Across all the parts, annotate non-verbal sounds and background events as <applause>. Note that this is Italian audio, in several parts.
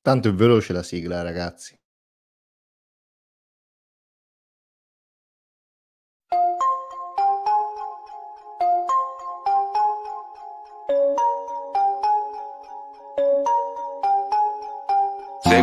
Tanto è veloce la sigla, ragazzi.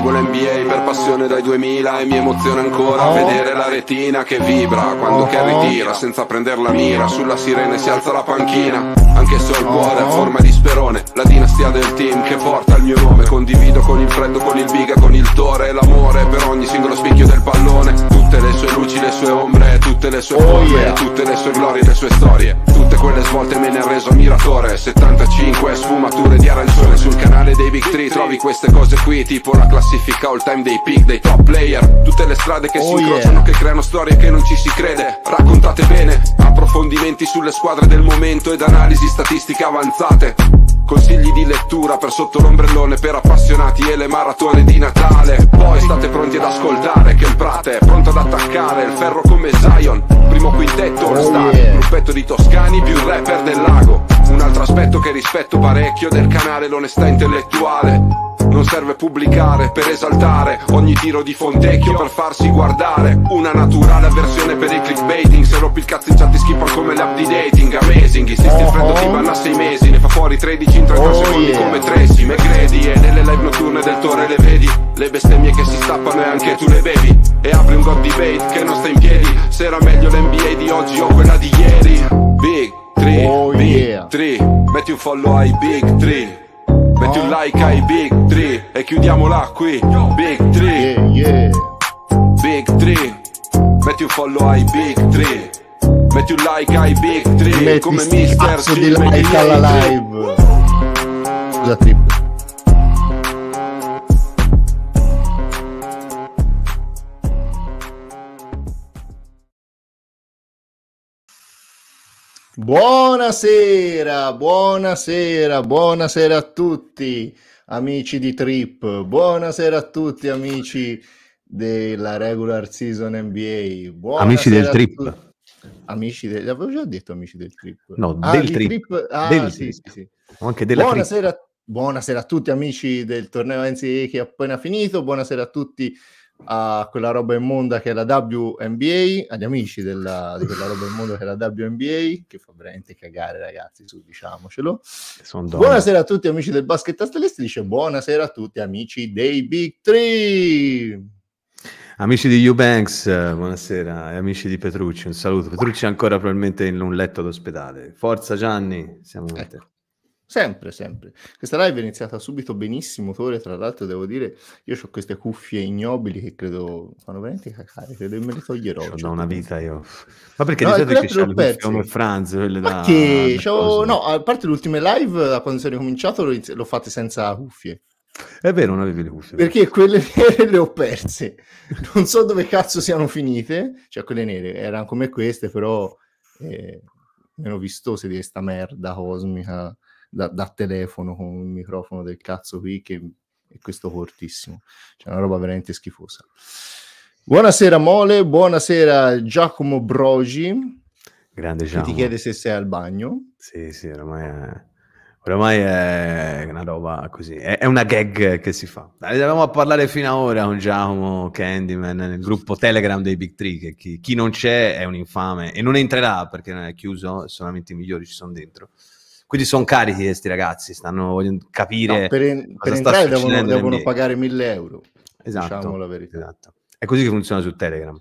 seguo NBA per passione dai 2000 e mi emoziona ancora oh. vedere la retina che vibra quando oh. Kerry tira senza prender la mira sulla sirena si alza la panchina anche se ho il cuore a oh. forma di sperone la dinastia del team che porta il mio nome condivido con il freddo con il biga con il tore l'amore per ogni singolo spicchio del pallone tutte le sue luci le sue ombre tutte le sue forme tutte le sue glorie le sue storie quelle svolte me ne ha reso ammiratore 75 sfumature di arancione Sul canale dei Big 3 trovi queste cose qui Tipo la classifica all time dei pick, dei top player Tutte le strade che oh si yeah. incrociano Che creano storie che non ci si crede Raccontate bene Approfondimenti sulle squadre del momento Ed analisi statistiche avanzate Consigli di lettura per sotto l'ombrellone per appassionati e le maratone di Natale. Poi state pronti ad ascoltare che il prate è pronto ad attaccare il ferro come Zion. Primo quintetto, all oh, star, gruppetto di toscani più rapper del lago un altro aspetto che rispetto parecchio del canale l'onestà intellettuale non serve pubblicare per esaltare ogni tiro di Fontecchio per farsi guardare Una naturale avversione per i clickbaiting Se rompi il cazzo in chat ti schippa come l'app di dating Amazing, insisti il freddo ti banna sei mesi Ne fa fuori 13 in 30 secondi come Tracy McGrady E nelle live notturne del Torre le vedi Le bestemmie che si stappano e anche tu le bevi E apri un god debate che non sta in piedi Se era meglio l'NBA di oggi o quella di ieri Big 3, oh, yeah. 3, metti un follow ai big 3. Ah. Metti un like ai Big 3 e chiudiamola qui Big 3 Big 3 Metti un follow ai Big 3 Metti un like ai Big 3 Come Mr. Metti di like alla live Scusa trip Buonasera, buonasera, buonasera a tutti amici di Trip, buonasera a tutti amici della regular season NBA, buonasera amici del Trip. Amici del... Avevo già detto amici del Trip. No, ah, del Trip. trip. Ah, del sì, trip. Sì, sì. Anche della buonasera, trip. buonasera a tutti amici del torneo NCAA che è appena finito, buonasera a tutti a quella roba immonda che è la WNBA, agli amici della, di quella roba immonda che è la WNBA, che fa veramente cagare ragazzi, su diciamocelo. Buonasera a tutti amici del basket a stelle, dice buonasera a tutti amici dei Big Three. Amici di Eubanks, buonasera, e amici di Petrucci, un saluto. Petrucci è ancora probabilmente in un letto d'ospedale. Forza Gianni, siamo ecco. con ecco. te. Sempre, sempre. Questa live è iniziata subito benissimo, Tore, tra l'altro devo dire, io ho queste cuffie ignobili che credo fanno veramente cacare, credo che me le toglierò. Cioè. Da una vita io. Ma perché no, di che c'è il come Franz, quelle da... che, no, a parte le live, da quando sono ricominciato l'ho, inizi... l'ho fatte senza cuffie. È vero, non avevi le cuffie. Perché quelle nere le ho perse. Non so dove cazzo siano finite, cioè quelle nere erano come queste, però eh, meno vistose di questa merda cosmica da, da telefono con un microfono del cazzo qui che è questo cortissimo. Cioè, una roba veramente schifosa. Buonasera Mole, buonasera Giacomo Brogi. Grande Giacomo. Che ti chiede se sei al bagno. Sì, sì, ormai è, ormai è una roba così. È, è una gag che si fa. Andavamo a parlare fino ad ora con Giacomo Candyman nel gruppo Telegram dei Big Three, che chi, chi non c'è è un infame e non entrerà perché non è chiuso, solamente i migliori ci sono dentro. Quindi sono carichi questi ragazzi, stanno vogliono capire. No, per, en- per entrare devono, devono pagare 1000 euro. Esatto, diciamo la verità. Esatto. È così che funziona su Telegram.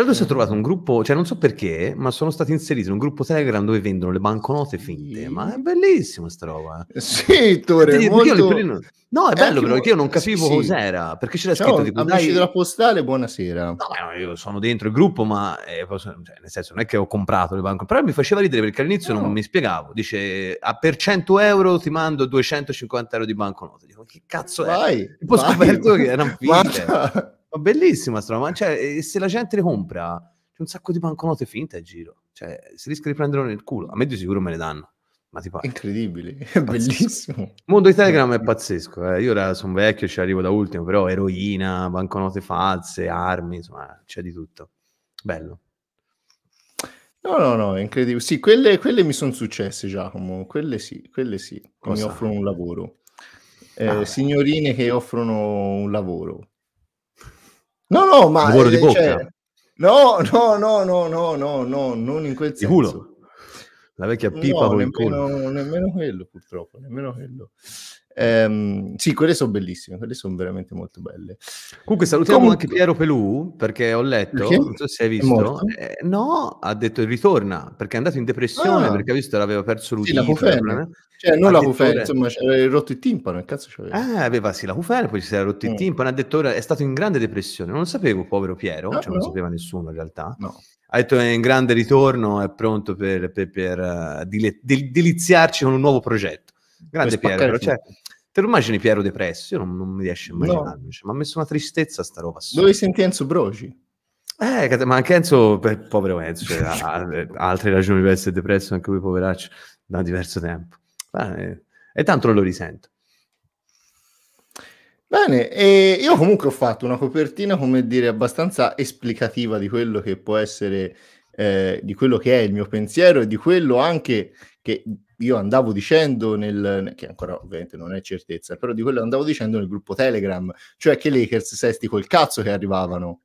Tra l'altro, si è trovato un gruppo, cioè non so perché, ma sono stati inseriti in un gruppo Telegram dove vendono le banconote finte. Ma è bellissima sta roba. Sì, Tore, sì, molto... Prendo... No, è, è bello eh, però, perché io non capivo sì, cos'era, perché c'era Ciao, scritto tipo... Amici dai... della postale, buonasera. No, io sono dentro il gruppo, ma eh, posso... cioè, nel senso non è che ho comprato le banconote, però mi faceva ridere perché all'inizio no. non mi spiegavo. Dice, a ah, per 100 euro ti mando 250 euro di banconote. Dico, che cazzo è? Vai, Poi ho scoperto che erano <laughs> finte. Ma bellissima sta ma cioè, se la gente le compra, c'è un sacco di banconote finte a giro. Cioè, si rischia di prenderlo nel culo. A me di sicuro me ne danno. Ma tipo, incredibile, è <laughs> bellissimo. Il mondo di Telegram è pazzesco. Eh. Io ora sono vecchio, ci arrivo da ultimo, però eroina, banconote false, armi, insomma, c'è di tutto. Bello. No, no, no, è incredibile. Sì, quelle, quelle mi sono successe, Giacomo. Quelle sì, quelle sì. Cosa? Mi offrono un lavoro. Eh, ah, signorine che offrono un lavoro. No, no, ma... Lavoro di eh, bocca. Cioè, no, no, no, no, no, no, no, non in quel di senso. Culo. La vecchia pipa no, con nemmeno, il culo. nemmeno quello purtroppo, nemmeno quello. Ehm, sì, quelle sono bellissime, quelle sono veramente molto belle. Comunque salutiamo Comunque... anche Piero Pelù perché ho letto, perché? non so se hai visto, eh, no, ha detto ritorna perché è andato in depressione ah. perché ha visto che l'aveva perso l'udito. Sì, la cuferna. Cioè, non la cuferna, insomma, aveva rotto il timpano, cazzo c'aveva? Eh, aveva sì la cuferna, poi si era rotto il mm. timpano, ha detto ora è stato in grande depressione, non lo sapevo, povero Piero, ah, cioè, no? non lo sapeva nessuno in realtà. No ha detto è in grande ritorno, è pronto per, per, per uh, dile- deliziarci con un nuovo progetto. Grande Piero, cioè, Te lo immagini Piero depresso? Io non, non mi riesco a immaginarlo. No. Cioè, mi ha messo una tristezza sta roba. Assurda. Dove senti Enzo Broci? Eh, ma anche Enzo, beh, povero Enzo, cioè, ha, ha, eh, altre ragioni per essere depresso, anche lui poveraccio, da diverso tempo. Bene. Eh, e tanto non lo risento. Bene, e io comunque ho fatto una copertina, come dire, abbastanza esplicativa di quello che può essere eh, di quello che è il mio pensiero e di quello anche che io andavo dicendo nel, che ancora ovviamente non è certezza, però di quello andavo dicendo nel gruppo Telegram, cioè che Lakers sesti col cazzo che arrivavano.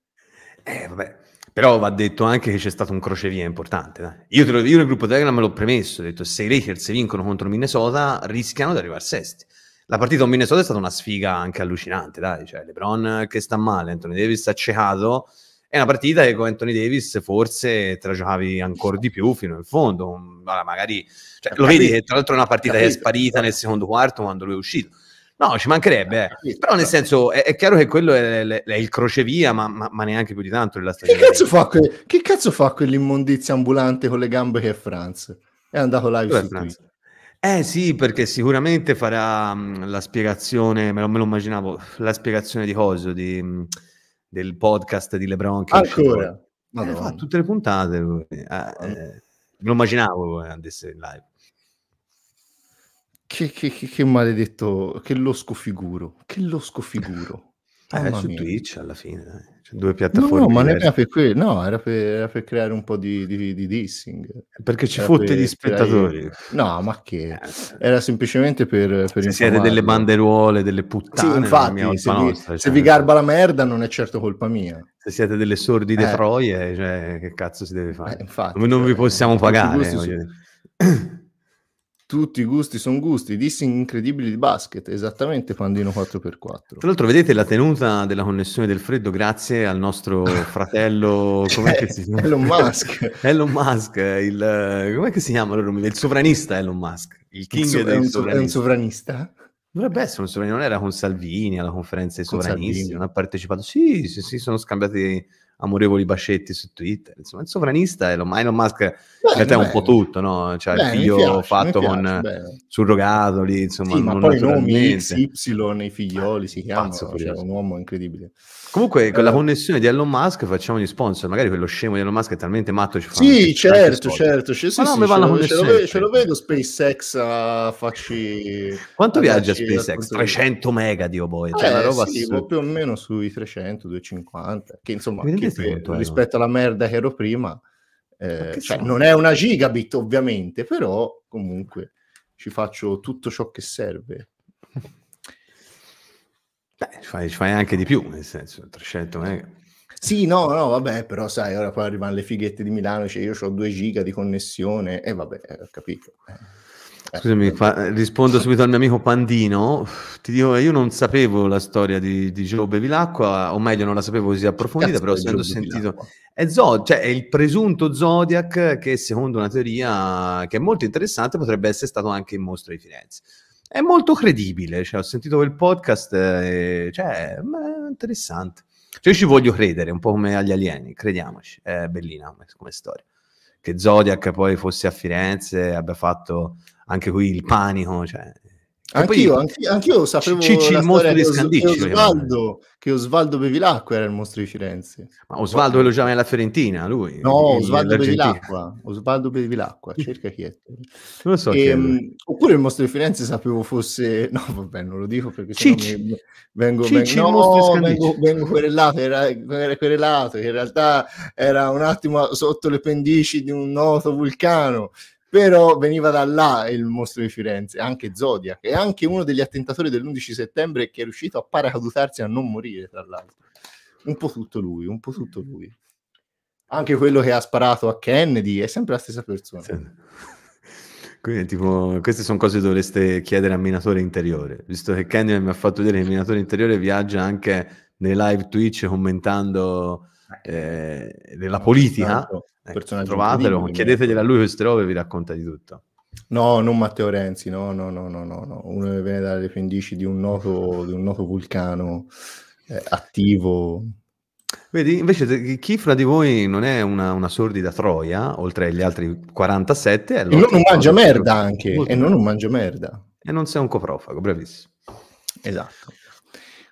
Eh, vabbè, però va detto anche che c'è stato un crocevia importante. Dai. Io, lo, io nel gruppo Telegram l'ho premesso, ho detto se i Lakers vincono contro Minnesota rischiano di arrivare sesti. La partita con Minnesota è stata una sfiga anche allucinante, dai, cioè LeBron che sta male, Anthony Davis accecato, è una partita che con Anthony Davis forse te la giocavi ancora di più fino in fondo. Allora, mm, magari cioè, lo vedi che tra l'altro è una partita che è sparita nel secondo quarto quando lui è uscito. No, ci mancherebbe, eh. capito, però nel senso è, è, chiaro che quello è, è, il crocevia, ma, ma, ma, neanche più di tanto della Che cazzo, fa que- che cazzo fa quell'immondizia ambulante con le gambe che è Franz? È andato live su Franz. Eh sì, perché sicuramente farà mh, mm, la spiegazione, me lo, me lo, immaginavo, la spiegazione di Coso, di... Mh, mm, del podcast di LeBron che ancora eh, fa tutte le puntate eh, eh, lo immaginavo eh, andesse in live che, che, che, che, maledetto che losco figuro che losco figuro eh, su Twitch alla fine dai. Cioè, due piattaforme. No, no ma era per, que- no, era, per, era per, creare un po' di, di, di dissing. Perché ci fotte di spettatori. Creare... No, ma che... Era semplicemente per... per se siete delle banderuole, delle puttane. Sì, infatti, cioè, se, vi, nostra, se vi, garba la merda non è certo colpa mia. Se siete delle sordide eh. troie, cioè, che cazzo si deve fare? Eh, infatti, non, cioè, non vi possiamo pagare. Gusti, tutti i gusti sono gusti, dissi incredibili di basket, esattamente pandino 4x4. Tra l'altro vedete la tenuta della connessione del freddo grazie al nostro <laughs> fratello, com'è che si chiama? Elon Musk. <laughs> Elon Musk, il, com'è che si chiama? Il sovranista Elon Musk, il king il so- del è un, sovranista. È un sovranista? Dovrebbe essere un sovranista, non era con Salvini alla conferenza dei sovranisti, non ha partecipato, sì, sì, sì sono scambiati amorevoli bacetti su Twitter. Insomma, il sovranista è lo, Elon Musk beh, in realtà beh. è un po' tutto, no? Cioè, beh, il figlio piace, fatto con beh. surrogato lì, insomma, sì, non ma poi nomi X, Y, i figlioli si ah, chiamano, cioè, un uomo incredibile. Comunque, eh. con la eh. connessione di Elon Musk facciamo gli sponsor, magari quello scemo di Elon Musk è talmente matto ci fa Sì, certo, certo, sì, sì, no, sì, ce, lo, ce, lo vedo, ce, lo, certo. vedo SpaceX a facci Quanto a viaggia SpaceX? 300 mega, Dio boia, cioè eh, roba più o meno sui 300, 250, che insomma, che rispetto, eh, rispetto alla merda che ero prima. Eh, cioè, non è una gigabit ovviamente, però comunque ci faccio tutto ciò che serve. Beh, fai, fai anche di più, nel senso, 300 mega. Sì, no, no, vabbè, però sai, ora poi arrivano le fighette di Milano, cioè io ho 2 giga di connessione e eh, vabbè, ho capito. Eh. Eh. Scusami, fa, eh, rispondo subito al mio amico Pandino. Ti dico, io non sapevo la storia di, di Joe Bevilacqua, o meglio, non la sapevo così approfondita, però essendo sentito... È, eh, Zod, cioè, è il presunto Zodiac che, secondo una teoria che è molto interessante, potrebbe essere stato anche in mostra di Firenze. È molto credibile, cioè, ho sentito quel podcast, e, cioè, è interessante. Cioè, io ci voglio credere, un po' come agli alieni, crediamoci. È bellina come, come storia. Che Zodiac poi fosse a Firenze, abbia fatto anche qui il panico. Cioè. Anch'io, anch'io, anch'io sapevo Cicci, il mostro di Scandicci, che Osvaldo, che Osvaldo Bevilacqua era il mostro di Firenze. Ma Osvaldo lo chiama alla Fiorentina, lui. No, Osvaldo Bevilacqua, Osvaldo Bevilacqua, cerca chi è. <laughs> Non lo so. E, ehm, mh, oppure il mostro di Firenze sapevo fosse... No, vabbè, non lo dico perché Cicci. Mi... vengo... Cicci, vengo... No, vengo, vengo querelato, era, era querelato, che in realtà era un attimo sotto le pendici di un noto vulcano però veniva da là il mostro di Firenze, anche Zodiac, e anche uno degli attentatori dell'11 settembre che è riuscito a paracadutarsi a non morire, tra l'altro. Un po' tutto lui, un po' tutto lui. Anche quello che ha sparato a Kennedy è sempre la stessa persona. Sì. Quindi, tipo, queste sono cose che dovreste chiedere al Minatore Interiore, visto che Kennedy mi ha fatto vedere che il Minatore Interiore viaggia anche nei live Twitch commentando eh, della politica, eh, trovatelo, chiedetegelo a lui queste robe e vi racconta di tutto. No, non Matteo Renzi, no, no, no, no, no, no. uno che viene dalle pendici di un noto, di un noto vulcano eh, attivo. Vedi, invece chi fra di voi non è una, una sordida troia, oltre agli altri 47, e non, non mangia merda anche, e non, non mangia merda. E non sei un coprofago, bravissimo. Esatto.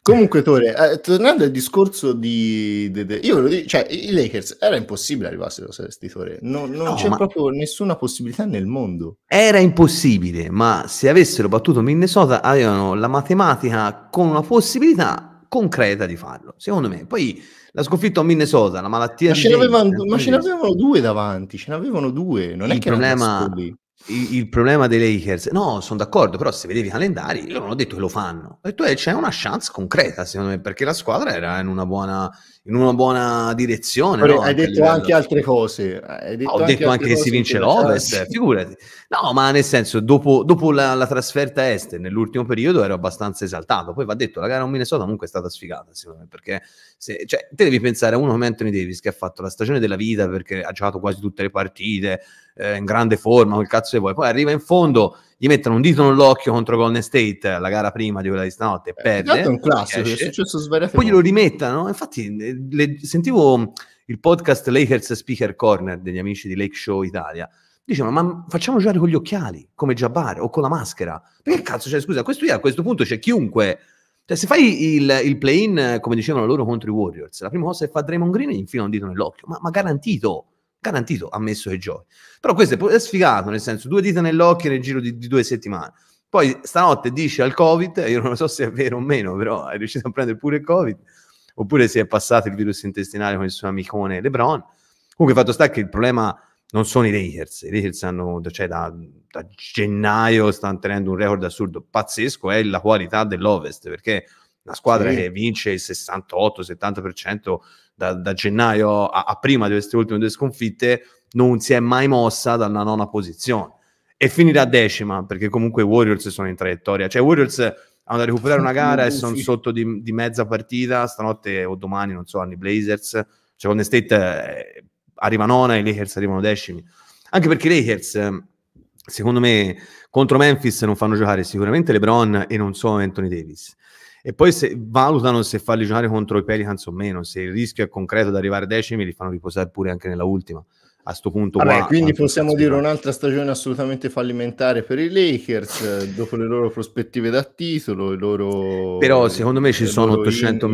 Comunque, Tore, eh, tornando al discorso di, de, de, io ve lo dico, cioè, i Lakers era impossibile arrivarsi a questi Tore, non, non no, c'è ma... proprio nessuna possibilità nel mondo. Era impossibile, ma se avessero battuto Minnesota avevano la matematica con una possibilità concreta di farlo, secondo me. Poi la sconfitta a Minnesota, la malattia ma di ce, James, ma ce n'avevano due davanti, ce ne avevano due, non il è che problema... erano soli il, il, problema dei Lakers, no, sono d'accordo, però se vedevi i calendari, loro hanno detto che lo fanno. E tu eh, c'è una chance concreta, secondo me, perché la squadra era in una buona in una buona direzione. No? hai detto livello... anche altre cose. Eh, detto ah, ho anche detto anche che si vince l'Ovest, eh, figurati. No, ma nel senso, dopo, dopo la, la, trasferta a est, nell'ultimo periodo ero abbastanza esaltato. Poi va detto, la gara con Minnesota comunque è stata sfigata, secondo me, perché se, cioè, te devi pensare a uno come Anthony Davis che ha fatto la stagione della vita perché ha giocato quasi tutte le partite, eh, in grande forma, quel cazzo che vuoi. Poi arriva in fondo gli mettono un dito nell'occhio contro Golden State eh, la gara prima di quella di stanotte, eh, e perde. È un classico, è successo svariate Poi glielo rimettano, infatti eh, le, sentivo il podcast Lakers Speaker Corner degli amici di Lake Show Italia, dicevano ma facciamo giocare con gli occhiali, come Jabbar, o con la maschera. Perché cazzo, cioè, scusa, questo io a questo punto c'è chiunque... Cioè, se fai il, il play-in, come dicevano loro contro i Warriors, la prima cosa che fa Draymond Green è infila un dito nell'occhio, ma, ma garantito garantito, ammesso che giochi. Però questo è sfigato, nel senso, due dita nell'occhio nel giro di, di due settimane. Poi stanotte dice al Covid, io non so se è vero o meno, però è riuscito a prendere pure il Covid, oppure si è passato il virus intestinale con il suo amicone Lebron. Comunque fatto sta che il problema non sono i Lakers, i Lakers hanno, cioè da, da gennaio stanno tenendo un record assurdo, pazzesco è la qualità dell'Ovest, perché una squadra sì. che vince il 68-70% da, da, gennaio a, a, prima di queste ultime due sconfitte, non si è mai mossa dalla nona posizione e finirà decima perché comunque i Warriors sono in traiettoria, cioè i Warriors hanno da recuperare una gara e sono sotto di, di, mezza partita, stanotte o domani, non so, hanno i Blazers, cioè State eh, arriva nona e i Lakers arrivano decimi, anche perché i Lakers... secondo me contro Memphis non fanno giocare sicuramente LeBron e non so Anthony Davis e poi se, valutano se farli giocare contro i Pelicans o meno, se il rischio è concreto di arrivare decimi li fanno riposare pure anche nella ultima a sto punto Vabbè, qua, quindi possiamo dire un'altra stagione assolutamente fallimentare per i Lakers eh, dopo le loro prospettive da titolo loro, però secondo me ci sono 800.000,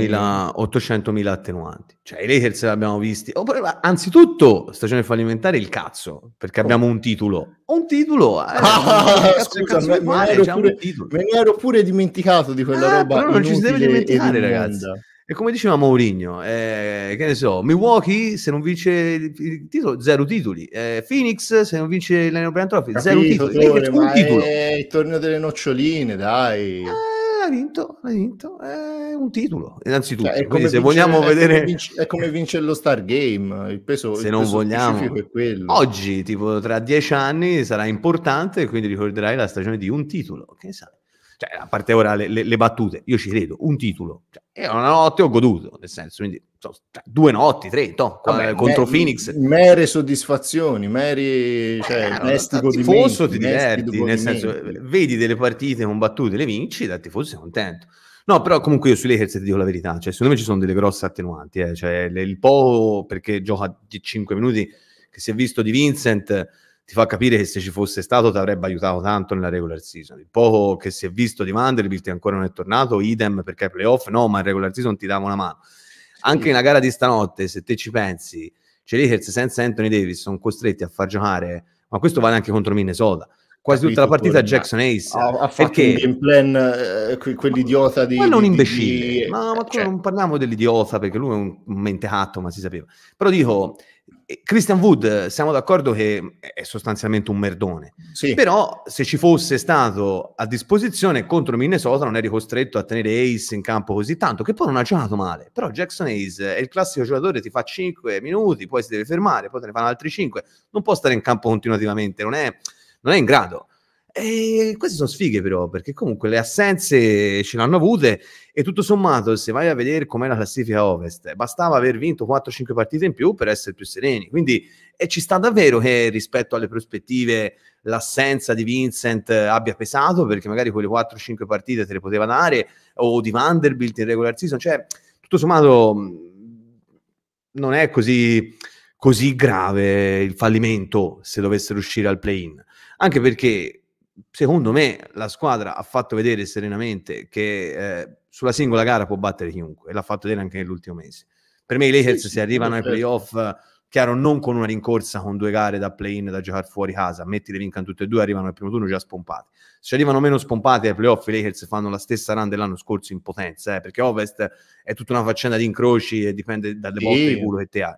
800.000 attenuanti cioè i Lakers li abbiamo visti Oppure, oh, anzitutto stagione fallimentare il cazzo perché oh. abbiamo un titolo un titolo, eh, ah, me, ne ero pure dimenticato di quella eh, roba non ci si deve dimenticare ragazzi e come diceva Mourinho, eh, che ne so, Milwaukee se non vince il titolo, zero titoli. Eh, Phoenix se non vince il Leonardo Trophy, zero titoli. Tore, un titolo. È il torneo delle noccioline, dai. Eh, ha vinto, ha vinto. È un titolo, innanzitutto. Cioè, Quindi, se vince, vogliamo è vedere... Come vince, è come vince lo Star Game, il peso, se il non peso vogliamo. è quello. Oggi, tipo tra dieci anni, sarà importante quindi ricorderai la stagione di un titolo, che sai. Cioè, a parte ora le, le, le, battute, io ci credo, un titolo. Cioè, è una notte ho goduto, nel senso, quindi, so, cioè, due notti, tre, to, Vabbè, contro me, Phoenix. Mere soddisfazioni, meri... Eh, cioè, eh, no, da tifoso ti diverti, nel senso, vedi delle partite combattute, le vinci, da tifoso sei contento. No, però comunque io sui Lakers ti dico la verità, cioè secondo me ci sono delle grosse attenuanti, eh. cioè, il Po, perché gioca di 5 minuti che si è visto di Vincent ti fa capire che se ci fosse stato ti avrebbe aiutato tanto nella regular season. Il poco che si è visto di Vanderbilt ancora non è tornato, idem perché ai playoff no, ma in regular season ti dava una mano. Anche nella gara di stanotte, se te ci pensi, c'è Lakers senza Anthony Davis sono costretti a far giocare, ma questo vale anche contro Minnesota, quasi tutta la partita Jackson Ace ha, ha fatto perché... in plan eh, que- quell'idiota di quello è un imbecille di... ma, ma eh, cioè... non parliamo dell'idiota perché lui è un mente mentecatto ma si sapeva però dico Christian Wood, siamo d'accordo che è sostanzialmente un merdone, sì. però se ci fosse stato a disposizione contro Minnesota non eri costretto a tenere Ace in campo così tanto, che poi non ha giocato male, però Jackson Ace è il classico giocatore, ti fa 5 minuti, poi si deve fermare, poi te ne fanno altri 5, non può stare in campo continuativamente, non è, non è in grado. E eh, queste sono sfighe però, perché comunque le assenze ce l'hanno avute e tutto sommato se vai a vedere com'è la classifica Ovest, bastava aver vinto 4-5 partite in più per essere più sereni. Quindi ci sta davvero che rispetto alle prospettive l'assenza di Vincent abbia pesato, perché magari quelle 4-5 partite te le poteva dare, o di Vanderbilt in regular season, cioè tutto sommato mm, non è così, così grave il fallimento se dovessero uscire al play-in. Anche perché secondo me la squadra ha fatto vedere serenamente che eh, sulla singola gara può battere chiunque e l'ha fatto vedere anche nell'ultimo mese. Per me i Lakers sì, se arrivano ai certo. playoff, chiaro, non con una rincorsa, con due gare da play-in da giocare fuori casa, metti le vincano tutte e due, arrivano al primo turno già spompati. Se arrivano meno spompati ai playoff, i Lakers fanno la stessa run dell'anno scorso in potenza, eh, perché Ovest è tutta una faccenda di incroci e dipende dalle sì. di culo che te hai.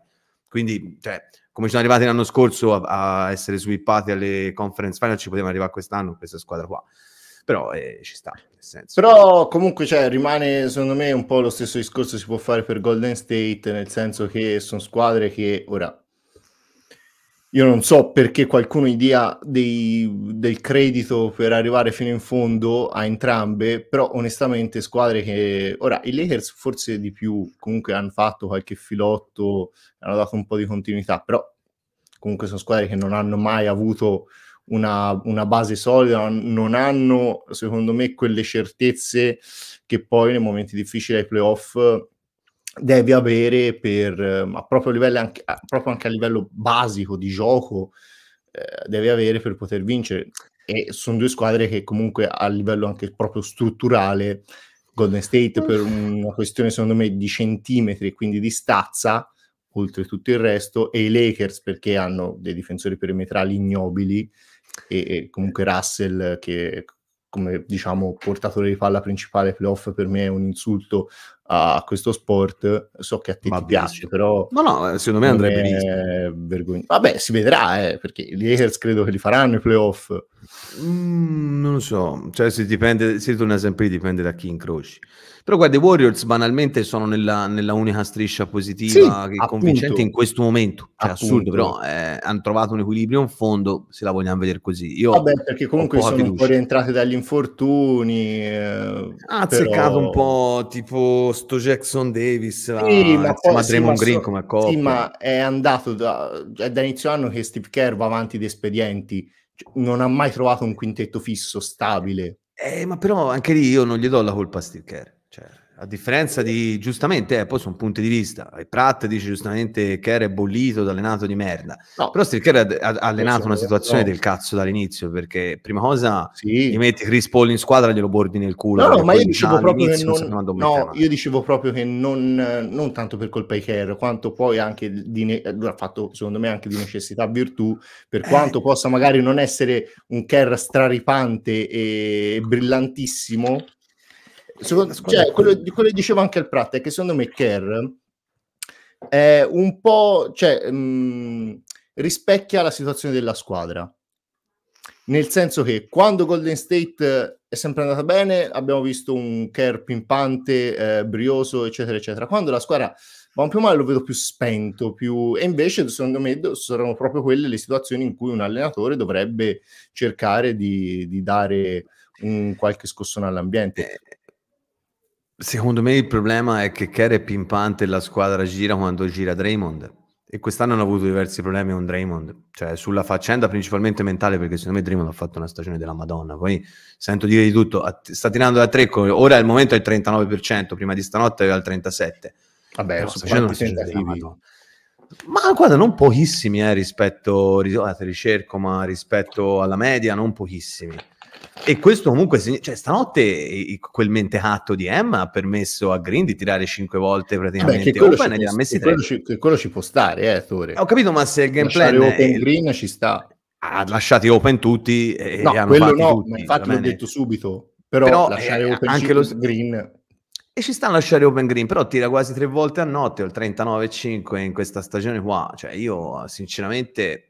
Quindi, cioè, come ci sono arrivati l'anno scorso a, a essere swippati alle conference final, ci potevano arrivare quest'anno questa squadra qua. Però eh, ci sta, nel senso. Però comunque cioè, rimane secondo me un po' lo stesso discorso si può fare per Golden State, nel senso che sono squadre che ora io non so perché qualcuno gli dia del credito per arrivare fino in fondo a entrambe, però onestamente squadre che... Ora, i Lakers forse di più, comunque hanno fatto qualche filotto, hanno dato un po' di continuità, però comunque sono squadre che non hanno mai avuto una, una base solida, non hanno secondo me quelle certezze che poi nei momenti difficili ai playoff devi avere per, ehm, a proprio, livello anche, a, proprio anche a livello basico di gioco, eh, devi avere per poter vincere. E sono due squadre che comunque a livello anche proprio strutturale, Golden State per mm. una questione secondo me di centimetri, quindi di stazza, oltre tutto il resto, e i Lakers perché hanno dei difensori perimetrali ignobili e, e comunque Russell che come diciamo portatore di palla principale playoff per me è un insulto a questo sport. So che a te Ma piace, però. No, no, eh, secondo me andrebbe visto. Vergogna... Vabbè, si vedrà, eh, perché gli Lakers credo che li faranno i playoff. Mm, non lo so, cioè se dipende, si torna sempre dipende da chi incroci. Però guarda, i Warriors banalmente sono nella, nella unica striscia positiva sì, convincente in questo momento. Cioè, assurdo, però eh, hanno trovato un equilibrio in fondo, se la vogliamo vedere così. Io Vabbè, perché comunque sono fiducia. un po' rientrate dagli infortuni. Eh, ha azzeccato però... un po' tipo sto Jackson Davis, la, sì, ma, poi, ma Draymond sì, Green come coppia. Sì, ma è andato da, da inizio anno che Steve Kerr va avanti di espedienti, cioè, non ha mai trovato un quintetto fisso, stabile. Eh, ma però anche lì io non gli do la colpa a Steve Kerr. Cioè, a differenza di giustamente, eh, poi sono punti di vista. Pratt dice giustamente che era bollito da allenato di merda. No. Però Steel ha, ha, allenato una situazione no. del cazzo dall'inizio perché prima cosa sì. gli metti Chris Paul in squadra glielo bordi nel culo. No, no ma io dicevo, proprio che non, non no, io dicevo proprio che non, non tanto per colpa di Kerr, quanto poi anche di ne- eh, ha fatto secondo me anche di necessità virtù, per quanto eh. possa magari non essere un Kerr straripante e brillantissimo Secondo, cioè, quello, quello che dicevo anche al Pratt è che secondo me Kerr è un po', cioè, mh, mm, rispecchia la situazione della squadra. Nel senso che quando Golden State eh, è sempre andata bene, abbiamo visto un Kerr pimpante, eh, brioso, eccetera, eccetera. Quando la squadra va un più male lo vedo più spento, più... e invece secondo me saranno proprio quelle le situazioni in cui un allenatore dovrebbe cercare di, di dare un qualche scossone all'ambiente. Eh, Secondo me il problema è che Kerr è pimpante e la squadra gira quando gira Draymond. E quest'anno hanno avuto diversi problemi con Draymond, cioè sulla faccenda principalmente mentale, perché secondo me Draymond ha fatto una stagione della Madonna. Poi sento dire di tutto, sta tirando da tre, ora al momento è il 39%, prima di stanotte era il 37%. Vabbè, sta facendo una stagione della Madonna. Ma guarda, non pochissimi eh, rispetto, ah, ricerco, ma rispetto alla media, non pochissimi. E questo comunque, cioè, stanotte quel mentecatto di Emma ha permesso a Green di tirare cinque volte praticamente Beh, che Open e gli ha messi 3. Quello ci, quello ci può stare, eh, Tore. Ho capito, ma se il gameplay... Lasciare Open è... Green ci sta. Ha lasciati Open tutti e no, hanno quello no, tutti, infatti l'ho detto subito. Però, però eh, lasciare eh, Open anche lo... Green... E ci sta a lasciare Open Green, però tira quasi tre volte a notte, ho il 39,5 in questa stagione qua. Cioè io sinceramente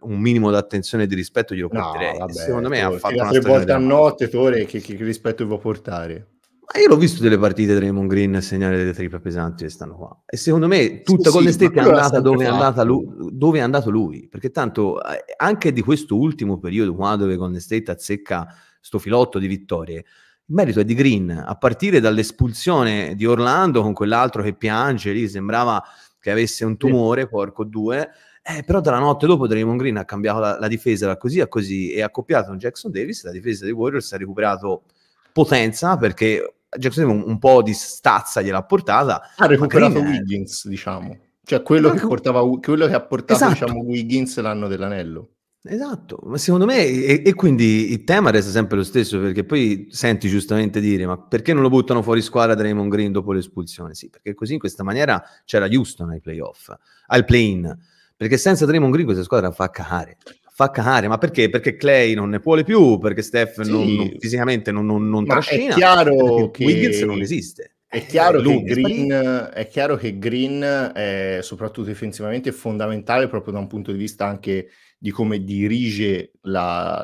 un minimo di attenzione e di rispetto glielo no, porterei. Vabbè, Secondo me ha fatto una tre volte a notte, Tore, che, che, che rispetto devo portare? Ma io l'ho visto delle partite di Raymond Green segnare delle triple pesanti che stanno qua. E secondo me tutta sì, Golden sì, State è andata, dove è, andata lui, dove è, andato lui. Perché tanto eh, anche di questo ultimo periodo qua dove con l'estate azzecca sto filotto di vittorie, il merito è di Green. A partire dall'espulsione di Orlando con quell'altro che piange lì, sembrava che avesse un tumore, porco due, eh, però dalla notte dopo Draymond Green ha cambiato la, la difesa da così a così e ha accoppiato un Jackson Davis, la difesa dei Warriors ha recuperato potenza perché Jackson Davis un, un po' di stazza gliel'ha portata. Ha recuperato Green, Wiggins, diciamo. Cioè quello, che, portava, quello che, ha portato esatto. diciamo, Wiggins l'anno dell'anello. Esatto, ma secondo me, e, e, quindi il tema resta sempre lo stesso, perché poi senti giustamente dire, ma perché non lo buttano fuori squadra Draymond Green dopo l'espulsione? Sì, perché così in questa maniera c'era Houston ai playoff, al play-in. Perché senza Draymond Green questa squadra fa cacare Fa cacare, ma perché? Perché Clay non ne vuole più, perché Steph sì. non, non, fisicamente non, non, non trascina. È chiaro che Wiggins non esiste. È chiaro, eh, Green, è chiaro, che Green, è soprattutto difensivamente fondamentale proprio da un punto di vista anche di come dirige la,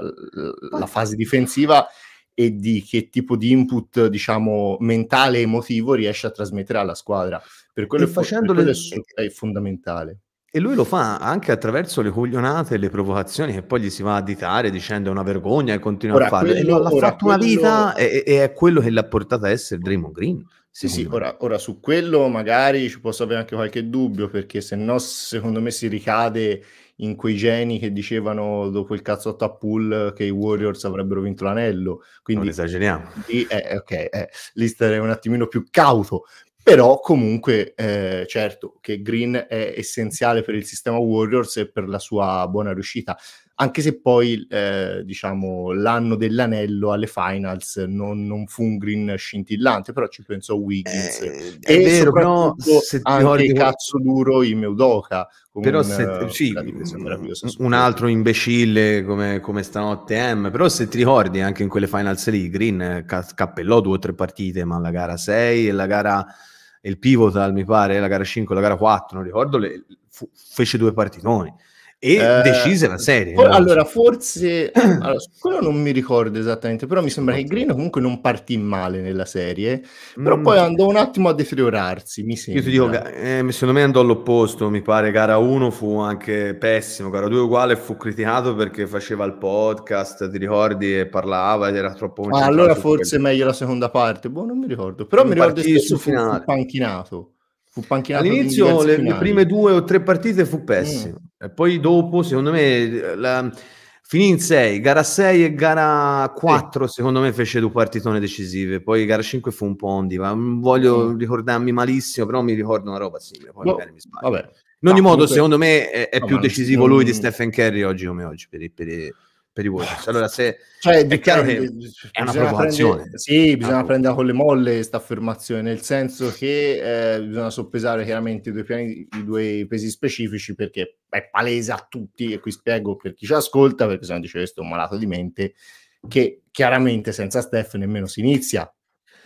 la fase difensiva e di che tipo di input diciamo mentale e emotivo riesce a trasmettere alla squadra per quello, e facendo le... è fondamentale e lui lo fa anche attraverso le coglionate e le provocazioni che poi gli si va a ditare dicendo è una vergogna e continua ora, a fare. Quello, l'ha ora, fatto una vita e, e, è quello che l'ha portata a essere Draymond Green. Sì, sì, ora, ora, su quello magari ci posso avere anche qualche dubbio perché se no secondo me si ricade in quei geni che dicevano dopo il cazzotto a pull che i Warriors avrebbero vinto l'anello. Quindi, non esageriamo. Lì, eh, okay, eh, lì starei un attimino più cauto, però comunque eh, certo che Green è essenziale per il sistema Warriors e per la sua buona riuscita anche se poi eh, diciamo, l'anno dell'anello alle finals non, non, fu un green scintillante però ci pensò Wiggins eh, e vero, però se anche ricordi... cazzo duro in Meudoka però un, se, eh, sì, un altro imbecille come, come stanotte M però se ti ricordi anche in quelle finals lì Green ca- cappellò due o tre partite ma la gara 6 e la gara il Pivotal, mi pare, la gara 5 la gara 4, non ricordo, le, fu, fece due partitoni e eh, decise la serie. For- no? Allora, forse <clears throat> allora, quello non mi ricordo esattamente, però mi sembra che Green comunque non partì male nella serie, però mm. poi andò un attimo a deteriorarsi. Mi sembra. Io ti dico, eh, secondo me andò all'opposto. Mi pare gara 1 fu anche pessimo, gara 2 uguale fu criticato perché faceva il podcast, ti ricordi, e parlava ed era troppo. Ah, allora forse quello. meglio la seconda parte. Boh, non mi ricordo, però non mi ricordo che fu, fu panchinato. Fu panchinato All'inizio le, le, prime due o tre partite fu pessimo, mm. e poi dopo, secondo me, la, finì in 6, gara 6 e gara 4 sì. secondo me fece due partitone decisive, poi gara 5 fu un po' ondi, ma voglio sì. Mm. ricordarmi malissimo, però mi ricordo una roba simile, poi no, boh, mi Vabbè. In ogni no, modo, comunque... secondo me è, è no, più decisivo non... lui di Stephen Curry oggi come oggi per, i, per, i per i Warriors. Allora, se cioè, è chiaro che è una provocazione. Prendere, sì, ah, bisogna allora. prendere con le molle questa affermazione, nel senso che eh, bisogna soppesare chiaramente i due, piani, i due pesi specifici perché è palese a tutti, e qui spiego per chi ci ascolta, perché se non dice questo è un malato di mente, che chiaramente senza Steph nemmeno si inizia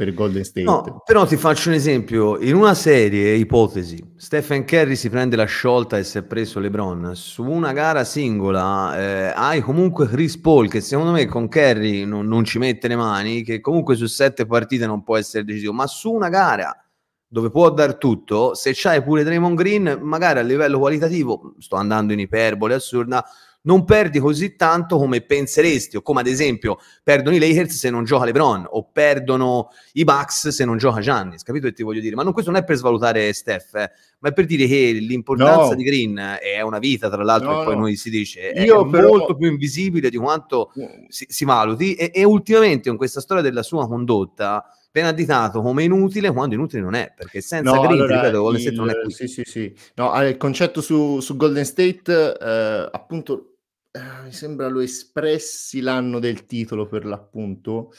per Golden State. No, però ti faccio un esempio, in una serie, ipotesi, Stephen Curry si prende la sciolta e si è preso LeBron, su una gara singola eh, hai comunque Chris Paul che secondo me con Curry non, non ci mette le mani, che comunque su sette partite non può essere decisivo, ma su una gara dove può dar tutto, se c'hai pure Draymond Green, magari a livello qualitativo, sto andando in iperbole assurda, non perdi così tanto come penseresti, o come ad esempio perdono i Lakers se non gioca LeBron, o perdono i Bucks se non gioca Giannis, capito che ti voglio dire? Ma non, questo non è per svalutare Steph, eh, ma è per dire che l'importanza no. di Green è una vita, tra l'altro, no, e poi no. noi si dice, è, Io è però... molto più invisibile di quanto si, si valuti, e, e ultimamente con questa storia della sua condotta viene additato come inutile quando inutile non è perché senza no, Green allora, ripeto, Golden non è Sì, sì, sì. No, il concetto su, su Golden State eh, appunto eh, mi sembra lo espressi l'anno del titolo per l'appunto,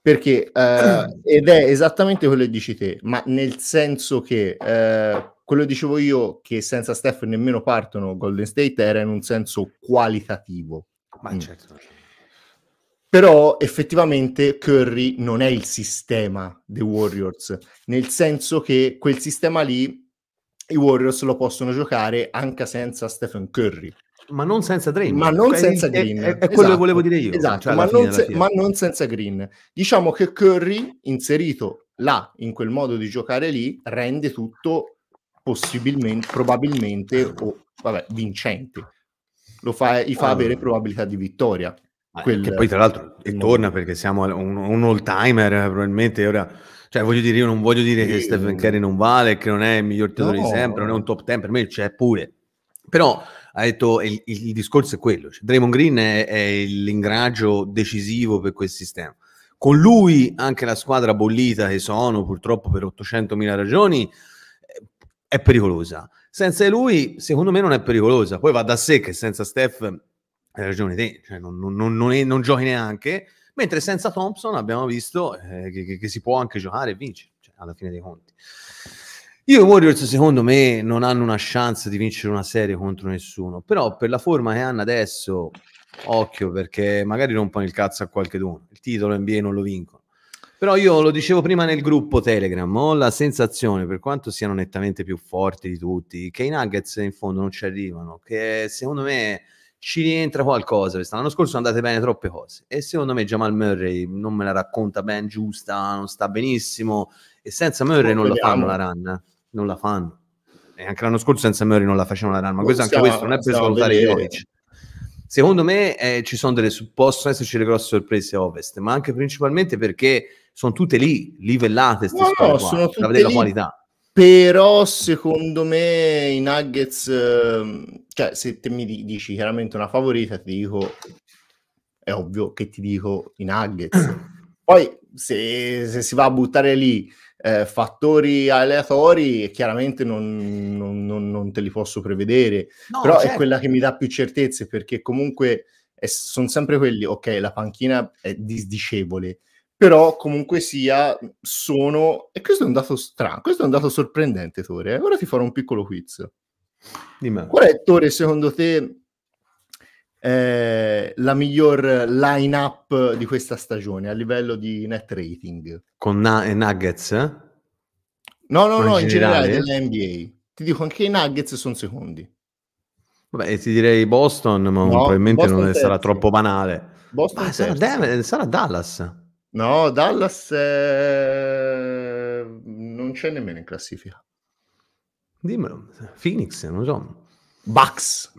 perché eh, ed è esattamente quello che dici te, ma nel senso che eh, quello che dicevo io che senza Steph nemmeno partono Golden State era in un senso qualitativo. Ma mm. certo. certo. Però effettivamente Curry non è il sistema dei Warriors, nel senso che quel sistema lì i Warriors lo possono giocare anche senza Stephen Curry ma non senza Draymond. Ma non cioè, senza è, Green. È, è quello esatto. che volevo dire io. Esatto, cioè ma, non se, ma, non senza Green. Diciamo che Curry, inserito là, in quel modo di giocare lì, rende tutto possibilmente, probabilmente, o oh, vabbè, vincente. Lo fa, gli fa avere probabilità di vittoria. Quel... Che poi tra l'altro e torna perché siamo un, un all timer eh, probabilmente ora cioè voglio dire io non voglio dire che Stephen Curry non vale che non è il miglior tiratore no. di sempre non è un top 10 per me c'è pure però ha detto il, il, discorso è quello, cioè, Draymond Green è, è l'ingraggio decisivo per quel sistema. Con lui anche la squadra bollita che sono purtroppo per 800.000 ragioni è pericolosa. Senza lui secondo me non è pericolosa. Poi va da sé che senza Steph hai ragione te, cioè, non, non, non, è, non, giochi neanche, mentre senza Thompson abbiamo visto eh, che, che, che si può anche giocare e vincere cioè, alla fine dei conti. Io i Warriors secondo me non hanno una chance di vincere una serie contro nessuno, però per la forma che hanno adesso, occhio perché magari rompono il cazzo a qualche dono, il titolo NBA non lo vincono. Però io lo dicevo prima nel gruppo Telegram, ho la sensazione, per quanto siano nettamente più forti di tutti, che i Nuggets in fondo non ci arrivano, che secondo me ci rientra qualcosa. L'anno scorso sono andate bene troppe cose e secondo me Jamal Murray non me la racconta ben giusta, non sta benissimo e senza Murray non lo fanno la run non la fanno. E anche l'anno scorso senza Murray non la facevano la Real, ma questo, anche questo non è per svalutare Jovic. Secondo me eh, ci sono delle, possono esserci delle grosse sorprese a Ovest, ma anche principalmente perché sono tutte lì, livellate, no, no, sono qua, tutte la qualità. Però secondo me i Nuggets, ehm, cioè se te mi dici chiaramente una favorita, ti dico, è ovvio che ti dico i Nuggets. <clears throat> Poi se, se si va a buttare lì eh, fattori aleatori chiaramente non, non, non, non, te li posso prevedere, no, però certo. è quella che mi dà più certezze perché comunque sono sempre quelli, ok, la panchina è disdicevole, però comunque sia sono, e questo è un dato strano, questo è un dato sorprendente Tore, eh? ora ti farò un piccolo quiz. Dimmi. Qual è Tore secondo te è la miglior lineup di questa stagione a livello di net rating. Con na- eh, Nuggets? Eh? No, no, Con no, in generale, generale dell'NBA. Ti dico anche i Nuggets sono secondi. Vabbè, ti direi Boston, ma no, probabilmente Boston non sarà troppo banale. Boston ah, sarà, Denver, sarà, Dallas. No, Dallas è... non c'è nemmeno in classifica. Dimmelo, Phoenix, non so. Bucks.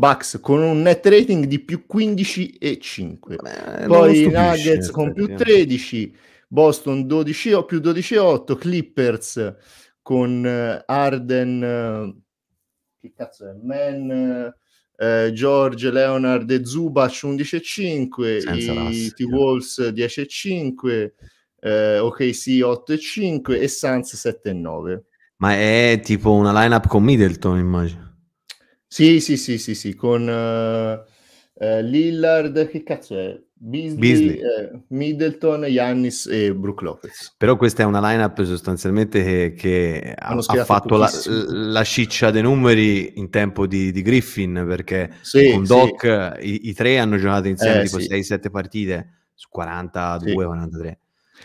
Bucks con un net rating di più 15,5. Beh, Poi Nuggets con più 13, eh. Boston 12, più 12,8, Clippers con eh, Arden, eh, che cazzo è, Man, eh, George, Leonard e Zubac 11,5, i T-Wolves 10,5, eh, OKC 8,5 e Sans 7,9. Ma è tipo una lineup con Middleton, immagino. Sì, sì, sì, sì, sì, con uh, Lillard, che cazzo è? Beasley, Beasley. Eh, Middleton, Yannis e Brook Lopez. Però questa è una lineup sostanzialmente che, che ha, ha, fatto la, la, ciccia dei numeri in tempo di, di Griffin, perché sì, con Doc sì. i, i, tre hanno giocato insieme eh, tipo sì. 6-7 partite su 42-43.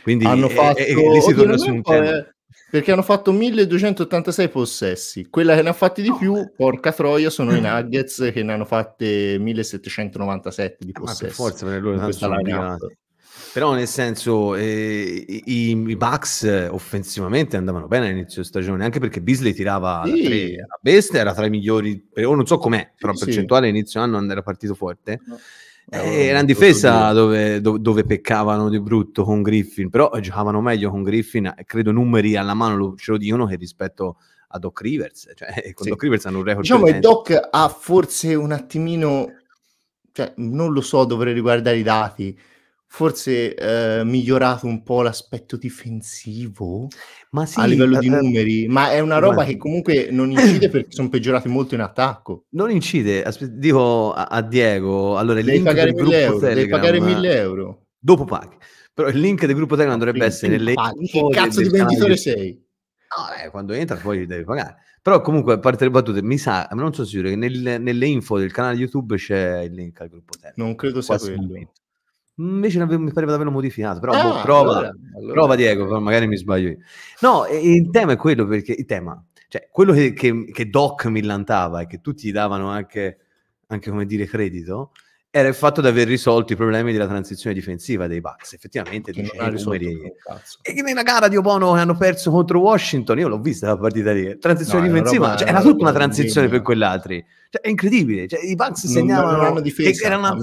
Quindi hanno fatto... e, e, e lì si torna su un tempo. È eh, perché hanno fatto 1286 possessi. Quella che ne ha fatti di più, porca troia, sono i <laughs> Nuggets che ne hanno fatte 1797 di possessi. Eh, ma per forza, per loro in questa linea però nel senso eh, i, i, Bucks eh, offensivamente andavano bene all'inizio stagione anche perché Bisley tirava sì. tre, la bestia era tra i migliori o non so com'è però sì, percentuale sì. inizio anno era partito forte no. Eh, era in difesa dove, dove, peccavano di brutto con Griffin, però giocavano meglio con Griffin, eh, credo numeri alla mano ce lo dicono che rispetto a Doc Rivers, <laughs> cioè eh, con sì. Doc Rivers hanno un record. Diciamo che Doc ha forse un attimino, cioè, non lo so, dovrei riguardare i dati, forse eh, migliorato un po' l'aspetto difensivo sì, a livello eh, di eh, numeri, ma è una roba ma... che comunque non incide perché <coughs> sono peggiorati molto in attacco. Non incide, aspe- dico a, a, Diego, allora devi pagare 1000 euro, Telegram, devi pagare 1000 euro. Dopo paghi. Però il link del gruppo Telegram dovrebbe essere nelle... Che cazzo di venditore sei? No, eh, quando entra poi devi pagare. Però comunque, a parte le battute, mi sa, non sono sicuro che nel, nelle info del canale YouTube c'è il link al gruppo Telegram. Non credo sia quello. Momento. Invece avevo, mi pareva di averlo modificato, però ah, boh, prova, allora, allora. prova Diego, magari mi sbaglio io. No, il tema è quello perché il tema, cioè quello che, che, che Doc mi lantava e che tutti gli davano anche, anche come dire credito, era il fatto di aver risolto i problemi della transizione difensiva dei Bucks, effettivamente che non numeri. E che nella gara di Obono che hanno perso contro Washington, io l'ho vista la partita lì, transizione no, difensiva, roba, cioè, era, tutta una transizione per quell'altri. Cioè, è incredibile, cioè, i Bucks segnavano non, non difesa, che era una,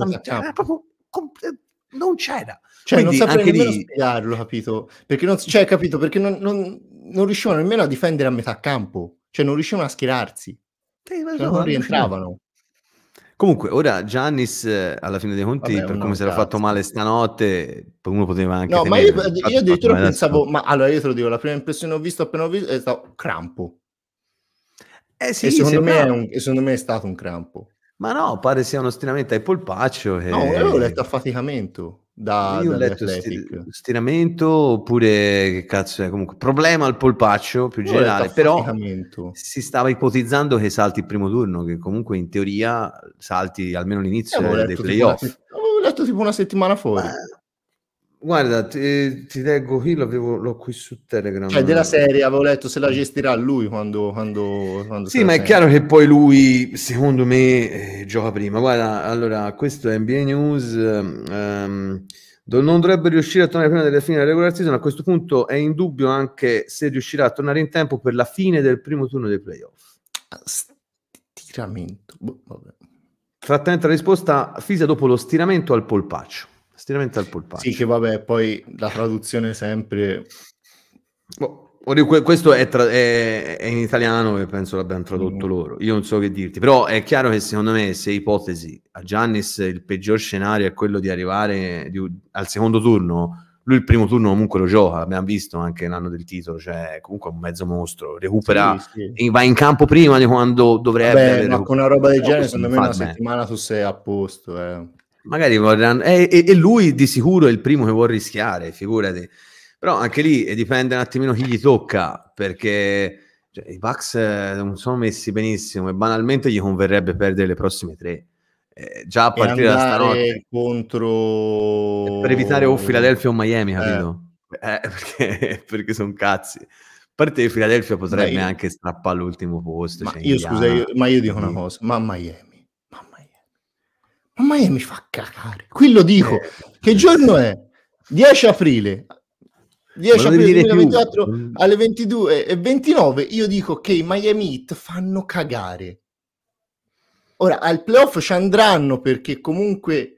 non c'era. Cioè, Quindi, non saprei nemmeno lì... spiegarlo, capito? Perché non, cioè, capito? Perché non, non, non riuscivano nemmeno a difendere a metà campo, cioè non riuscivano a schierarsi, sì, cioè, non rientravano. Comunque, ora Giannis, eh, alla fine dei conti, Vabbè, per come si era fatto male stanotte, uno poteva anche... No, temere, ma io, io addirittura pensavo, ma allora io te lo dico, la prima impressione che ho visto appena ho visto è stato crampo. Eh sì, secondo, me un, secondo, me è stato un crampo. Ma no, pare sia uno stiramento ai polpaccio. E... No, io ho letto affaticamento. Da, io ho letto sti- stiramento oppure che cazzo è comunque problema al polpaccio più io generale però si stava ipotizzando che salti il primo turno che comunque in teoria salti almeno l'inizio dei playoff una, avevo letto tipo una settimana fuori Guarda, ti, ti leggo qui, l'avevo, l'ho qui su Telegram. Cioè, della serie avevo letto se la gestirà lui quando... quando, quando sì, ma è chiaro che poi lui, secondo me, eh, gioca prima. Guarda, allora, questo è NBA News. Um, non dovrebbe riuscire a tornare prima della fine della regular season. A questo punto è in dubbio anche se riuscirà a tornare in tempo per la fine del primo turno dei playoff. Stiramento. Boh, Frattempo la risposta fisa dopo lo stiramento al polpaccio. Stiramento al polpaccio. Sì, che vabbè, poi la traduzione sempre... Oh. Questo è, tra- è, è, in italiano e penso l'abbiano tradotto mm. loro. Io non so che dirti, però è chiaro che secondo me, se ipotesi a Giannis il peggior scenario è quello di arrivare di, al secondo turno, lui il primo turno comunque lo gioca. Abbiamo visto anche l'anno del titolo, cioè comunque è un mezzo mostro. Recupera, sì, sì. va in campo prima di quando dovrebbe. Vabbè, ma con una roba del genere, secondo me, una settimana tu sei a posto. Eh. Magari vorranno... E, e, e, lui di sicuro è il primo che vuol rischiare, figurati. Però anche lì dipende un attimino chi gli tocca, perché cioè, i Bucks eh, non sono messi benissimo e banalmente gli converrebbe perdere le prossime tre. Eh, già a partire da stanotte contro per evitare o Philadelphia o Miami, eh. capito? Eh. Eh, <laughs> perché, perché sono cazzi. A parte potrebbe anche strappare posto. io... Cioè, io, scusa, Ma ma dico una cosa, Miami. Ma Miami fa cagare Qui lo dico. Eh. Che giorno è? 10 aprile. 10 aprile 2024 mm. alle 22 e 29 io dico che i Miami Heat fanno cagare. Ora al playoff ci andranno perché comunque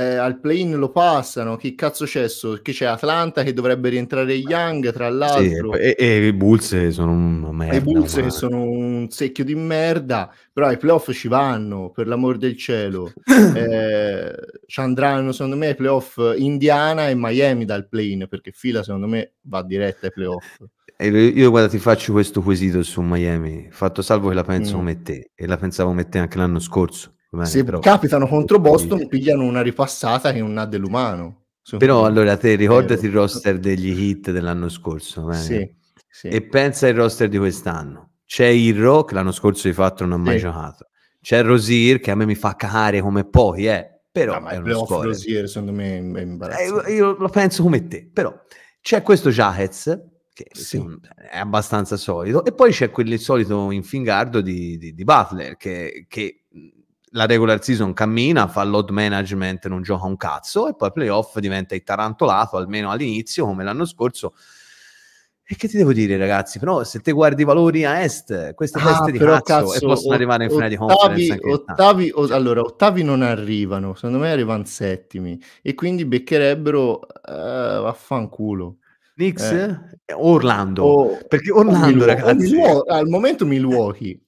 eh, al play-in lo passano. Che cazzo c'è? So? Che c'è Atlanta che dovrebbe rientrare Young, tra l'altro. Sì, e, e, i Bulls sono una merda. I Bulls ma... che sono un secchio di merda, però i playoff ci vanno, per l'amor del cielo. <coughs> eh, ci andranno, secondo me, i playoff Indiana e Miami dal play-in, perché fila, secondo me, va diretta ai playoff. Io guarda, ti faccio questo quesito su Miami, fatto salvo che la penso mm. come te, e la pensavo come te anche l'anno scorso umani, se però... capitano contro Boston pigliano una ripassata che non ha dell'umano però allora te ricordati il roster degli hit dell'anno scorso sì, sì. e pensa al roster di quest'anno c'è il Rock l'anno scorso di fatto non ha mai sì. giocato c'è Rosier che a me mi fa cacare come pochi eh. però no, ah, è uno Rosier secondo me è eh, imbarazzante eh, io lo penso come te però c'è questo Jaquez che sì. è abbastanza solido e poi c'è quel solito infingardo di, di, di Butler che, che la regular season cammina, fa load management, non gioca un cazzo e poi playoff diventa il tarantolato, almeno all'inizio come l'anno scorso. E che ti devo dire, ragazzi? Però se te guardi i valori a est, queste ah, teste di cazzo, cazzo, e possono o, arrivare in finale di conference. Ottavi, o, allora, ottavi non arrivano, secondo me arrivano settimi e quindi beccherebbero eh, vaffanculo. Knicks eh. Orlando, oh, perché Orlando, oh, ragazzi. Oh, al momento Milwaukee.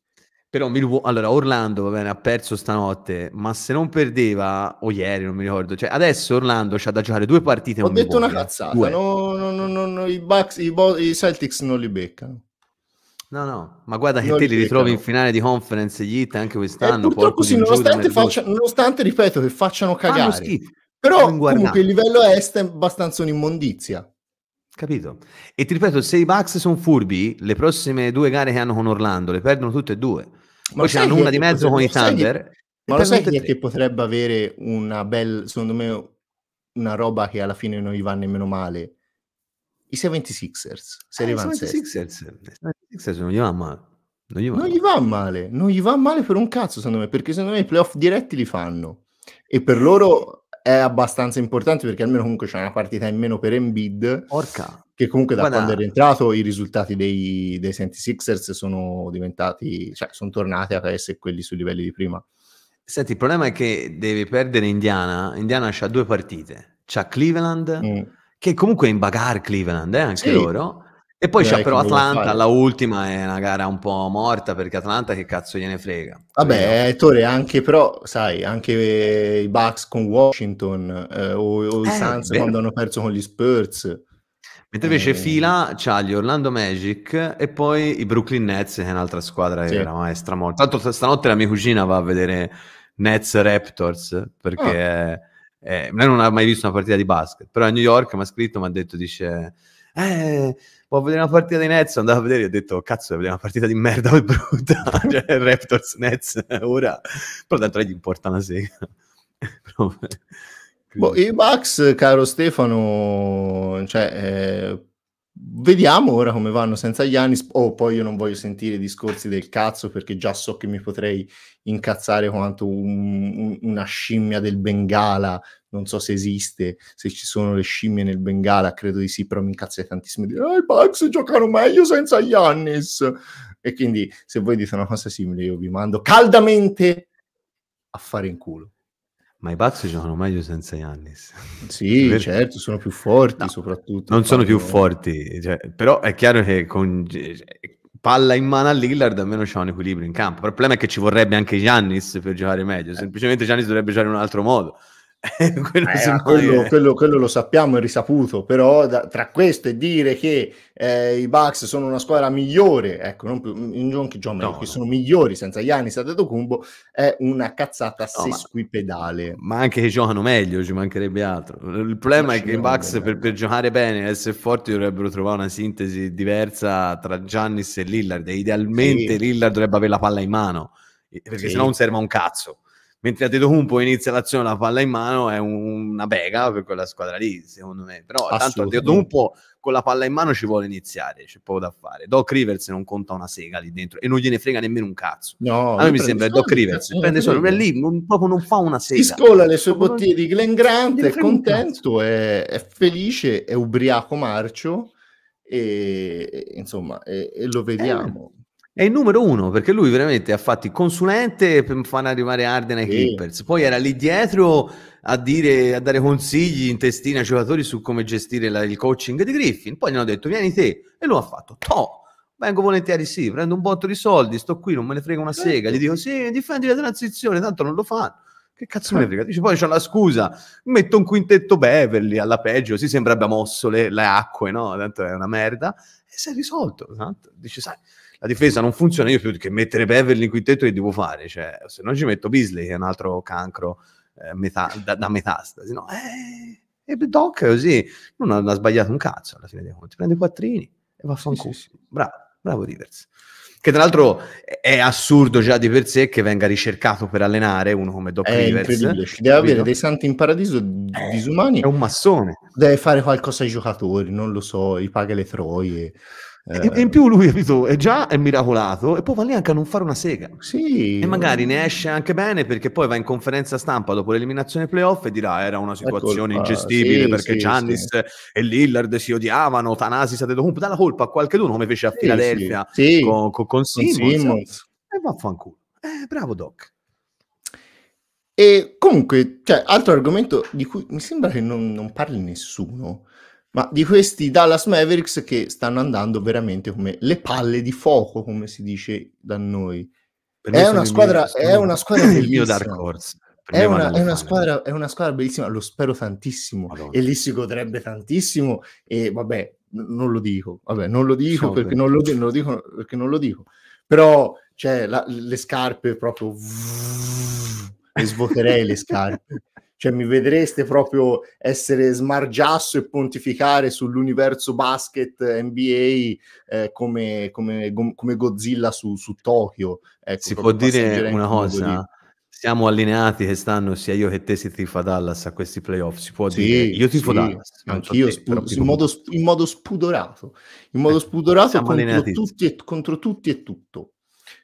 Però Milwaukee, allora Orlando, va bene, ha perso stanotte, ma se non perdeva, o ieri, non mi ricordo, cioè adesso Orlando c'ha da giocare due partite. Ho detto una cazzata, no, no, no, no, i, Bucks, i, Bo- i Celtics non li beccano. No, no, ma guarda che non te li ritrovi in finale di conference gli hit anche quest'anno. Eh, purtroppo sì, nonostante, faccia, nonostante, ripeto, che facciano cagare. Però comunque il livello est è abbastanza un'immondizia. Capito? E ti ripeto, se i Bucks sono furbi, le prossime due gare che hanno con Orlando le perdono tutte e due. Poi c'è una di mezzo potrebbe, con i Thunder. Che, ma lo sai chi è che potrebbe avere una bella, secondo me, una roba che alla fine non gli va nemmeno male? I 76ers. Eh, se ah, i 76ers. 76ers eh, non gli va male. Non gli va, non gli va male, non gli va male per un cazzo, secondo me, perché secondo me i playoff diretti li fanno. E per loro è abbastanza importante perché almeno comunque c'è una partita in meno per Embiid. Porca, che comunque da Guarda. quando è rientrato i risultati dei, dei 76ers sono diventati, cioè sono tornati a essere quelli sui livelli di prima. Senti, il problema è che deve perdere Indiana, Indiana ha due partite, c'ha Cleveland, mm. che comunque è in bagarre Cleveland, eh, anche sì. loro, e poi c'ha però Atlanta, la ultima è una gara un po' morta perché Atlanta che cazzo gliene frega. Vabbè, cioè, eh, Tore, anche però, sai, anche eh, i Bucks con Washington eh, o, o eh, i Suns quando hanno perso con gli Spurs. Mentre invece eh... fila c'ha gli Orlando Magic e poi i Brooklyn Nets, che è un'altra squadra sì. che era maestra molto. Tanto stanotte la mia cugina va a vedere Nets Raptors perché oh. eh, lei non ha mai visto una partita di basket, però a New York mi ha scritto, mi ha detto, dice... Eh, può vedere una partita dei Nets? Andava a vedere e ho detto, cazzo, devo vedere una partita di merda o brutta, <laughs> cioè Raptors Nets, ora, però tanto lei gli importa una sega. <laughs> Boh, I Bucks, caro Stefano, cioè, eh, vediamo ora come vanno senza Giannis. Oh, poi io non voglio sentire discorsi del cazzo perché già so che mi potrei incazzare quanto un, un, una scimmia del Bengala. Non so se esiste, se ci sono le scimmie nel Bengala, credo di sì, però mi incazzate tantissimo. Dire, oh, I Bucks giocano meglio senza Giannis. E quindi se voi dite una cosa simile, io vi mando caldamente a fare in culo. Ma i pazzi giocano meglio senza Yannis. Sì, <laughs> Perché... certo, sono più forti no, soprattutto. Non sono più forti, cioè, però è chiaro che con palla in mano a Lillard almeno c'è un equilibrio in campo. il problema è che ci vorrebbe anche Giannis per giocare meglio, eh. semplicemente Giannis dovrebbe giocare in un altro modo. <laughs> quello, eh, ah, quello, quello, quello, lo sappiamo, è risaputo, però da, tra questo e dire che eh, i Bucks sono una squadra migliore, ecco, non, non che John Mello, no, ecco, no. sono migliori senza Giannis Antetokounmpo, è una cazzata no, sesquipedale. Ma, ma, anche che giocano meglio, ci mancherebbe altro. Il problema è che i Bucks per, per, giocare bene e essere forti dovrebbero trovare una sintesi diversa tra Giannis e Lillard, e idealmente sì. Lillard dovrebbe avere la palla in mano, eh, perché sì. se no non serve un cazzo mentre a Tetocumpo inizia l'azione la palla in mano è un, una bega per quella squadra lì secondo me però tanto a Tetocumpo con la palla in mano ci vuole iniziare c'è poco da fare Doc Rivers non conta una sega lì dentro e non gliene frega nemmeno un cazzo no, a me mi sembra soldi, Doc Rivers eh, prende solo lì non, proprio non fa una sega si scola le sue bottiglie di Glenn Grant è contento è, è felice è ubriaco marcio e, e insomma e, e lo eh, vediamo eh. È il numero uno perché lui veramente ha fatto il consulente per far arrivare Arden ai sì. Clippers, poi era lì dietro a, dire, a dare consigli in testina ai giocatori su come gestire la, il coaching di Griffin. Poi gli hanno detto: Vieni te, e lui ha fatto: Toh, vengo volentieri sì, prendo un botto di soldi, sto qui, non me ne frega una certo. sega. Gli dico: Sì, difendi la transizione, tanto non lo fanno. Che cazzo me ne certo. frega? Dice, poi c'è la scusa, metto un quintetto Beverly alla peggio, si sembra abbia mosso le, le acque, no? Tanto è una merda. E si è risolto. Tanto. Esatto. Dice, sai, la difesa non funziona, io più che mettere Beverly in quintetto che devo fare, cioè, se non ci metto Beasley che è un altro cancro eh, meta- da, da, metastasi, no? Eh, e Doc così, non ha, sbagliato un cazzo alla fine dei conti, prende quattrini e va a sì, sì, bravo, bravo Rivers che tra l'altro è assurdo già di per sé che venga ricercato per allenare uno come Doc è Rivers. Incredibile. Ci deve avere dei santi in paradiso eh, disumani. È un massone. Deve fare qualcosa ai giocatori, non lo so, i paga le troie. E, in più lui capito, è già è miracolato e poi va lì anche a non fare una sega. Sì. E magari ne esce anche bene perché poi va in conferenza stampa dopo l'eliminazione playoff e dirà era una ecco situazione ingestibile sì, perché sì, Giannis sì. e Lillard si odiavano, Tanasi si è detto oh, dà la colpa a qualcuno come fece a Filadelfia con, con, con Simmons. E vaffanculo. Eh, bravo Doc. E comunque, cioè, altro argomento di cui mi sembra che non, non parli nessuno, ma di questi Dallas Mavericks che stanno andando veramente come le palle di fuoco, come si dice da noi. È una, squadra, <clears throat> mio, è una, squadra, è una squadra è una, è, una squadra, è una, squadra, bellissima, lo spero tantissimo Madonna. e lì si godrebbe tantissimo e vabbè, non lo dico, vabbè, non lo dico, no, perché, non lo, non lo dico perché non lo dico, però cioè, la, le scarpe proprio le svuoterei le scarpe <laughs> Cioè mi vedreste proprio essere smargiasso e pontificare sull'universo basket NBA eh, come, come, come, Godzilla su, su Tokyo. Ecco, si può dire una cosa, siamo allineati che stanno sia io che te si tifa Dallas a questi playoff, si può sì, dire, io tifo sì, Dallas. Anch'io so te, in, modo, in, modo, spudorato, in modo eh, spudorato contro tutti, e, contro tutti e tutto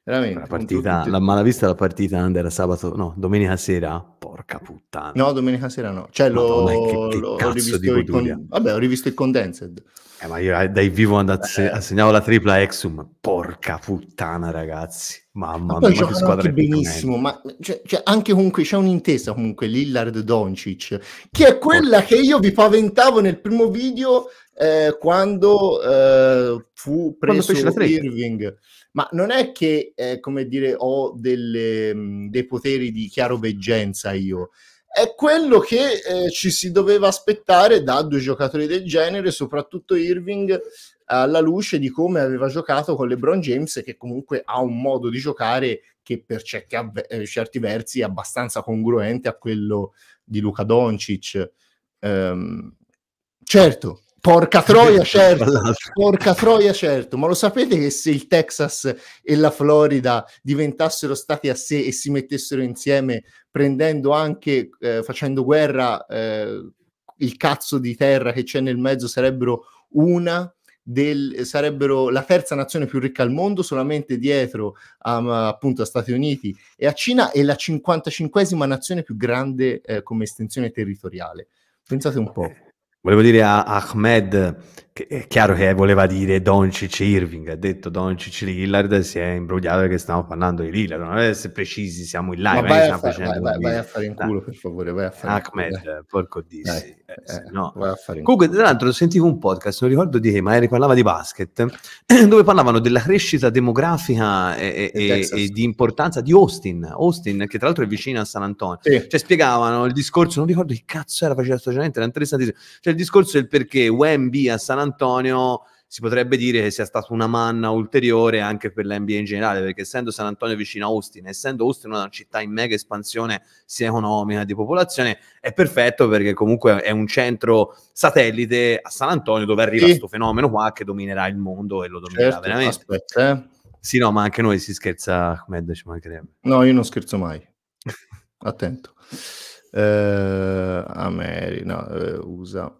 veramente. La partita, tutti... l'ha vista la partita Under sabato, no, domenica sera, porca puttana. No, domenica sera no, cioè Madonna, lo, che, che lo ho rivisto il con... vabbè, ho rivisto il condensed. Eh, ma io eh, dai vivo andavo eh. a segnare la tripla Exum, porca puttana ragazzi, mamma ma poi mia, giocano anche benissimo, ma cioè, cioè, anche comunque c'è un'intesa comunque Lillard-Doncic, che è quella porca. che io vi paventavo nel primo video eh, quando eh, fu preso quando Irving ma non è che, eh, come dire, ho delle, mm, dei poteri di chiaroveggenza io. È quello che eh, ci si doveva aspettare da due giocatori del genere, soprattutto Irving, alla luce di come aveva giocato con LeBron James, che comunque ha un modo di giocare che per certi, avver- eh, certi versi è abbastanza congruente a quello di Luca Doncic. Um, certo, Porca troia, <laughs> certo, porca troia, certo, ma lo sapete che se il Texas e la Florida diventassero stati a sé e si mettessero insieme, prendendo anche, eh, facendo guerra, eh, il cazzo di terra che c'è nel mezzo, sarebbero una del, sarebbero la terza nazione più ricca al mondo, solamente dietro um, appunto a Stati Uniti e a Cina, e la 55esima nazione più grande eh, come estensione territoriale. Pensate un po'. Volevo dire a Ahmed è chiaro che voleva dire Don Cicci Irving, ha detto Don Cicci Lillard, si è imbrogliato perché stiamo parlando di Lillard, non deve essere precisi, siamo in live. Ma vai, a, fa- vai, vai, vai a fare in culo, per favore, vai a fare Ahmed, porco di Eh, eh, no. Comunque, tra l'altro, sentivo un podcast, non ricordo di che, ma parlava di basket, <clears throat> dove parlavano della crescita demografica e, e, e, di importanza di Austin, Austin, che tra l'altro è vicino a San Antonio. Sì. Cioè, spiegavano il discorso, non ricordo che cazzo era, faceva sto era interessantissimo. Cioè, il discorso è il perché Wemby a San Antonio Antonio si potrebbe dire che sia stata una manna ulteriore anche per l'NBA in generale, perché essendo San Antonio vicino a Austin, essendo Austin una città in mega espansione sia economica di popolazione, è perfetto perché comunque è un centro satellite a San Antonio dove arriva questo sì. fenomeno qua che dominerà il mondo e lo dominerà certo, veramente. Aspetta, eh. Sì, no, ma anche noi si scherza, Ahmed, ci mancherebbe. No, io non scherzo mai. <laughs> Attento. Uh, Ameri, no, uh, USA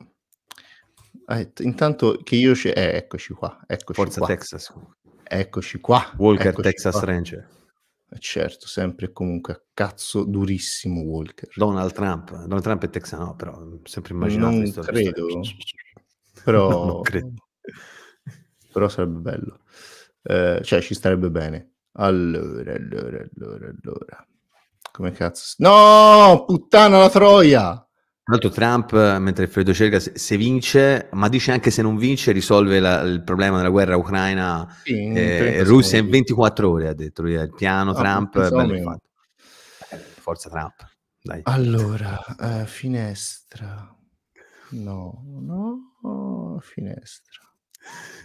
intanto che io c'è, eh, eccoci qua, eccoci Forza qua. Texas. Eccoci qua. Walker eccoci Texas qua. Ranger. Eh, certo, sempre e comunque cazzo durissimo Walker. Donald Trump, Donald Trump è texano, però sempre immaginato. Non credo, <laughs> però, <laughs> non credo. <laughs> però sarebbe bello. Eh, cioè, ci starebbe bene. Allora, allora, allora, allora. Come cazzo? No, puttana la troia! l'altro Trump, mentre Fredo cerca, se, se, vince, ma dice anche se non vince, risolve la, il problema della guerra ucraina sì, eh, Russia in 24 ore, ha detto lui, il piano ah, Trump. Eh, forza Trump. Dai. Allora, eh, finestra. No, no, finestra.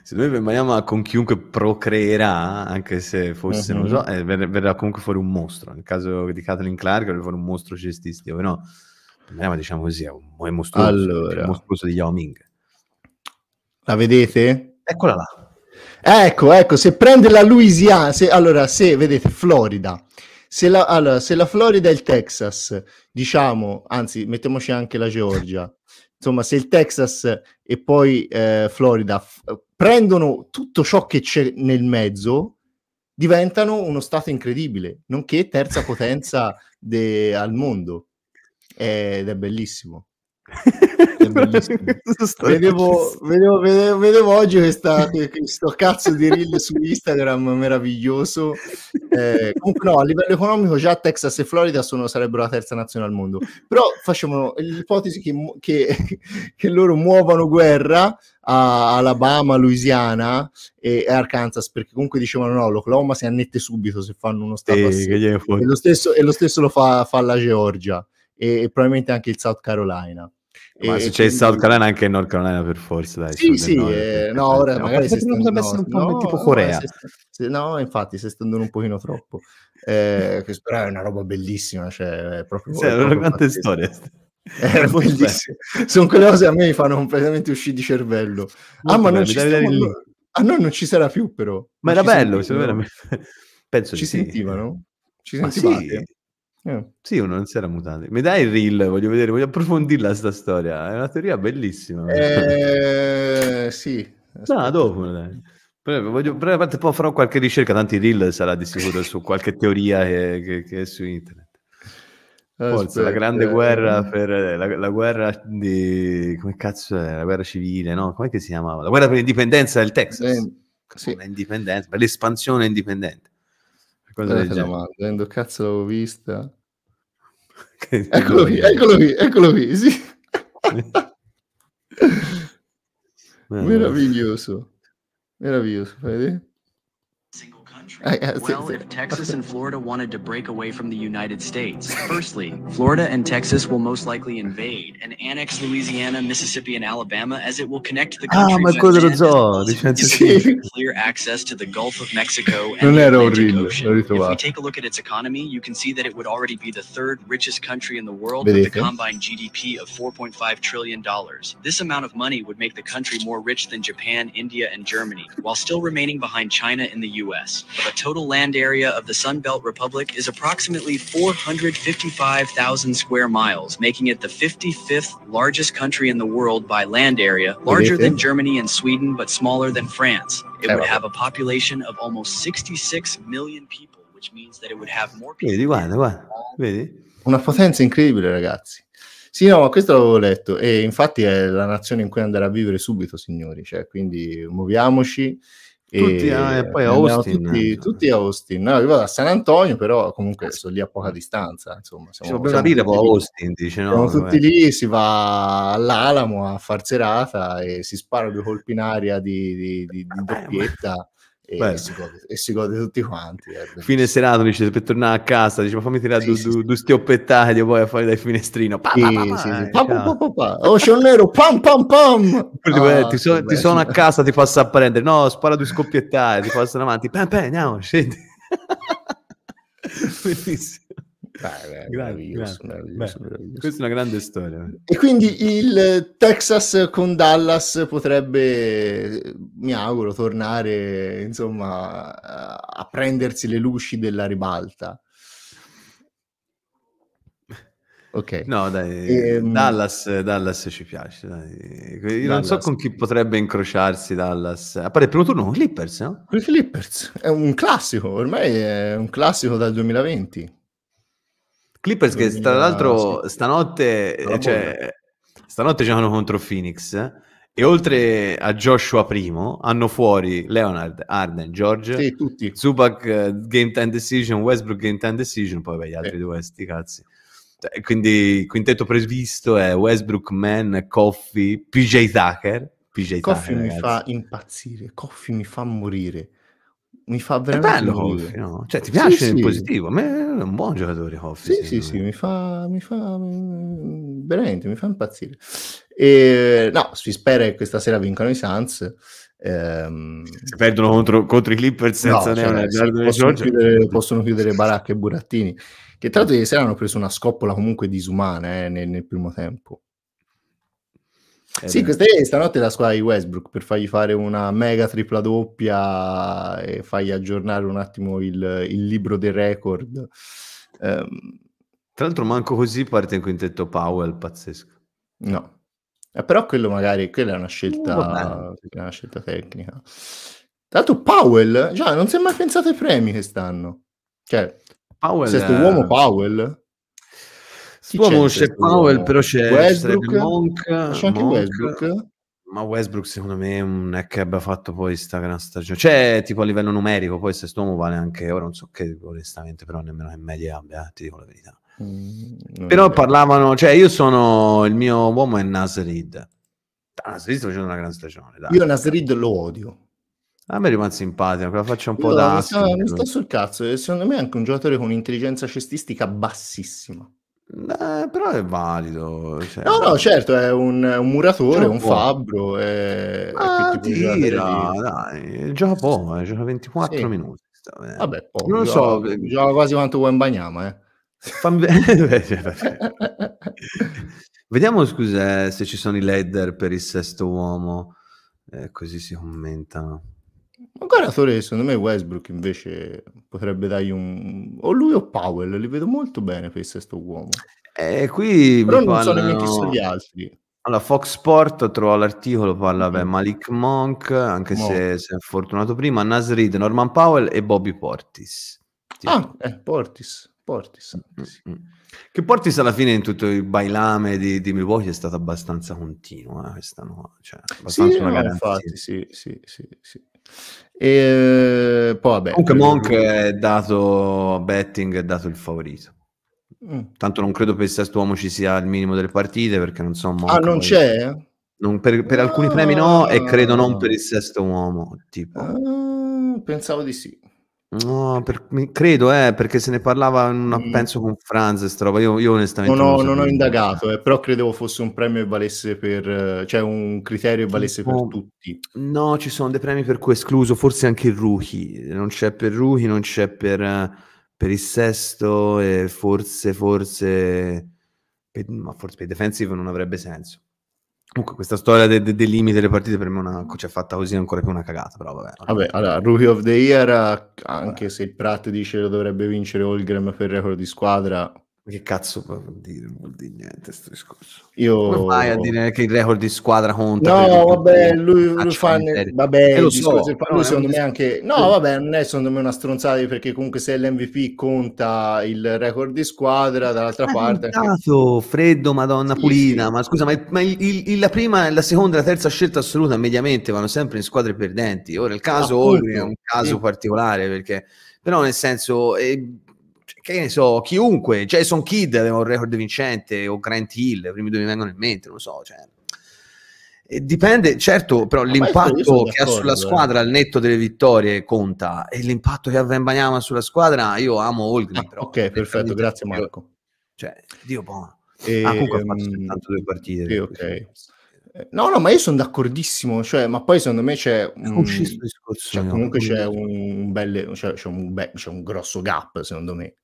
Se noi rimaniamo con chiunque procreerà, anche se fosse, mm-hmm. non so, mhm. eh, ver- verrà comunque fuori un mostro. Nel caso di Kathleen Clark, verrà fuori un mostro cestistico, no? ma diciamo così, è, un, è mostruoso, allora. È mostruoso di Yao Ming. La vedete? Eccola là. Ecco, ecco, se prende la Louisiana, se, allora se, vedete, Florida, se la, allora, se la Florida e il Texas, diciamo, anzi, mettiamoci anche la Georgia, insomma, se il Texas e poi eh, Florida f- prendono tutto ciò che c'è nel mezzo, diventano uno stato incredibile, nonché terza potenza de- al mondo ed è bellissimo. <laughs> vedevo, vedevo, vedevo, vedevo, oggi questa, questo cazzo di reel su Instagram meraviglioso. Eh, comunque, no, a livello economico, già Texas e Florida sono, sarebbero la terza nazione al mondo. Però facciamo l'ipotesi che, che, <laughs> che loro muovano guerra a Alabama, Louisiana e, Arkansas perché comunque dicevano no, l'Oklahoma si annette subito se fanno uno stato e, e, lo stesso, e lo stesso lo fa, fa la Georgia e, probabilmente anche il South Carolina. Ma e, se c'è quindi... il South Carolina anche il North Carolina per forza, dai. Sì, sì, nord, eh, no, ora no, magari se stanno essere un po' no, tipo Corea. No, se, se, no, infatti, se stanno un pochino troppo. Eh, che però è una roba bellissima, cioè è proprio... Sì, è una grande storia. Eh, <laughs> bellissimo. Sono quelle cose che a me mi fanno completamente uscire di cervello. Ah, Molto ah, ma non ci stiamo... lì. Ah, no, non ci sarà più però. Ma non era bello, <laughs> penso ci sì. sentivano? Ci sentivano? Eh, sì, uno non si era mutante. Mi dai il reel, voglio vedere, voglio approfondirla sta storia. È una teoria bellissima. Eh, sì. Aspetta. No, dopo, dai. voglio, parte, poi farò qualche ricerca, tanti reel sarà di sicuro su <laughs> qualche teoria che, che, che è su internet. Forza, la grande guerra per la, la, guerra di come cazzo è la guerra civile, no? Come si chiamava? La guerra per l'indipendenza del Texas. sì. L'indipendenza, per l'espansione indipendente. Cosa eh, del genere. Dove cazzo l'avevo vista? <laughs> eccolo qui, eccolo qui, eccolo qui, sì. <laughs> meraviglioso, eh, meraviglioso, vedi? country. well, if Texas and Florida wanted to break away from the United States, firstly, Florida and Texas will most likely invade and annex Louisiana, Mississippi, and Alabama as it will connect the ah, country ah, ma clear access to the Gulf of Mexico <laughs> and the Atlantic Ocean. If we take a look at its economy, you can see that it would already be the third richest country in the world with a combined GDP of 4.5 trillion dollars. This amount of money would make the country more rich than Japan, India, and Germany, while still remaining behind China and the US the total land area of the Sunbelt Republic is approximately 455,000 square miles, making it the 55th largest country in the world by land area, larger than Germany and Sweden, but smaller than France. It would have a population of almost 66 million people, which means that it would have more people. Vedi, guarda, guarda, vedi? Una potenza incredibile, ragazzi. Sì, no, questo l'avevo letto e infatti è la nazione in cui andare a vivere subito, signori, cioè, quindi muoviamoci. Tutti, e, ah, e poi Austin. Tutti, eh, tutti, Austin. No, arrivo da San Antonio, però comunque eh sono lì a poca distanza. Insomma, siamo, Ci dobbiamo dire poi Austin, dice, no? Siamo tutti eh. lì, si va all'Alamo a far serata e si spara due colpi in aria di, di, di, di doppietta e si, gode, e si, gode, tutti quanti. Eh, Fine serata dice per tornare a casa, dice fammi tirare sì, due, sì, due, due stioppettati poi a fare dal finestrino. Pa, sì, pa, eh, oh, Nero, pam pam pam. Eh, ah, ti, so, ti sono a casa, ti passa a prendere. No, spara due scoppiettate, ti passano avanti. Pam, pam, andiamo, scendi. <laughs> Bellissimo. Beh, Questa è una grande storia. E quindi il Texas con Dallas potrebbe, mi auguro, tornare insomma, a prendersi le luci della ribalta. Ok. No, dai, ehm... Dallas, Dallas, ci piace. Dai. Io Dallas. non so con chi potrebbe incrociarsi Dallas. A ah, parte il primo turno Clippers, no? Clippers è un classico, ormai è un classico dal 2020. Clippers che tra l'altro stanotte, eh, cioè, stanotte giocano contro Phoenix eh, e oltre a Joshua primo hanno fuori Leonard, Arden, George, sì, tutti. Zubac uh, Game Time Decision, Westbrook Game Time Decision, poi beh, gli altri sì. due sti cazzi. Cioè, quindi il quintetto previsto è Westbrook, Man, Coffee, PJ Tucker. PJ Coffee Tucker, mi ragazzi. fa impazzire, Coffee mi fa morire mi fa veramente... È bello Hoffi, no? Cioè ti piace sì, in sì. positivo, ma è un buon giocatore Hoffi. Sì, sì, sì, mi fa, mi fa... Mm, veramente, mi fa impazzire. E, no, si spera che questa sera vincano i Suns. Ehm... Se perdono contro, contro, i Clippers senza no, cioè, sì, possono, chiudere, possono chiudere Baracca e Burattini, che tra l'altro ieri sera hanno preso una scoppola comunque disumana eh, nel, nel primo tempo. Eh, sì, questa, stanotte la squadra di Westbrook per fargli fare una mega tripla doppia e fargli aggiornare un attimo il, il libro dei record. Um, Tra l'altro, manco così parte in quintetto Powell, pazzesco. No, eh, però quello magari quella è una scelta, oh, è una scelta tecnica. Tra l'altro, Powell già non si è mai pensato ai premi quest'anno. Cioè, Powell sesto è... uomo eh, Powell chi Poi c'è, Powell, però c'è Westbrook, Monk, c'è anche Monk. Westbrook. Ma Westbrook secondo me non è che abbia fatto poi sta gran stagione. Cioè, tipo a livello numerico, poi se st'uomo vale anche ora, non so che onestamente, però nemmeno in media abbia, eh, ti dico la verità. Mm, però parlavano, cioè io sono, il mio uomo è Nasrid. Ah, Nasrid sta facendo una gran stagione. Dai. Io Nasrid lo odio. A me rimane simpatico, la faccio un io po' da... mi sta sul cazzo, secondo me è anche un giocatore con intelligenza cestistica bassissima. Eh, però è valido. Cioè, no, no, certo, è un, un muratore, un fabbro. E, ah, e tira, di... dai, gioca poco, eh, gioca 24 sì. minuti. Vabbè, poi, non gioca, so, eh, gioca quasi quanto vuoi in bagnama, eh. <laughs> eh cioè, Vediamo, scusa, eh, se ci sono i ladder per il sesto uomo, eh, così si commentano. Un calciatore secondo me Westbrook invece potrebbe dargli un... o lui o Powell, li vedo molto bene per il sesto uomo. Eh, qui Però non parlano... so nemmeno chi gli altri. Allora, Fox Sport, trovo l'articolo, parla beh, mm. Malik Monk, anche Monk. se si è fortunato prima, Nasrid, Norman Powell e Bobby Portis. Tipo. Ah, eh, Portis, Portis. Mm-hmm. Che Portis alla fine in tutto il bailame di, di Milwaukee è stata abbastanza continua, eh, questa quest'anno, cioè, abbastanza sì, una no, infatti, sì, sì, sì, sì. E poi vabbè. Comunque Monk è dato a betting, è dato il favorito. Mm. Tanto non credo per il sesto uomo ci sia il minimo delle partite perché non so. Monk ah, non poi... c'è? Non per, per alcuni premi no, e credo non per il sesto uomo. Tipo. Ah, pensavo di sì. No, per, credo, eh, perché se ne parlava, una, mm. penso, con Franz Strova. Io, io onestamente... Non ho, non non ho indagato, eh, però credevo fosse un premio che valesse per... Eh, cioè un criterio che valesse tipo, per tutti. No, ci sono dei premi per cui escluso, forse anche il Rookie. Non c'è per Rookie, non c'è per, eh, per il sesto e forse, forse... Per, ma forse per il defensive non avrebbe senso. Comunque, questa storia dei de, de limiti delle partite per me è una, cioè, fatta così ancora più una cagata. Però vabbè. Vabbè, allora, Rookie of the Year, anche vabbè. Eh. se il Pratt dice che dovrebbe vincere Holgram per record di squadra, che cazzo vuol dire? Non vuol dire niente sto discorso. Io... Come fai a dire che il record di squadra conta? No, vabbè, lui, lui fa... Vabbè, eh, lo so, discorso, no, lui secondo me anche... No, vabbè, non è secondo me una stronzata perché comunque se l'MVP conta il record di squadra, dall'altra eh, è parte... Dato, anche... freddo, madonna sì, pulita, sì. ma scusa, ma, il, ma il, il, la prima, la seconda e la terza scelta assoluta mediamente vanno sempre in squadre perdenti. Ora, il caso Olbri è un caso particolare perché... Però nel senso... Eh, che ne so, chiunque, Jason cioè, Kidd aveva un record vincente o Grant Hill, i primi due mi vengono in mente, non lo so, cioè. Eh, dipende, certo, però l'impatto che ha sulla eh. squadra al netto delle vittorie conta e l'impatto che ha Vembanyama sulla squadra, io amo Olgri, ah, Ok, perfetto, grazie Marco. Cioè, Dio buono. E, ah, ehm, comunque ha fatto soltanto due partite. Sì, ok. Eh, no, no, ma io sono d'accordissimo, cioè, ma poi secondo me c'è un, cioè, comunque c'è un, belle, cioè, c'è, un be- c'è un grosso gap, secondo me,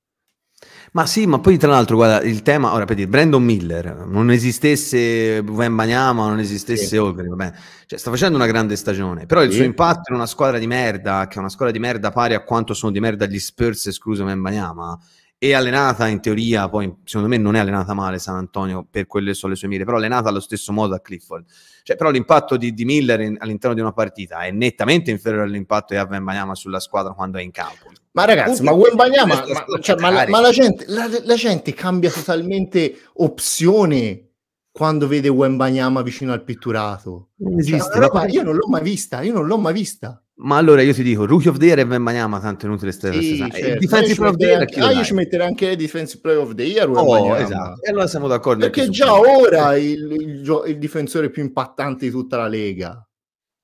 ma sì, ma poi tra l'altro, guarda, il tema, ora per dire, Brandon Miller, non esistesse Van Banyama, non esistesse sì. Olver, vabbè, cioè, sta facendo una grande stagione, però il sì. suo impatto in una squadra di merda, che è una squadra di merda pari a quanto sono di merda gli Spurs, escluso Van Banyama, è allenata in teoria, poi secondo me non è allenata male San Antonio per quelle sono sue mire, però allenata allo stesso modo a Clifford. Cioè, però l'impatto di, di Miller in, all'interno di una partita è nettamente inferiore all'impatto di Aven Bayama sulla squadra quando è in campo. Ma ragazzi, ma Wembagnama, ma, cioè, ma, la, ma la, gente, la, la, gente, cambia totalmente opzione quando vede Wembagnama vicino al pitturato. Non cioè, esiste. Cioè, ma io non l'ho mai vista, io non l'ho mai vista. Ma allora io ti dico, Rookie of the Year e Wembagnama, tanto è inutile stare sì, certo. Il Defensive of the Year anche, Ah, io ci metterei anche Defensive Player of the Year oh, esatto. E allora siamo d'accordo. Perché già ora il, il, il, il difensore più impattante di tutta la Lega.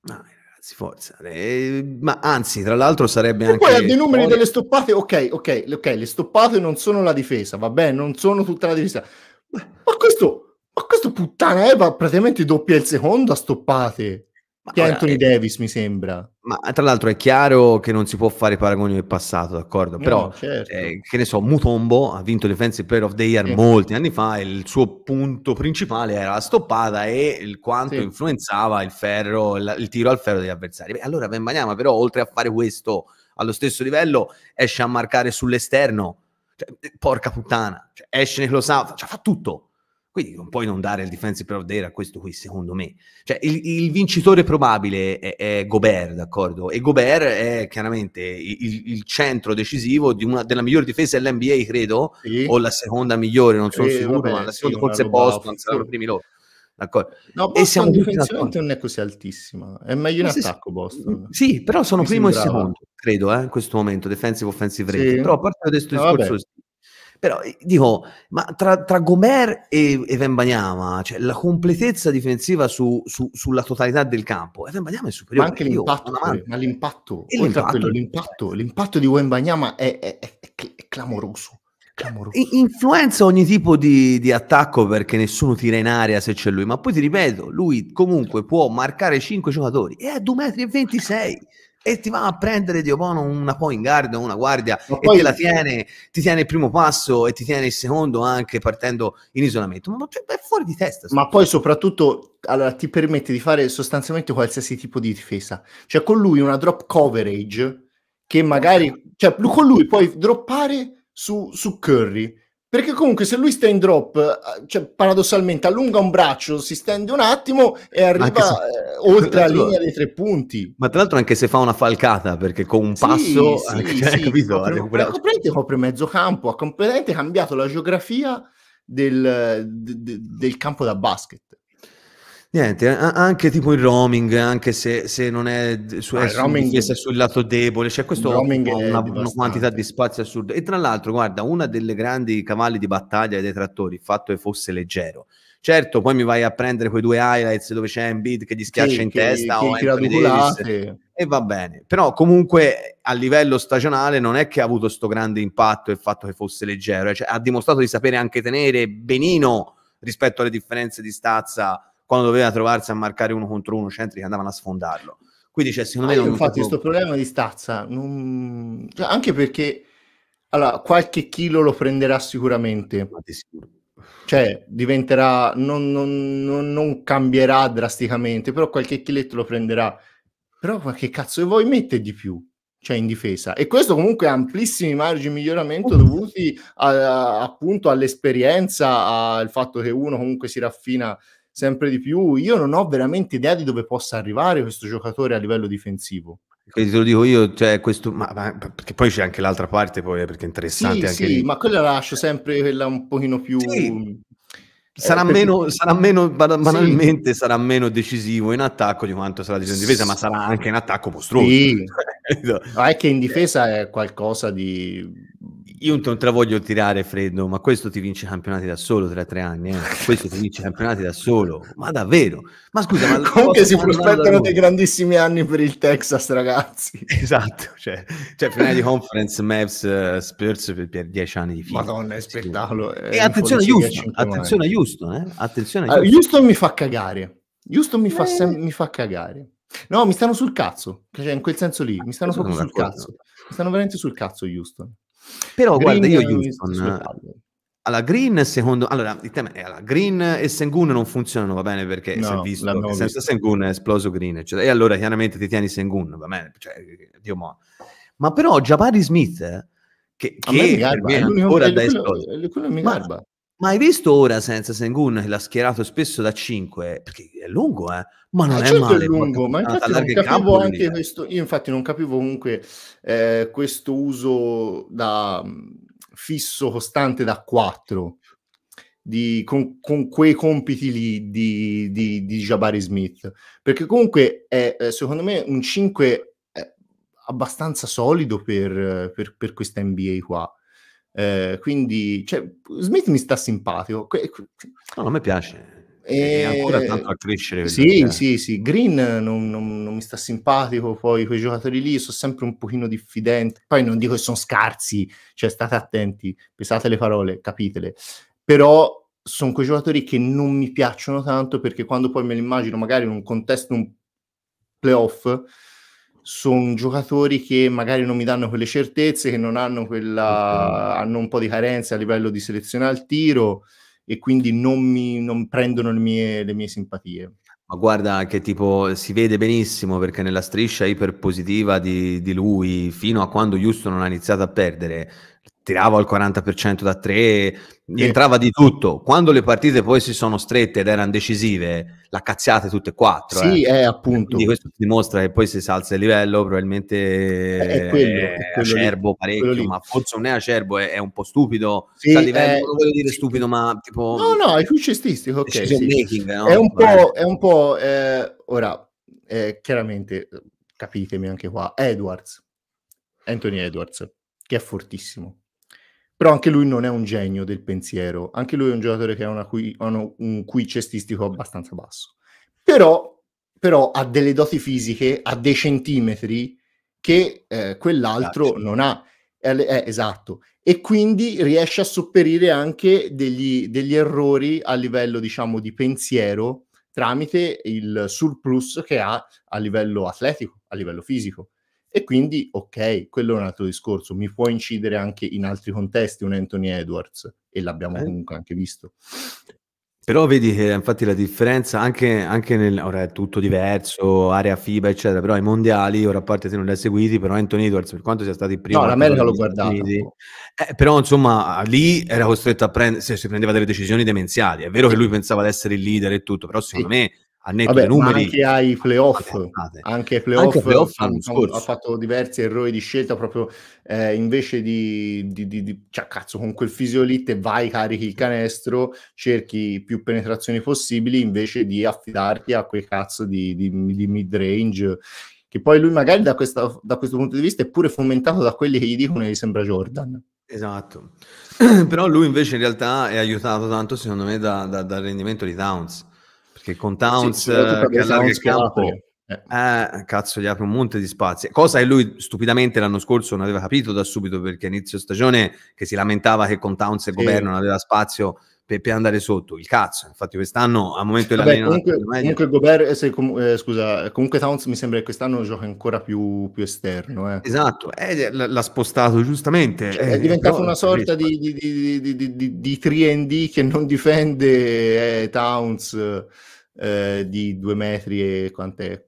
Ah, si forza. Eh, ma anzi, tra l'altro sarebbe e anche... Poi dei numeri delle stoppate, ok, ok, ok, le stoppate non sono la difesa, va bene, non sono tutta la difesa. Ma questo, ma questo puttana Eva praticamente doppia il secondo a stoppate. Che Anthony è... Eh, Davis, mi sembra. Ma tra l'altro è chiaro che non si può fare paragoni del passato, d'accordo? No, certo. eh, che ne so, Mutombo ha vinto Defensive Player of the Year sì. molti anni fa e il suo punto principale era la stoppata e il quanto sì. influenzava il ferro, il, il, tiro al ferro degli avversari. Beh, allora Vembanyama però, oltre a fare questo allo stesso livello, esce a marcare sull'esterno. Cioè, eh, porca puttana, cioè, esce ne lo sa, cioè, fa tutto quindi non puoi non dare il defensive player of the year a questo qui, secondo me. Cioè, il, il vincitore probabile è, è, Gobert, d'accordo? E Gobert è chiaramente il, il centro decisivo di una, della migliore difesa dell'NBA, credo, sì. o la seconda migliore, non sono eh, sicuro, vabbè, ma la seconda forse è Boston, saranno i primi loro. D'accordo. No, Boston e siamo difensivamente non è così altissima, è meglio in attacco Boston. Sì, però sono Mi primo sembrava. e secondo, credo, eh, in questo momento, defensive offensive rate. Però a parte questo eh, discorso, vabbè. Però eh, dico, ma tra, tra Gomer e, e Vembanyama, cioè la completezza difensiva su, su, sulla totalità del campo, e Vembanyama è superiore. Ma anche l'impatto, io, eh, ma l'impatto, l'impatto, quello, l'impatto, l'impatto, di Vembanyama è, è, è, è clamoroso. Clamoroso. Influenza ogni tipo di, di, attacco perché nessuno tira in aria se c'è lui, ma poi ti ripeto, lui comunque può marcare 5 giocatori e è 2,26 metri. 26 e ti va a prendere Dio buono una point guard o una guardia ma e te la tiene, ti tiene il primo passo e ti tiene il secondo anche partendo in isolamento. Ma cioè, è fuori di testa. Ma poi soprattutto allora, ti permette di fare sostanzialmente qualsiasi tipo di difesa. Cioè con lui una drop coverage che magari... Cioè con lui puoi droppare su, su Curry perché comunque se lui sta in drop, eh, cioè paradossalmente allunga un braccio, si stende un attimo e arriva se... Eh, oltre la linea dei tre punti. Ma tra l'altro anche se fa una falcata, perché con un passo... Sì, sì, <laughs> cioè, sì, capito, copre, completamente copre mezzo campo, ha completamente cambiato la geografia del, de, de, del campo da basket. Niente, anche tipo il roaming, anche se, se non è, su, ah, è roaming, su, sul lato debole, cioè questo ha una, una, quantità di spazio assurda. E tra l'altro, guarda, una delle grandi cavalli di battaglia dei trattori, il fatto che fosse leggero. Certo, poi mi vai a prendere quei due highlights dove c'è Embiid che gli schiaccia che, in che, testa che, o Anthony Davis, e va bene. Però comunque a livello stagionale non è che ha avuto questo grande impatto il fatto che fosse leggero, eh. cioè, ha dimostrato di sapere anche tenere benino rispetto alle differenze di stazza quando doveva trovarsi a marcare uno contro uno, centri che andavano a sfondarlo. Quindi cioè, secondo me... Ah, non infatti questo problema di stazza, non... cioè, anche perché allora, qualche chilo lo prenderà sicuramente. Cioè, diventerà, non, non, non cambierà drasticamente, però qualche chiletto lo prenderà. Però qualche cazzo vuoi mettere di più? cioè in difesa. E questo comunque ha amplissimi margini di miglioramento dovuti a, a, appunto all'esperienza, al fatto che uno comunque si raffina sempre di più. Io non ho veramente idea di dove possa arrivare questo giocatore a livello difensivo. Che te lo dico io, cioè questo, ma, ma, perché poi c'è anche l'altra parte, poi, perché è interessante. Sì, anche sì, lì. ma quella la lascio sempre quella un pochino più. Sì. Eh, sarà, eh, meno, perché... sarà, meno, banalmente sì. sarà meno decisivo in attacco di quanto sarà in difesa, ma sarà anche in attacco mostruoso. Sì. <laughs> ma è che in difesa è qualcosa di io non te la voglio tirare freddo, ma questo ti vince i campionati da solo tra tre anni. Eh? <laughs> Questo ti vince i campionati da solo, ma davvero? Ma scusa, ma comunque si prospettano dei grandissimi anni per il Texas, ragazzi. <laughs> Esatto, cioè, cioè finale di conference Mavs uh, Spurs per, per, dieci anni di fila. Madonna, è spettacolo. e attenzione a Houston, attenzione a Houston, eh? attenzione a Houston. Uh, Houston mi fa cagare. Houston mi, eh. fa sem- mi fa cagare. No, mi stanno sul cazzo, cioè in quel senso lì, mi stanno proprio sul cazzo. Mi stanno veramente sul cazzo Houston. Però Green guarda, io Houston... Alla Green, secondo allora il tema è alla Green e Sengun non funzionano va bene perché no, si visto che senza visto. Sengun è esploso Green, eccetera. e allora chiaramente ti tieni Sengun, va bene, cioè, Dio mo. Ma però Jabari Smith, eh, che, che me garba, me ancora da esplodere, quello, quello mi garba. Ma, ma hai visto ora senza Sengun che l'ha schierato spesso da 5? Perché è lungo, eh? Ma non ah, è certo male. È lungo, ma infatti non capivo anche questo. Io infatti non capivo comunque eh, questo uso da mm, fisso costante da 4 di, con, con, quei compiti lì di, di, di, Jabari Smith. Perché comunque è eh, secondo me un 5 abbastanza solido per, per, per questa NBA qua eh, quindi, cioè, Smith mi sta simpatico. No, a me piace. E... ancora tanto a crescere. Sì, sì, sì. Green non, non, non, mi sta simpatico, poi quei giocatori lì sono sempre un pochino diffidenti. Poi non dico che sono scarsi, cioè state attenti, pesate le parole, capitele. Però sono quei giocatori che non mi piacciono tanto perché quando poi me li immagino magari in un contesto, un playoff, sono giocatori che magari non mi danno quelle certezze, che non hanno, quella, hanno un po' di carenze a livello di selezione al tiro e quindi non, mi, non prendono le mie, le mie simpatie. Ma guarda che tipo si vede benissimo perché nella striscia iperpositiva di, di lui fino a quando Houston non ha iniziato a perdere tirava al 40% da tre, gli entrava di tutto. Quando le partite poi si sono strette ed erano decisive, la cazziate tutte e quattro. Sì, eh. è eh, appunto. Quindi questo dimostra che poi se si alza il livello, probabilmente eh, è, quello, è è acerbo lì, parecchio, lì. ma forse non è acerbo, è, è un po' stupido. Sì, a livello, è... Eh, non voglio dire stupido, ma tipo... No, no, è più cestistico, ok. Sì. Making, no? È un po', è un po' eh, ora, eh, chiaramente, capitemi anche qua, Edwards, Anthony Edwards, che è fortissimo però anche lui non è un genio del pensiero, anche lui è un giocatore che ha, qui, ha uno, un cui cestistico abbastanza basso, però, però, ha delle doti fisiche, ha dei centimetri che eh, quell'altro Caccio. non ha. è, eh, esatto, e quindi riesce a sopperire anche degli, degli errori a livello diciamo di pensiero tramite il surplus che ha a livello atletico, a livello fisico. E quindi, ok, quello è un altro discorso, mi può incidere anche in altri contesti un Anthony Edwards, e l'abbiamo eh. comunque anche visto. Però vedi che infatti la differenza anche, anche nel, ora è tutto diverso, area FIBA eccetera, però ai mondiali, ora a parte se non li hai seguiti, però Anthony Edwards per quanto sia stato il primo... No, l'America l'ho guardato. Eh, però insomma lì era costretto a prendere, si prendeva delle decisioni demenziali, è vero che lui pensava di essere il leader e tutto, però secondo sì. me a netto Vabbè, numeri. Anche ai playoff, vabbè, anche ai playoff, anche playoff hanno, mm, ha fatto diversi errori di scelta proprio eh, invece di, di, di, di cioè, cazzo, con quel fisiolite vai, carichi il canestro, cerchi più penetrazioni possibili invece di affidarti a quei cazzo di, di mid range. Che poi lui, magari da, questa, da questo punto di vista, è pure fomentato da quelli che gli dicono che gli sembra Jordan. Esatto, <clears throat> però lui invece in realtà è aiutato tanto secondo me dal da, da rendimento di Downs che con Towns sì, eh, che campo eh. cazzo gli apre un monte di spazi cosa che lui stupidamente l'anno scorso non aveva capito da subito perché inizio stagione che si lamentava che con Towns e sì. governo non aveva spazio per, per, andare sotto il cazzo infatti quest'anno al momento della Vabbè, comunque, comunque Gobert eh, se, com- eh, scusa comunque Towns mi sembra che quest'anno gioca ancora più, più esterno eh. esatto eh, eh l- l'ha spostato giustamente cioè, è diventato una sorta di, di, di, di, 3D che non difende Towns eh, di due metri e quant'è?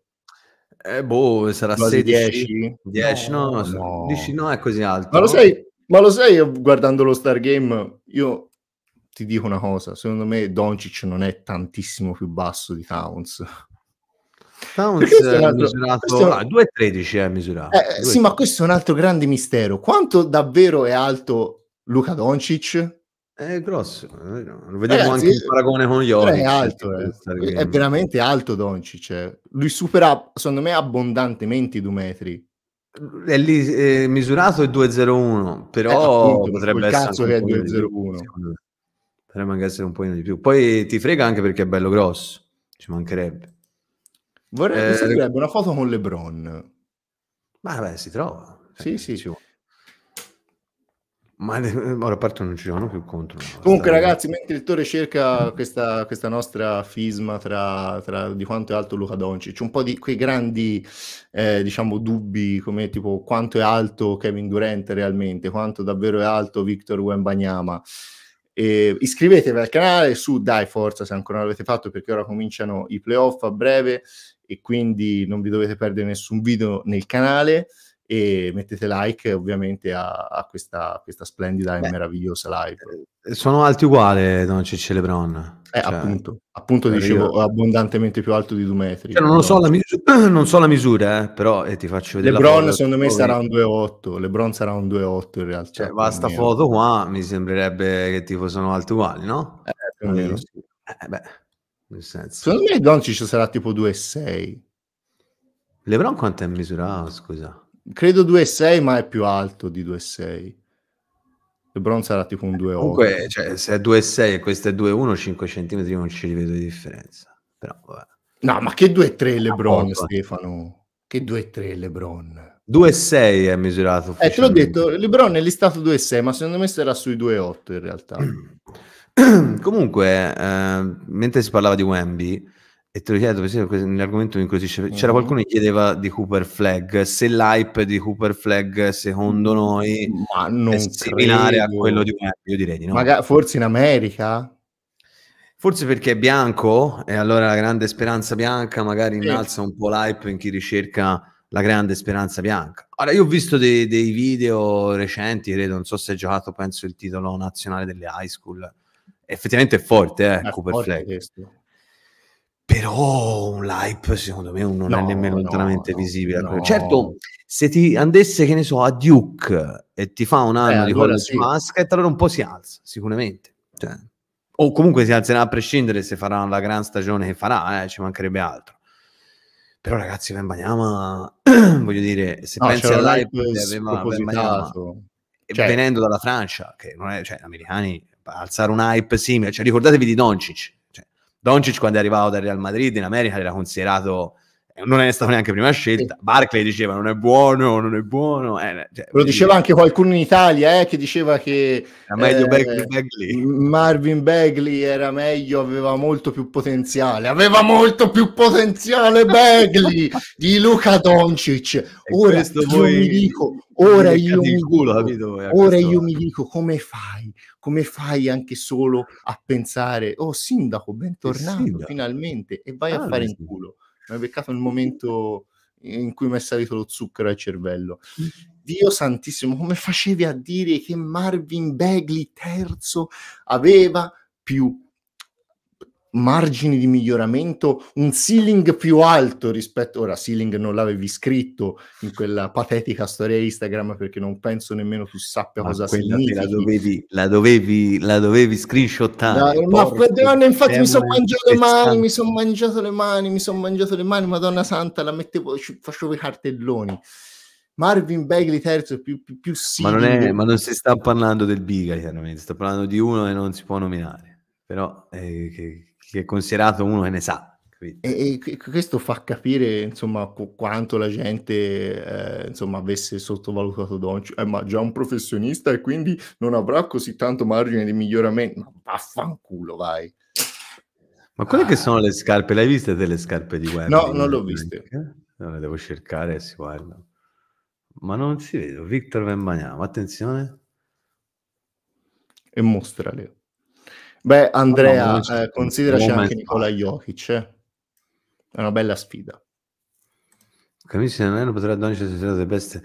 Eh, boh, sarà 16, 10? no, no, no. no è così alto. Ma lo sai, ma lo sai guardando lo Stargame, io ti dico una cosa, secondo me Doncic non è tantissimo più basso di Towns. Towns è, è misurato è un... 2,13 ah, è misurato. Eh, sì, ma questo è un altro grande mistero. Quanto davvero è alto Luca Doncic? È grosso, eh, lo vediamo Ragazzi, anche in paragone con gli eh, Jovic. È alto, eh. è, è veramente alto Doncic. Cioè. Lui supera, secondo me, abbondantemente i due metri. È lì è misurato il 201, però eh, appunto, potrebbe essere... Un che potrebbe anche essere un po' di più. Poi ti frega anche perché è bello grosso, ci mancherebbe. Vorrei eh, una foto con LeBron. Ma beh, si trova. Sì, eh, sì. Ci vuole. Ma le, ora parto non ci sono più contro. Comunque, stare... ragazzi, mentre il Tore cerca questa, questa nostra fisma tra, tra, di quanto è alto Luca Doncic, un po' di quei grandi eh, diciamo dubbi come tipo quanto è alto Kevin Durant realmente, quanto davvero è alto Victor Wembanyama. E iscrivetevi al canale su Dai Forza se ancora non l'avete fatto perché ora cominciano i playoff a breve e quindi non vi dovete perdere nessun video nel canale e mettete like ovviamente a, a questa, questa splendida Beh, e meravigliosa live. Eh, sono alti uguali Don eh, Cicci Eh, cioè, appunto, appunto dicevo io... abbondantemente più alto di Dumetri. Cioè, non, lo so la misura, <clears throat> non so la misura, eh, però eh, ti faccio vedere. Lebron secondo me sarà un 2,8, Lebron sarà un 2,8 in realtà. Cioè, basta foto qua, mi sembrerebbe che tipo sono alti uguali, no? Eh, più o meno. Eh, beh, nel senso. Secondo me Don Doncic sarà tipo 2,6. Lebron quanto è misurato, scusa? credo 2,6 ma è più alto di 2,6. LeBron sarà tipo un 2,8. Comunque, cioè, se è 2,6 e questo è 2,1, 5 cm non ci rivedo di differenza. Però, vabbè. No, ma che 2,3 LeBron, Stefano? Che 2,3 LeBron? 2,6 è misurato. Eh, te l'ho detto, LeBron è listato 2,6, ma secondo me sarà sui 2,8 in realtà. <clears throat> Comunque, eh, mentre si parlava di Wemby, e te lo chiedo perché nell'argomento mi incuriosisce. C'era mm-hmm. qualcuno che chiedeva di Cooper Flag se l'hype di Cooper Flag secondo mm, noi Ma non è similare credo. a quello di un io direi di no. Maga- forse in America? Forse perché è bianco e allora la grande speranza bianca magari innalza un po' l'hype in chi ricerca la grande speranza bianca. allora io ho visto dei, dei video recenti, credo, non so se hai giocato, penso il titolo nazionale delle high school effettivamente è forte eh, è Cooper forte Flag questo però un hype secondo me non no, è nemmeno lontanamente no, no, visibile. Certo, se ti andesse, che ne so, a Duke e ti fa un anno eh, di college sì. basket, allora un po' si alza, sicuramente. Cioè, o comunque si alzerà a prescindere se farà la gran stagione che farà, eh, ci mancherebbe altro. Però ragazzi, Ben Banyama, <clears throat> voglio dire, se pensi all'hype che aveva Ben cioè... venendo dalla Francia, che non è, cioè, gli americani, alzare un hype simile, cioè ricordatevi di Doncic, Doncic quando è arrivato dal Real Madrid in America era considerato non è stata neanche prima scelta. Sì. Barclay diceva non è buono, non è buono. Eh, cioè, Lo diceva anche qualcuno in Italia eh, che diceva che eh, Bagley. Marvin Bagley era meglio, aveva molto più potenziale. Aveva molto più potenziale Bagley <laughs> di Luca Doncic. Ora io voi... mi dico, ora, io mi, culo, dico, ora io mi dico come fai come fai anche solo a pensare oh sindaco bentornato sindaco. finalmente e vai ah, a fare in culo sì mi ha beccato il momento in cui mi è salito lo zucchero al cervello. Mm. Dio santissimo, come facevi a dire che Marvin Bagley terzo aveva più margini di miglioramento, un ceiling più alto rispetto... Ora, ceiling non l'avevi scritto in quella patetica storia Instagram perché non penso nemmeno tu sappia ma cosa significa. La dovevi, la dovevi, la dovevi screenshottare. ma madonna, infatti mi sono mangiato le mani, mi sono mangiato le mani, mi sono mangiato le mani, madonna santa, la mettevo, facevo i cartelloni. Marvin Bagley terzo più, più, più ma, non è, ma non si sta parlando del Biga chiaramente, sta parlando di uno e non si può nominare però eh, che, che è considerato uno che ne sa. E, e, questo fa capire insomma quanto la gente eh, insomma avesse sottovalutato Doncic cioè, eh, ma già un professionista e quindi non avrà così tanto margine di miglioramento ma vaffanculo vai ma quelle ah. che sono le scarpe l'hai viste delle scarpe di guerra? no non le ho viste no, le devo cercare si guarda ma non si vede, Victor Vembaniamo attenzione e mostrale Beh, Andrea, eh, consideraci anche Nicola Jokic. Eh. È una bella sfida. Capisci, non è potrà donarci se sarà best.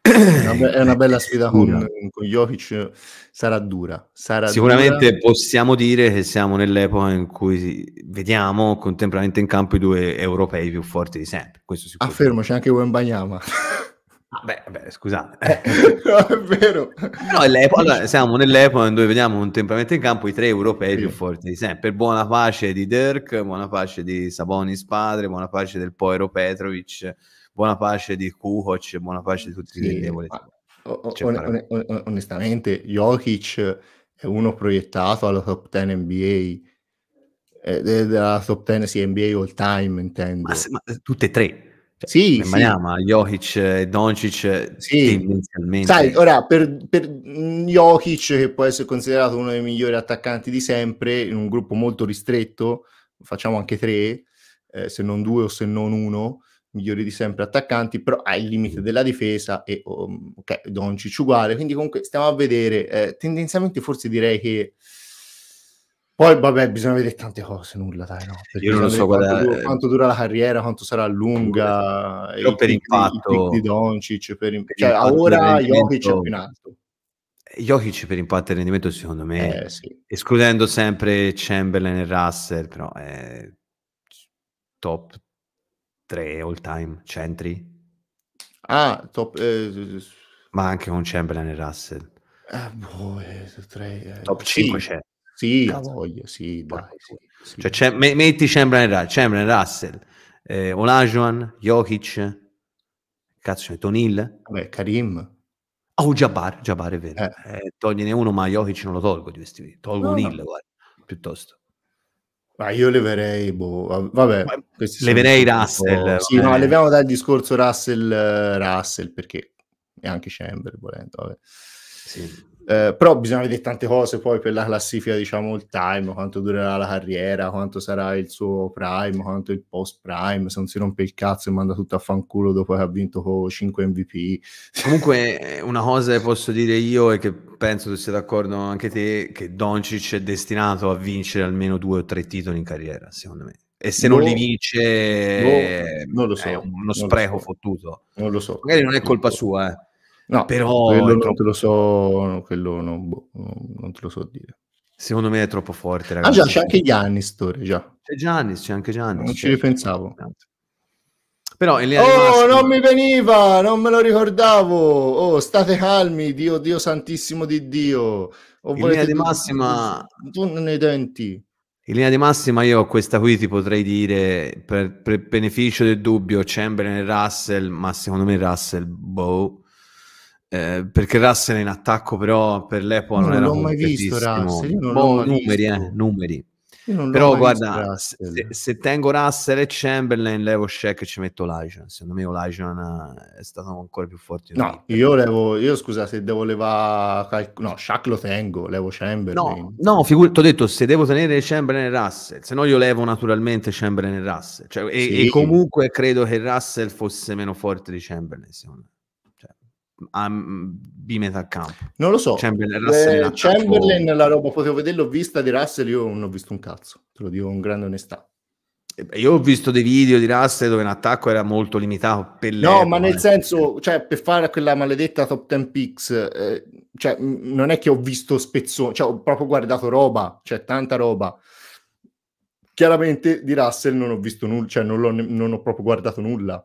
È una, è una bella sfida con, Jokic, sarà dura. Sarà Sicuramente dura. possiamo dire che siamo nell'epoca in cui vediamo contemporaneamente in campo i due europei più forti di sempre. Questo Affermo, c'è anche Wembagnama. <laughs> Ah, beh, beh, scusate. Eh, <laughs> no, è vero. No, allora, siamo nell'epoca in cui vediamo un contemporaneamente in campo i tre europei sì. più forti di sempre. Buona pace di Dirk, buona pace di Sabonis padre, buona pace del Poero Petrovic, buona pace di Kukoc, buona pace di tutti sì, i deboli. O- cioè, on- on- onestamente, Jokic è uno proiettato alla top 10 NBA, eh, della top 10 sì, NBA all time, intendo. Ma, ma tutte e tre cioè, sì, Maniama, sì. Eh, Jokic e Doncic eh, sì. tendenzialmente. Sai, ora per, per Jokic, che può essere considerato uno dei migliori attaccanti di sempre, in un gruppo molto ristretto, facciamo anche tre, eh, se non due o se non uno, migliori di sempre attaccanti, però ha il limite della difesa e um, ok, Doncic uguale, quindi comunque stiamo a vedere, eh, tendenzialmente forse direi che poi, vabbè, bisogna vedere tante cose, nulla, dai, no? Perché Io non lo so quanto, dura, quanto dura la carriera, quanto sarà lunga. Io per impatto... Di Doncic, per, impatto... per cioè, ora Jokic è più in alto. Jokic per impatto e rendimento, secondo me, eh, sì. escludendo sempre Chamberlain e Russell, però è top 3 all time, centri. Ah, top... Eh, ma anche con Chamberlain e Russell. Ah, boh, eh, boh, tre, eh, top 5 sì. centri sì, voglia, sì, dai. Sì, sì. Cioè, c'è, metti Chamberlain, Russell, Chamberlain Russell eh, Olajuan, Jokic, cazzo, Tonil. Vabbè, Karim. Oh, Jabbar, Jabbar è vero. Eh. Eh, togliene uno, ma Jokic non lo tolgo di questi. Tolgo no, Unil, no. Guarda, piuttosto. Ma io leverei, boh, vabbè. Leverei Russell. Sì, eh. no, leviamo dal discorso Russell, eh, Russell, perché è anche Chamber, volendo, vabbè. Sì. Eh, però bisogna vedere tante cose poi per la classifica, diciamo, il time, quanto durerà la carriera, quanto sarà il suo prime, quanto il post prime, se non si rompe il cazzo e manda tutto a fanculo dopo che ha vinto 5 MVP. <laughs> Comunque eh, una cosa che posso dire io e che penso tu sia d'accordo anche te, che Doncic è destinato a vincere almeno due o tre titoli in carriera, secondo me e se no, non li vince no, eh, non lo so, è uno non spreco so. fottuto. Non lo so. Magari non è colpa sua, eh. No, però... Quello non te lo so, quello non, boh, non te lo so dire. Secondo me è troppo forte, ragazzi. Ah già, c'è anche Giannis, Tore, già. C'è Giannis, c'è anche Giannis. Non ci ripensavo. Certo. Però in linea Oh, massima... non mi veniva, non me lo ricordavo. Oh, state calmi, Dio, Dio santissimo di Dio. O in linea di massima... Tu nei denti. In linea di massima io questa qui ti potrei dire, per, per beneficio del dubbio, Chamberlain e Russell, ma secondo me Russell, boh eh, perché Russell in attacco, però per l'epoca non, non l'ho mai visto. Russell, io non boh, mai numeri, visto. Eh, numeri. Però guarda, se, se, tengo Russell e Chamberlain, levo Shaq e ci metto Lajan. Secondo me Lajan è stato ancora più forte. No, io levo, io scusa, se devo levare, no, Shaq lo tengo, levo Chamberlain. No, no figur- ti ho detto, se devo tenere Chamberlain e Russell, se no io levo naturalmente Chamberlain e Russell. Cioè, e, sì. e comunque credo che Russell fosse meno forte di Chamberlain, secondo me a B metà campo. Non lo so. Chamberlain, eh, Russell, eh, Chamberlain oh. la roba potevo vederlo vista di Russell, io non ho visto un cazzo, te lo dico con grande onestà. Eh, io ho visto dei video di Russell dove l'attacco era molto limitato per No, ma nel senso, cioè, per fare quella maledetta top 10 picks, eh, cioè, non è che ho visto spezzoni, cioè, ho proprio guardato roba, cioè, tanta roba. Chiaramente di Russell non ho visto nulla, cioè, non, non ho proprio guardato nulla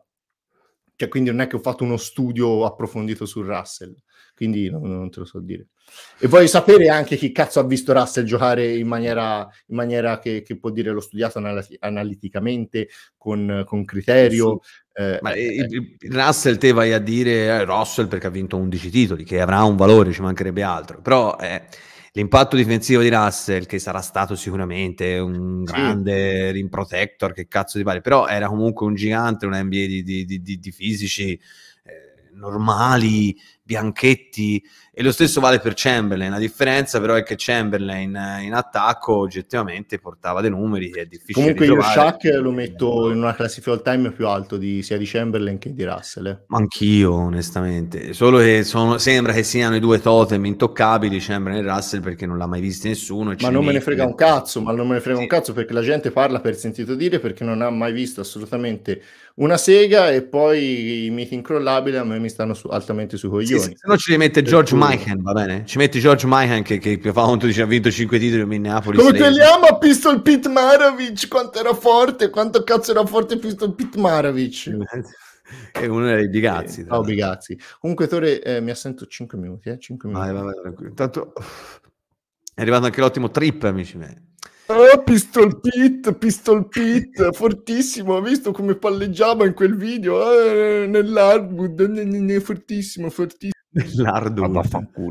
cioè, quindi non è che ho fatto uno studio approfondito su Russell, quindi non, non, te lo so dire. E voglio sapere anche chi cazzo ha visto Russell giocare in maniera, in maniera che, che, può dire l'ho studiato analit- analiticamente, con, con criterio. Sì. Eh, Ma eh, eh, Russell te vai a dire eh, Russell perché ha vinto 11 titoli, che avrà un valore, ci mancherebbe altro, però... Eh, l'impatto difensivo di Russell, che sarà stato sicuramente un grande sì. rim protector, che cazzo di pare, però era comunque un gigante, un NBA di, di, di, di fisici eh, normali, Bianchetti e lo stesso vale per Chamberlain. La differenza però è che Chamberlain eh, in attacco oggettivamente portava dei numeri è difficile Comunque io Shaq lo metto in una classifica all time più alto di, sia di Chamberlain che di Russell. Eh. Ma anch'io onestamente, solo che sono, sembra che siano i due totem intoccabili Chamberlain e Russell perché non l'ha mai visto nessuno. Ma non me ne frega un cazzo, ma non me ne frega sì. un cazzo perché la gente parla per sentito dire perché non ha mai visto assolutamente una sega e poi i miti incrollabili a me mi stanno su, altamente sui coglioni. Sì, se no ci mette George Michael, va bene? Ci metti George Michael che, che, che fa conto dice ha vinto 5 titoli a Minneapolis. Come Slade. quelli ama Pistol Pit Maravich, quanto era forte, quanto cazzo era forte Pistol Pit Maravich. <laughs> è uno dei Bigazzi. Eh, oh, Bigazzi. Comunque Tore eh, mi assento 5 minuti, eh, 5 minuti. Vai, vai, vai, Intanto è arrivato anche l'ottimo trip, amici miei. Oh, pistol Pit, Pistol Pit, fortissimo, ho visto come palleggiava in quel video, eh, nell'hardwood, ne, ne, ne, fortissimo, fortissimo. Nell'hardwood. vaffanculo.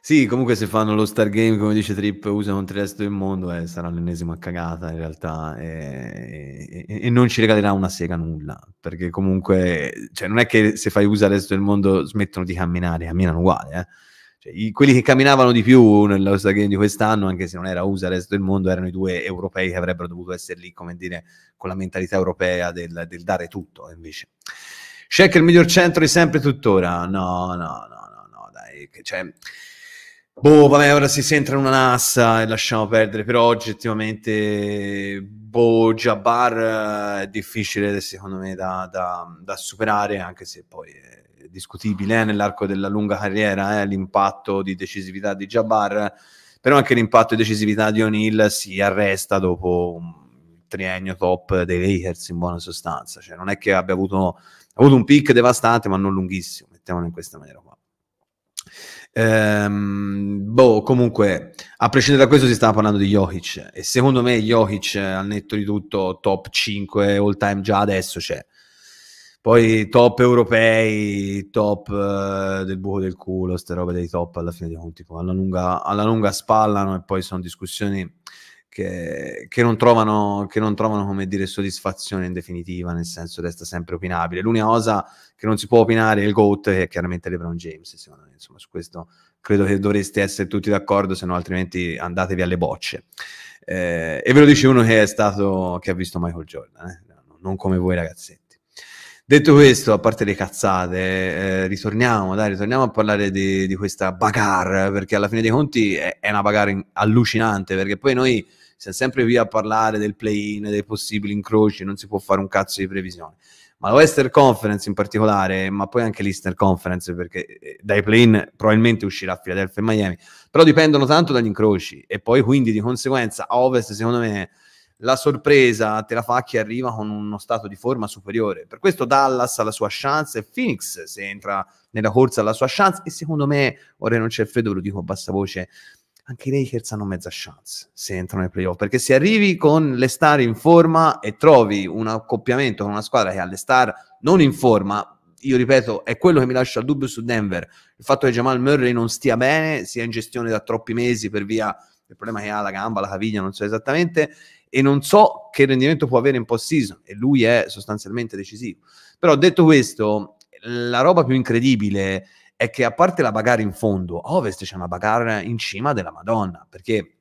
Sì, comunque se fanno lo Stargame, come dice Trip, usano il resto del mondo, eh, sarà l'ennesima cagata in realtà eh, eh, eh, e, non ci regalerà una sega nulla, perché comunque cioè, non è che se fai USA il resto del mondo smettono di camminare, camminano uguale, eh cioè, i, quelli che camminavano di più nello Game di quest'anno, anche se non era USA, il resto del mondo, erano i due europei che avrebbero dovuto essere lì, come dire, con la mentalità europea del, del dare tutto, invece. Shaq è il miglior centro di sempre tuttora. No, no, no, no, no, dai, cioè... Boh, vabbè, ora si entra in una nassa e lasciamo perdere, però oggettivamente, boh, Jabbar eh, è difficile secondo me da, da, da superare, anche se poi è eh, discutibile eh, nell'arco della lunga carriera, eh, l'impatto di decisività di Jabbar, però anche l'impatto di decisività di O'Neill si arresta dopo un triennio top dei Lakers in buona sostanza, cioè non è che abbia avuto, avuto un pick devastante ma non lunghissimo, mettiamolo in questa maniera qua. Ehm, boh, comunque, a prescindere da questo si stava parlando di Jokic e secondo me Jokic al netto di tutto top 5 all time già adesso c'è. Cioè, poi top europei, top eh, del buco del culo, ste robe dei top alla fine dei conti, alla lunga, alla lunga spallano e poi sono discussioni che, che, non trovano, che, non trovano, come dire, soddisfazione in definitiva, nel senso resta sempre opinabile. L'unica cosa che non si può opinare è il GOAT, che è chiaramente LeBron James, secondo me. Insomma, su questo credo che dovreste essere tutti d'accordo, se no altrimenti andatevi alle bocce. Eh, e ve lo dice uno che è stato, che ha visto Michael Jordan, eh? non come voi ragazzi. Detto questo, a parte le cazzate, eh, ritorniamo, dai, ritorniamo a parlare di, di, questa bagarre, perché alla fine dei conti è, è una bagarre allucinante, perché poi noi siamo sempre via a parlare del play-in, dei possibili incroci, non si può fare un cazzo di previsione. Ma la Western Conference in particolare, ma poi anche l'Eastern Conference, perché eh, dai play-in probabilmente uscirà Philadelphia e Miami, però dipendono tanto dagli incroci e poi quindi di conseguenza a Ovest secondo me la sorpresa te la fa chi arriva con uno stato di forma superiore. Per questo Dallas ha la sua chance e Phoenix se entra nella corsa ha la sua chance e secondo me, ora non c'è freddo, ve lo dico a bassa voce, anche i Lakers hanno mezza chance se entrano nei playoff, perché se arrivi con le star in forma e trovi un accoppiamento con una squadra che ha le star non in forma, io ripeto, è quello che mi lascia il dubbio su Denver, il fatto che Jamal Murray non stia bene, sia in gestione da troppi mesi per via del problema che ha la gamba, la caviglia, non so esattamente, e non so che rendimento può avere in post-season e lui è sostanzialmente decisivo. Però detto questo, la roba più incredibile è che a parte la bagarre in fondo, a Ovest c'è una bagarre in cima della Madonna, perché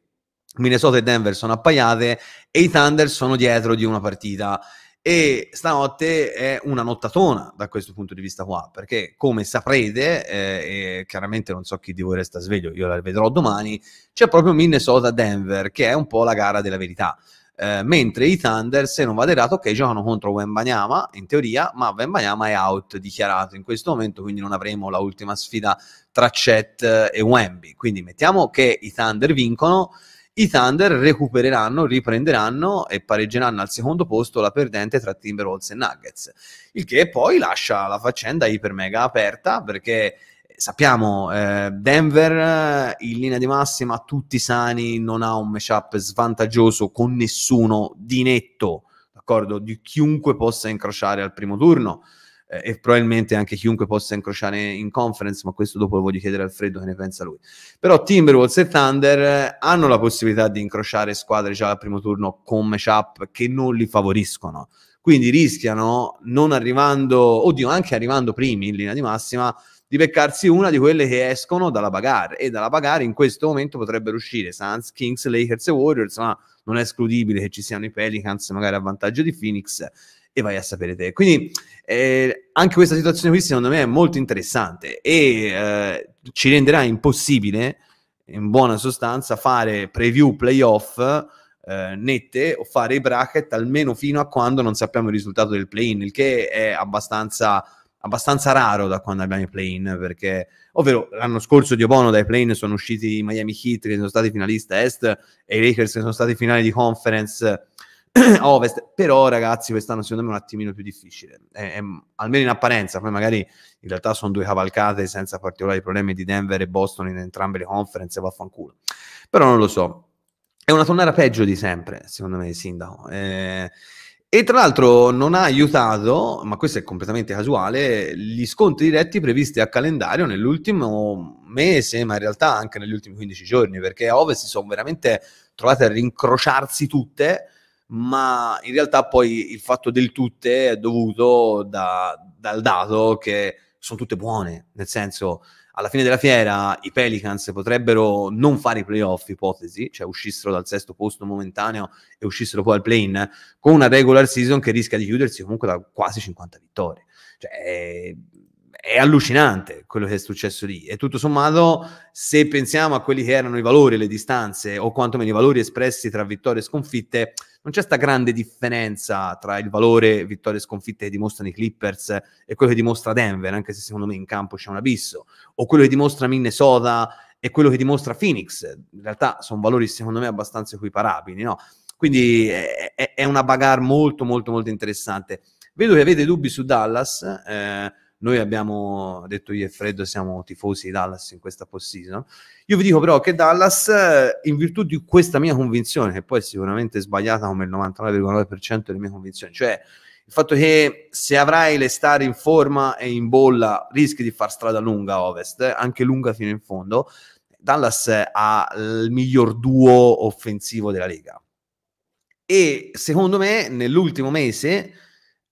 Minnesota e Denver sono appaiate e i Thunder sono dietro di una partita. E stanotte è una nottatona da questo punto di vista qua, perché come saprete, eh, e chiaramente non so chi di voi resta sveglio, io la vedrò domani, c'è proprio Minnesota-Denver, che è un po' la gara della verità. Eh, mentre i Thunder, se non vado errato, ok, giocano contro Wembanyama in teoria, ma Wembanyama è out dichiarato in questo momento, quindi non avremo la ultima sfida tra Chet e Wemby. Quindi mettiamo che i Thunder vincono, i Thunder recupereranno, riprenderanno e pareggeranno al secondo posto la perdente tra Timberwolves e Nuggets, il che poi lascia la faccenda iper mega aperta perché sappiamo, eh, Denver in linea di massima, tutti sani, non ha un matchup svantaggioso con nessuno di netto, d'accordo? Di chiunque possa incrociare al primo turno eh, e probabilmente anche chiunque possa incrociare in conference, ma questo dopo lo voglio chiedere a Alfredo che ne pensa lui. Però Timberwolves e Thunder eh, hanno la possibilità di incrociare squadre già al primo turno con matchup che non li favoriscono. Quindi rischiano, non arrivando, oddio, anche arrivando primi in linea di massima, di beccarsi una di quelle che escono dalla bagarre e dalla bagarre in questo momento potrebbero uscire Suns, Kings, Lakers e Warriors, ma non è escludibile che ci siano i Pelicans magari a vantaggio di Phoenix e vai a sapere te. Quindi eh, anche questa situazione qui secondo me è molto interessante e eh, ci renderà impossibile in buona sostanza fare preview playoff eh, nette o fare i bracket almeno fino a quando non sappiamo il risultato del play-in, il che è abbastanza abbastanza raro da quando abbiamo i play-in, perché, ovvero, l'anno scorso di Obono dai play-in sono usciti i Miami Heat che sono stati finalisti a Est e i Lakers che sono stati finali di conference a <clears throat> Ovest, però ragazzi quest'anno secondo me è un attimino più difficile, è, è, almeno in apparenza, poi magari in realtà sono due cavalcate senza particolari problemi di Denver e Boston in entrambe le conference, vaffanculo, però non lo so. È una tonnara peggio di sempre, secondo me, il sindaco. Eh, e tra l'altro non ha aiutato, ma questo è completamente casuale, gli scontri diretti previsti a calendario nell'ultimo mese, ma in realtà anche negli ultimi 15 giorni, perché a Ove si sono veramente trovate a rincrociarsi tutte, ma in realtà poi il fatto del tutte è dovuto da, dal dato che sono tutte buone, nel senso alla fine della fiera i Pelicans potrebbero non fare i playoff, ipotesi, cioè uscissero dal sesto posto momentaneo e uscissero poi al play-in, con una regular season che rischia di chiudersi comunque da quasi 50 vittorie. Cioè, è allucinante quello che è successo lì e tutto sommato se pensiamo a quelli che erano i valori, le distanze o quantomeno i valori espressi tra vittorie e sconfitte non c'è sta grande differenza tra il valore vittorie e sconfitte che dimostrano i Clippers e quello che dimostra Denver anche se secondo me in campo c'è un abisso o quello che dimostra Minnesota e quello che dimostra Phoenix in realtà sono valori secondo me abbastanza equiparabili no? quindi è, è, una bagarre molto molto molto interessante vedo che avete dubbi su Dallas eh, noi abbiamo detto io e Freddo siamo tifosi di Dallas in questa postseason. Io vi dico però che Dallas, eh, in virtù di questa mia convinzione, che poi è sicuramente sbagliata come il 99,9% delle mie convinzioni, cioè il fatto che se avrai le star in forma e in bolla rischi di far strada lunga a ovest, anche lunga fino in fondo. Dallas ha il miglior duo offensivo della lega. E secondo me, nell'ultimo mese,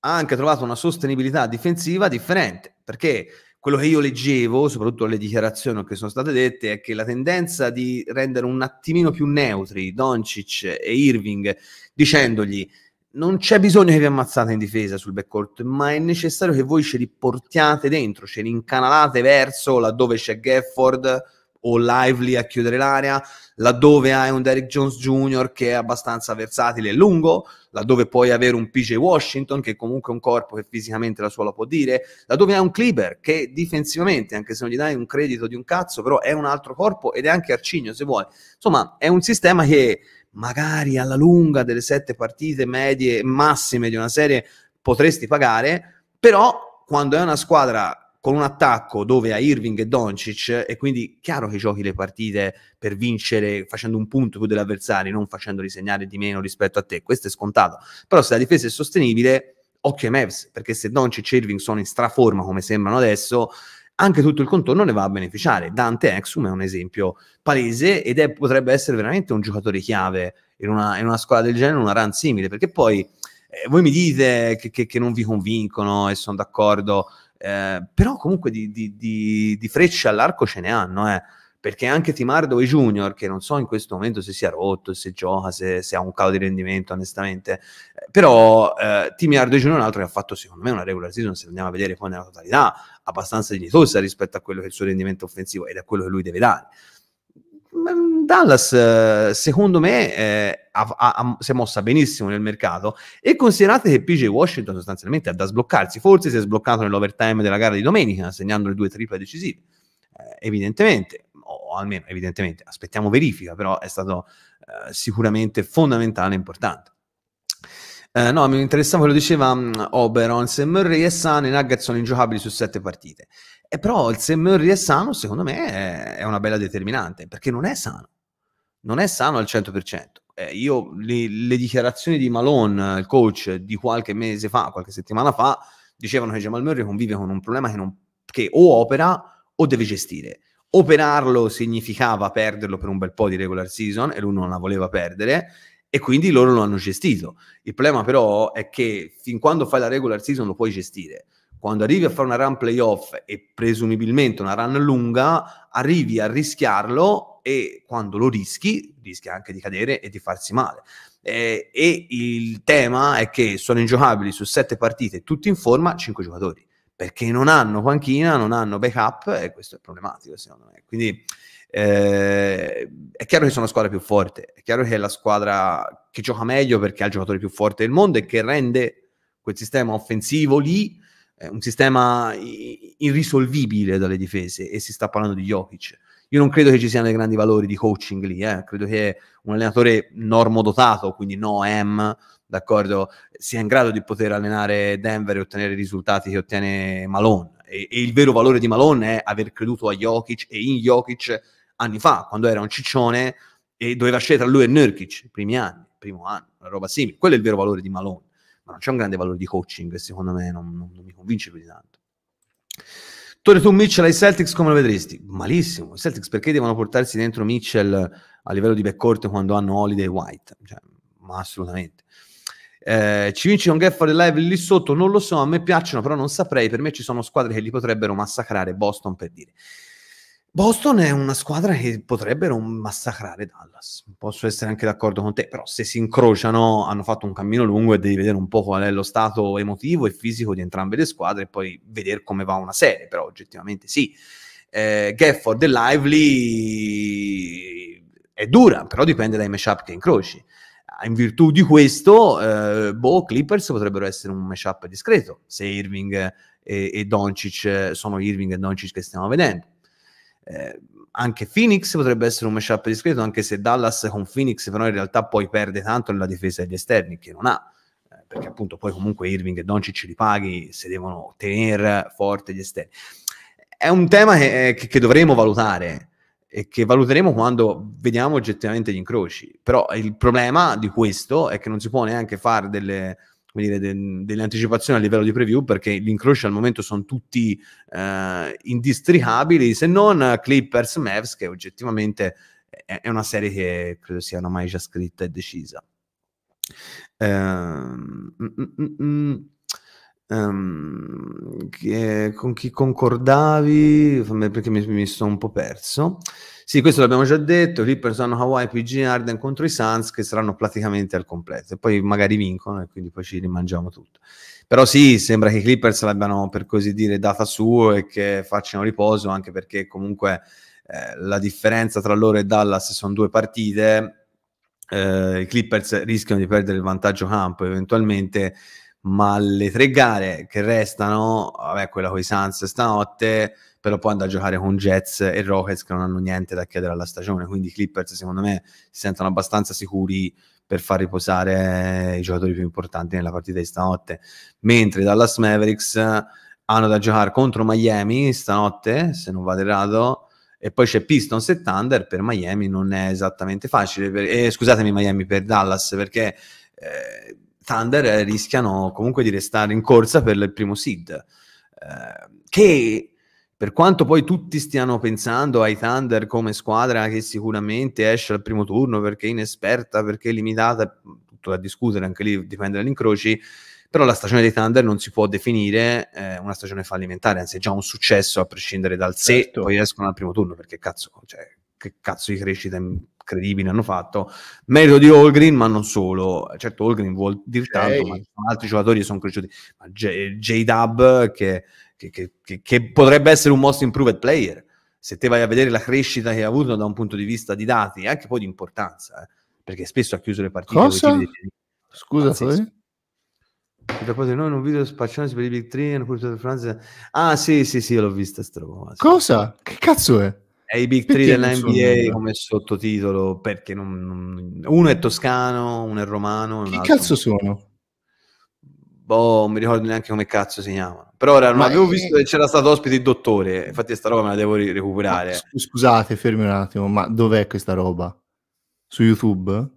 ha anche trovato una sostenibilità difensiva differente, perché quello che io leggevo, soprattutto le dichiarazioni che sono state dette, è che la tendenza di rendere un attimino più neutri Doncic e Irving, dicendogli non c'è bisogno che vi ammazzate in difesa sul backcourt, ma è necessario che voi ce li portiate dentro, ce li incanalate verso laddove c'è Gafford, o Lively a chiudere l'area, laddove hai un Derrick Jones Jr. che è abbastanza versatile e lungo, laddove puoi avere un PJ Washington che comunque è un corpo che fisicamente la sua la può dire, laddove hai un Cleaver che difensivamente, anche se non gli dai un credito di un cazzo, però è un altro corpo ed è anche arcigno se vuoi. Insomma, è un sistema che magari alla lunga delle sette partite medie massime di una serie potresti pagare, però quando è una squadra con un attacco dove ha Irving e Doncic, e quindi chiaro che giochi le partite per vincere facendo un punto più degli avversari, non facendoli segnare di meno rispetto a te, questo è scontato. Però se la difesa è sostenibile, occhio ai Mavs, perché se Doncic e Irving sono in straforma come sembrano adesso, anche tutto il contorno ne va a beneficiare. Dante Exum è un esempio palese ed è, potrebbe essere veramente un giocatore chiave in una, in una squadra del genere, una run simile, perché poi eh, voi mi dite che, che, che non vi convincono e sono d'accordo eh, però comunque di, di, di, di, frecce all'arco ce ne hanno, eh. perché anche Timardo e Junior, che non so in questo momento se sia rotto, se gioca, se, se ha un calo di rendimento onestamente, eh, però eh, Timardo e Junior è un altro che ha fatto secondo me una regular season, se andiamo a vedere poi nella totalità, abbastanza dignitosa rispetto a quello che è il suo rendimento offensivo ed è quello che lui deve dare. Mm, Dallas, eh, secondo me, ha, ha, si è mossa benissimo nel mercato e considerate che PJ Washington sostanzialmente ha da sbloccarsi, forse si è sbloccato nell'overtime della gara di domenica segnando le due triple decisive, eh, evidentemente, o almeno evidentemente, aspettiamo verifica, però è stato eh, sicuramente fondamentale e importante. Eh, no, mi interessava, quello che diceva mm, Oberon, se Murray e Sano i Nuggets sono ingiocabili su sette partite. E eh, però se Murray è sano, secondo me è una bella determinante, perché non è sano non è sano al 100%. Eh, io le, le, dichiarazioni di Malone, il coach, di qualche mese fa, qualche settimana fa, dicevano che Jamal Murray convive con un problema che, non, che o opera o deve gestire. Operarlo significava perderlo per un bel po' di regular season e lui non la voleva perdere e quindi loro lo hanno gestito. Il problema però è che fin quando fai la regular season lo puoi gestire quando arrivi a fare una run playoff e presumibilmente una run lunga, arrivi a rischiarlo e quando lo rischi, rischia anche di cadere e di farsi male. Eh, e il tema è che sono ingiocabili su sette partite, tutti in forma, cinque giocatori, perché non hanno panchina, non hanno backup e questo è problematico secondo me. Quindi eh, è chiaro che sono la squadra più forte, è chiaro che è la squadra che gioca meglio perché ha il giocatore più forte del mondo e che rende quel sistema offensivo lì eh, un sistema irrisolvibile dalle difese e si sta parlando di Jokic io non credo che ci siano dei grandi valori di coaching lì, eh. credo che un allenatore normodotato, quindi no M, d'accordo, sia in grado di poter allenare Denver e ottenere i risultati che ottiene Malone. E, e il vero valore di Malone è aver creduto a Jokic e in Jokic anni fa, quando era un ciccione e doveva scegliere tra lui e Nurkic, primi anni, primo anno, una roba simile. Quello è il vero valore di Malone, ma non c'è un grande valore di coaching che secondo me non, non, non mi convince più di tanto. Tore tu Mitchell ai Celtics come lo vedresti? Malissimo. I Celtics perché devono portarsi dentro Mitchell a livello di backcourt quando hanno Holiday White? Cioè, ma assolutamente. Eh, ci vinci con Gafford e Live lì sotto? Non lo so, a me piacciono, però non saprei. Per me ci sono squadre che li potrebbero massacrare. Boston per dire. Boston è una squadra che potrebbero massacrare Dallas. Posso essere anche d'accordo con te, però se si incrociano hanno fatto un cammino lungo e devi vedere un po' qual è lo stato emotivo e fisico di entrambe le squadre e poi vedere come va una serie, però oggettivamente sì. Eh, Gafford e Lively è dura, però dipende dai matchup che incroci. In virtù di questo, eh, boh, Clippers potrebbero essere un matchup discreto, se Irving e, eh, e Doncic eh, sono Irving e Doncic che stiamo vedendo eh, anche Phoenix potrebbe essere un matchup discreto, anche se Dallas con Phoenix però in realtà poi perde tanto nella difesa degli esterni che non ha, eh, perché appunto poi comunque Irving e Doncic ci ripaghi se devono tenere forte gli esterni. È un tema che, eh, che, che dovremo valutare e che valuteremo quando vediamo oggettivamente gli incroci, però il problema di questo è che non si può neanche fare delle come dire, de- delle anticipazioni a livello di preview perché gli incroci al momento sono tutti eh, indistricabili se non Clippers Mavs che oggettivamente è, è una serie che credo sia ormai già scritta e decisa. Eh, um, che, con chi concordavi, perché mi, mi, sono un po' perso. Sì, questo l'abbiamo già detto, Clippers hanno Hawaii, PG Arden contro i Suns che saranno praticamente al completo e poi magari vincono e quindi poi ci rimangiamo tutto. Però sì, sembra che i Clippers l'abbiano per così dire data su e che facciano riposo anche perché comunque eh, la differenza tra loro e Dallas sono due partite, eh, i Clippers rischiano di perdere il vantaggio campo eventualmente ma le tre gare che restano, vabbè, quella con i Suns stanotte, però poi andare a giocare con Jets e Rockets che non hanno niente da chiedere alla stagione, quindi i Clippers secondo me si sentono abbastanza sicuri per far riposare i giocatori più importanti nella partita di stanotte, mentre Dallas Mavericks hanno da giocare contro Miami stanotte, se non vado errato, e poi c'è Pistons e Thunder per Miami non è esattamente facile, per, eh, scusatemi Miami per Dallas perché... Eh, Thunder eh, rischiano comunque di restare in corsa per il primo seed. Eh, che per quanto poi tutti stiano pensando ai Thunder come squadra che sicuramente esce al primo turno perché è inesperta, perché è limitata, tutto da discutere, anche lì dipende dagli incroci, però la stagione dei Thunder non si può definire eh, una stagione fallimentare, anzi è già un successo a prescindere dal se certo. poi escono al primo turno, perché cazzo, cioè, che cazzo di crescita incredibili hanno fatto. Merito di Holgrin, ma non solo. Certo, Holgrin vuol dire cioè, tanto, Ehi. ma altri giocatori sono cresciuti. Ma J- dub che, che, che, che potrebbe essere un most improved player, se te vai a vedere la crescita che ha avuto da un punto di vista di dati e anche poi di importanza, eh, perché spesso ha chiuso le partite. Cosa? Scusa, a proposito, noi un video spacciato per i Big Three, una Francia. Ah, sì, sì, sì, l'ho vista Cosa? Che cazzo è? è i big three della NBA come sottotitolo perché non, non... uno è toscano, uno è romano. Che cazzo sono? Boh, non mi ricordo neanche come cazzo si chiama. Però ora, non avevo è... visto che c'era stato ospite il dottore, infatti sta roba me la devo recuperare. Ma, scusate, fermi un attimo, ma dov'è questa roba? Su YouTube?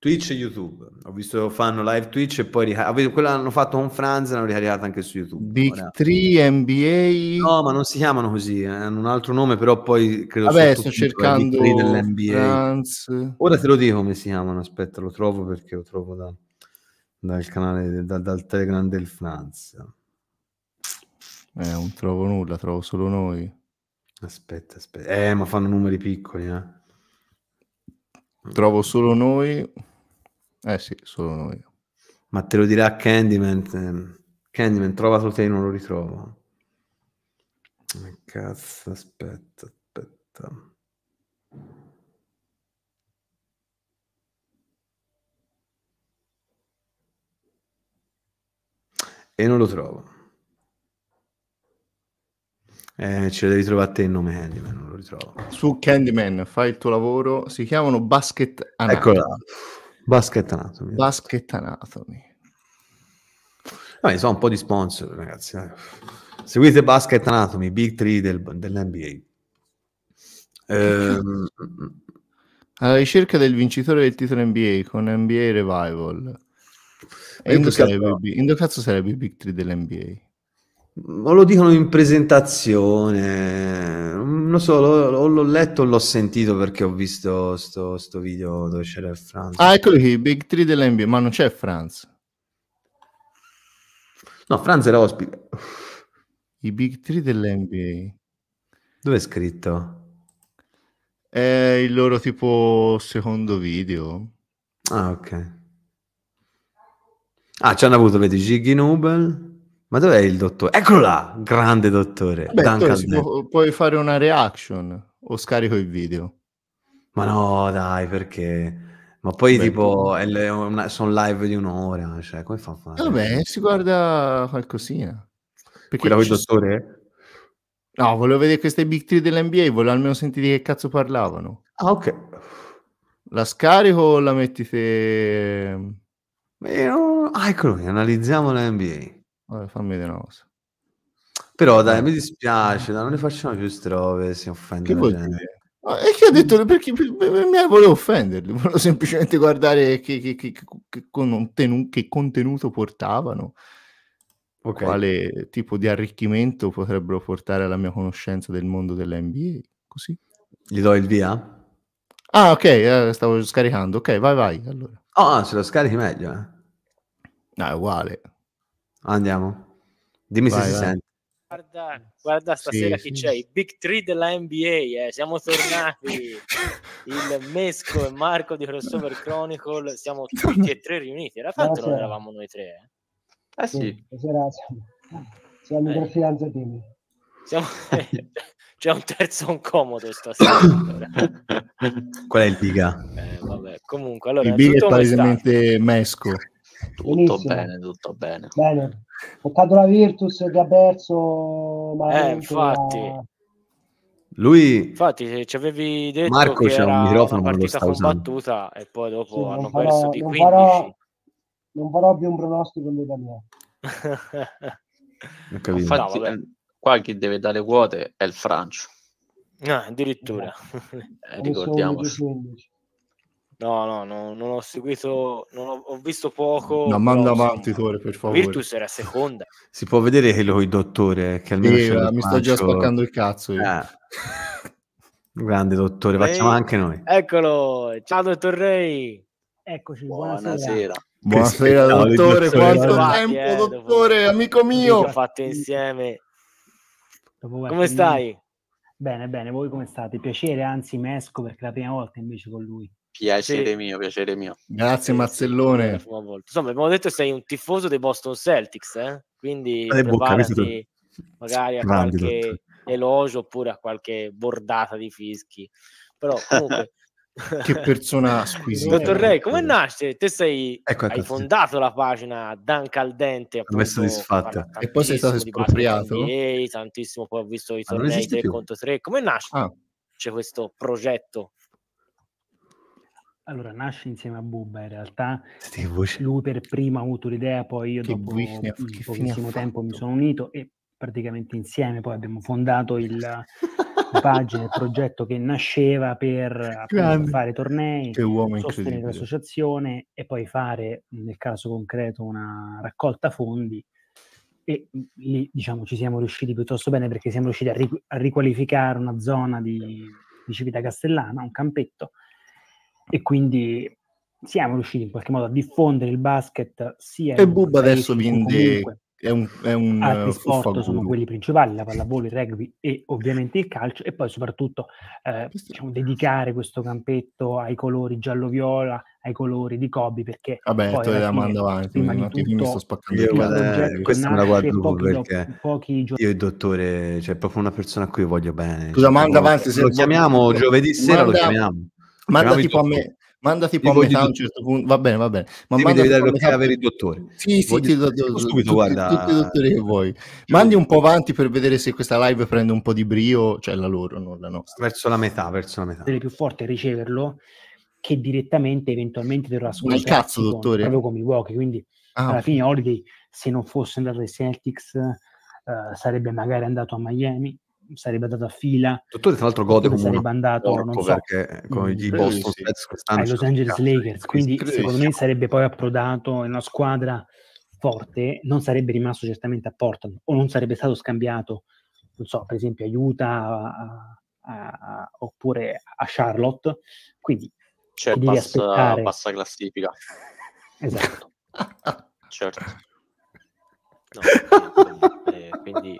Twitch e YouTube. Ho visto che fanno live Twitch e poi quella hanno fatto con Franz e l'hanno ricaricata anche su YouTube. Big 3 NBA. No, ma non si chiamano così, eh, hanno un altro nome, però poi credo Vabbè, sto eh, cercando Big 3 Franz. Ora te lo dico come si chiamano, aspetta, lo trovo perché lo trovo da, dal canale da, dal Telegram del Franz. Eh, non trovo nulla, trovo solo noi. Aspetta, aspetta. Eh, ma fanno numeri piccoli, eh. Trovo solo noi. Eh sì, solo noi. Ma te lo dirà Candyman. Ehm, Candyman, trova solo te, non lo ritrovo. Cazzo, aspetta, aspetta. E non lo trovo. Eh, ce lo devi trovare te il nome Candyman, non lo ritrovo. Su Candyman, fai il tuo lavoro, si chiamano Basket Anatomy. Eccola. Basket Anatomy. Basket Anatomy. Vabbè, sono un po' di sponsor, ragazzi. Eh. Seguite Basket Anatomy, Big 3 del, dell'NBA. Ehm... Alla ricerca del vincitore del titolo NBA con NBA Revival. Indo, sarebbe, Indo cazzo sarebbe il Big 3 dell'NBA? o lo dicono in presentazione, non so, o l'ho letto o l'ho sentito perché ho visto sto, sto video dove c'era Franz. Ah, eccolo qui, Big 3 dell'NBA, ma non c'è Franz. No, Franz era ospite. I Big 3 dell'NBA. Dove è scritto? È il loro tipo secondo video. Ah, ok. Ah, ci hanno avuto, vedi, Gigi Nobel. Ma dov'è il dottore? Eccolo là, grande dottore. Beh, può, puoi fare una reaction o scarico il video. Ma no, dai, perché... Ma poi Beh, tipo boh. una... sono live di un'ora, cioè come fa a fare? Vabbè, si guarda qualcosina. Perché Quella con il dottore? No, volevo vedere queste big three dell'NBA, volevo almeno sentire che cazzo parlavano. Ah, ok. La scarico o la metti te... Ah, eccolo, analizziamo la NBA. Vabbè, fammi vedere una cosa. Però dai, mi dispiace, dai, non ne facciamo più strove, si offende e che ho detto perché mi volevo offenderli, <laughs> volevo semplicemente guardare che, che, che, che contenu, contenuto portavano, okay. quale tipo di arricchimento potrebbero portare alla mia conoscenza del mondo dell'NBA. Così gli do il via? Ah, ok, eh, stavo scaricando. Ok, vai, vai. Allora. Ah, oh, ah, se lo scarichi meglio. Eh. No, ah, è uguale. Andiamo. Dimmi vai, se vai. si sente. Guarda, guarda stasera sì, chi sì. c'è, i Big three della NBA, eh. siamo tornati, il Mesco e Marco di Crossover Chronicle, siamo tutti e tre riuniti, era fatto non eravamo noi tre? Eh, ah, sì. sì. siamo, siamo eh. tre fidanzatini. Siamo... <laughs> c'è un terzo incomodo stasera. Qual è il diga? Eh, Comunque, allora, il big è palesemente mesco. Tutto bene, tutto bene. Bene. Toccato la Virtus che ha perso. Eh, infatti. La... Lui... Infatti, ci avevi detto Marco che era un microfono una partita combattuta usando. e poi dopo sì, hanno farò, perso di non 15. Farò, non farò più un pronostico in italiano. non capito. Infatti, no, eh, qua chi deve dare quote è il Francio. No, ah, addirittura. Eh, ricordiamoci. No, no, no, non ho seguito, non ho, ho visto poco. No, manda avanti, Tore, per favore. Virtus era seconda. Si può vedere che lui, dottore, che almeno... Sì, eh, mi sto già spaccando il cazzo io. Ah. Grande dottore, Ehi. facciamo eh, anche noi. Eccolo, ciao dottor Rey. Eccoci, buonasera. buonasera. Buonasera, dottore, quanto tempo, eh, dottore, amico mio. Fatto insieme. Come stai? Bene, bene, voi come state? Piacere, anzi, mesco perché è la prima volta invece con lui. Piacere sì. mio, piacere mio. Grazie Mazzellone. Insomma, abbiamo detto che sei un tifoso dei Boston Celtics, eh? quindi preparati magari a qualche elogio oppure a qualche bordata di fischi. Però comunque... <laughs> che persona squisita. Dottor Ray, come nasce? Te sei ecco, ecco, hai fondato sì. la pagina Dan Caldente, appunto, soddisfatta. E poi sei stato espropriato. NBA, tantissimo, poi ho visto i tornei 3 contro 3. Come nasce ah. questo progetto? Allora, nasce insieme a Bubba in realtà. Lui per primo ha avuto l'idea, poi io che dopo un pochissimo tempo mi sono unito e praticamente insieme poi abbiamo fondato il, la <laughs> pagina, il progetto che nasceva per appunto, fare tornei, sostenere l'associazione e poi fare, nel caso concreto, una raccolta fondi e mhmm, lì diciamo ci siamo riusciti piuttosto bene perché siamo riusciti a, riqualificare una zona di, di Civita Castellana, un campetto, e quindi siamo riusciti in qualche modo a diffondere il basket sia e Bubba adesso vende è un, è un altri sport uh, sono quelli principali la pallavolo, il rugby e ovviamente il calcio e poi soprattutto eh, diciamo, dedicare questo campetto ai colori giallo-viola ai colori di Kobe perché vabbè poi te la mando avanti prima di mi sto spaccando io, guarda, questa me la guardo pochi, perché pochi gio- io il dottore cioè proprio una persona a cui voglio bene scusa cioè, manda avanti se lo chiamiamo giovedì sera manda, lo chiamiamo mandati un po' a me mandati un a metà a un certo punto va bene va bene ma Dimmi devi dare l'ok avere il dottore sì sì ti do, do, subito guarda tutti i dottori che vuoi mandi un po' avanti per vedere se questa live prende un po' di brio cioè la loro non la nostra verso la metà verso la metà delle più forte riceverlo che direttamente eventualmente dovrà scoprire cazzo con, dottore proprio come i walkie quindi ah. alla fine Holiday se non fosse andato ai Celtics uh, sarebbe magari andato a Miami sarebbe andato a fila. Dottore, tra l'altro, gode come sarebbe andato, corpo, non so. perché con mm. i Boston sì. quest'anno ai Los Angeles Lakers. Quindi, secondo me, sarebbe poi approdato in una squadra forte. Non sarebbe rimasto certamente a Portland o non sarebbe stato scambiato, non so, per esempio, aiuta oppure a Charlotte. Quindi, cioè, devi bassa, bassa classifica. Esatto. <laughs> certo. <laughs> No, quindi, eh, quindi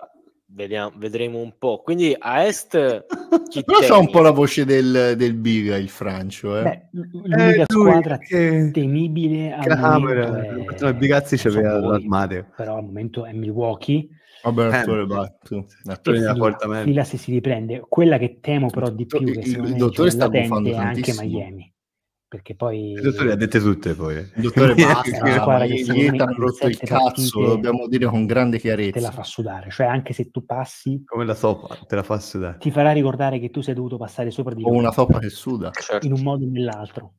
Vediamo, vedremo un po'. Quindi a est. <laughs> Però c'è un po' la voce del, del Biga il Francio. Eh. Beh, l'unica eh, squadra che... temibile. Al Camera. Momento è... Eh, Bigazzi c'aveva l'armadio. Però al momento è Milwaukee. Vabbè, eh, l'attore eh, batto. L'attore fila, fila se si riprende. Quella che temo però di più. Il, il dottore sta buffando è anche Miami perché poi... Il dottore ha dette tutte poi. Eh. Il dottore <laughs> basta, gli ha rotto il cazzo, lo dobbiamo dire con grande chiarezza. Te la fa sudare, cioè anche se tu passi... Come la soppa, te la fa sudare. Ti farà ricordare che tu sei dovuto passare sopra di lui. O una soppa che suda. Certo. In un certo. modo o nell'altro.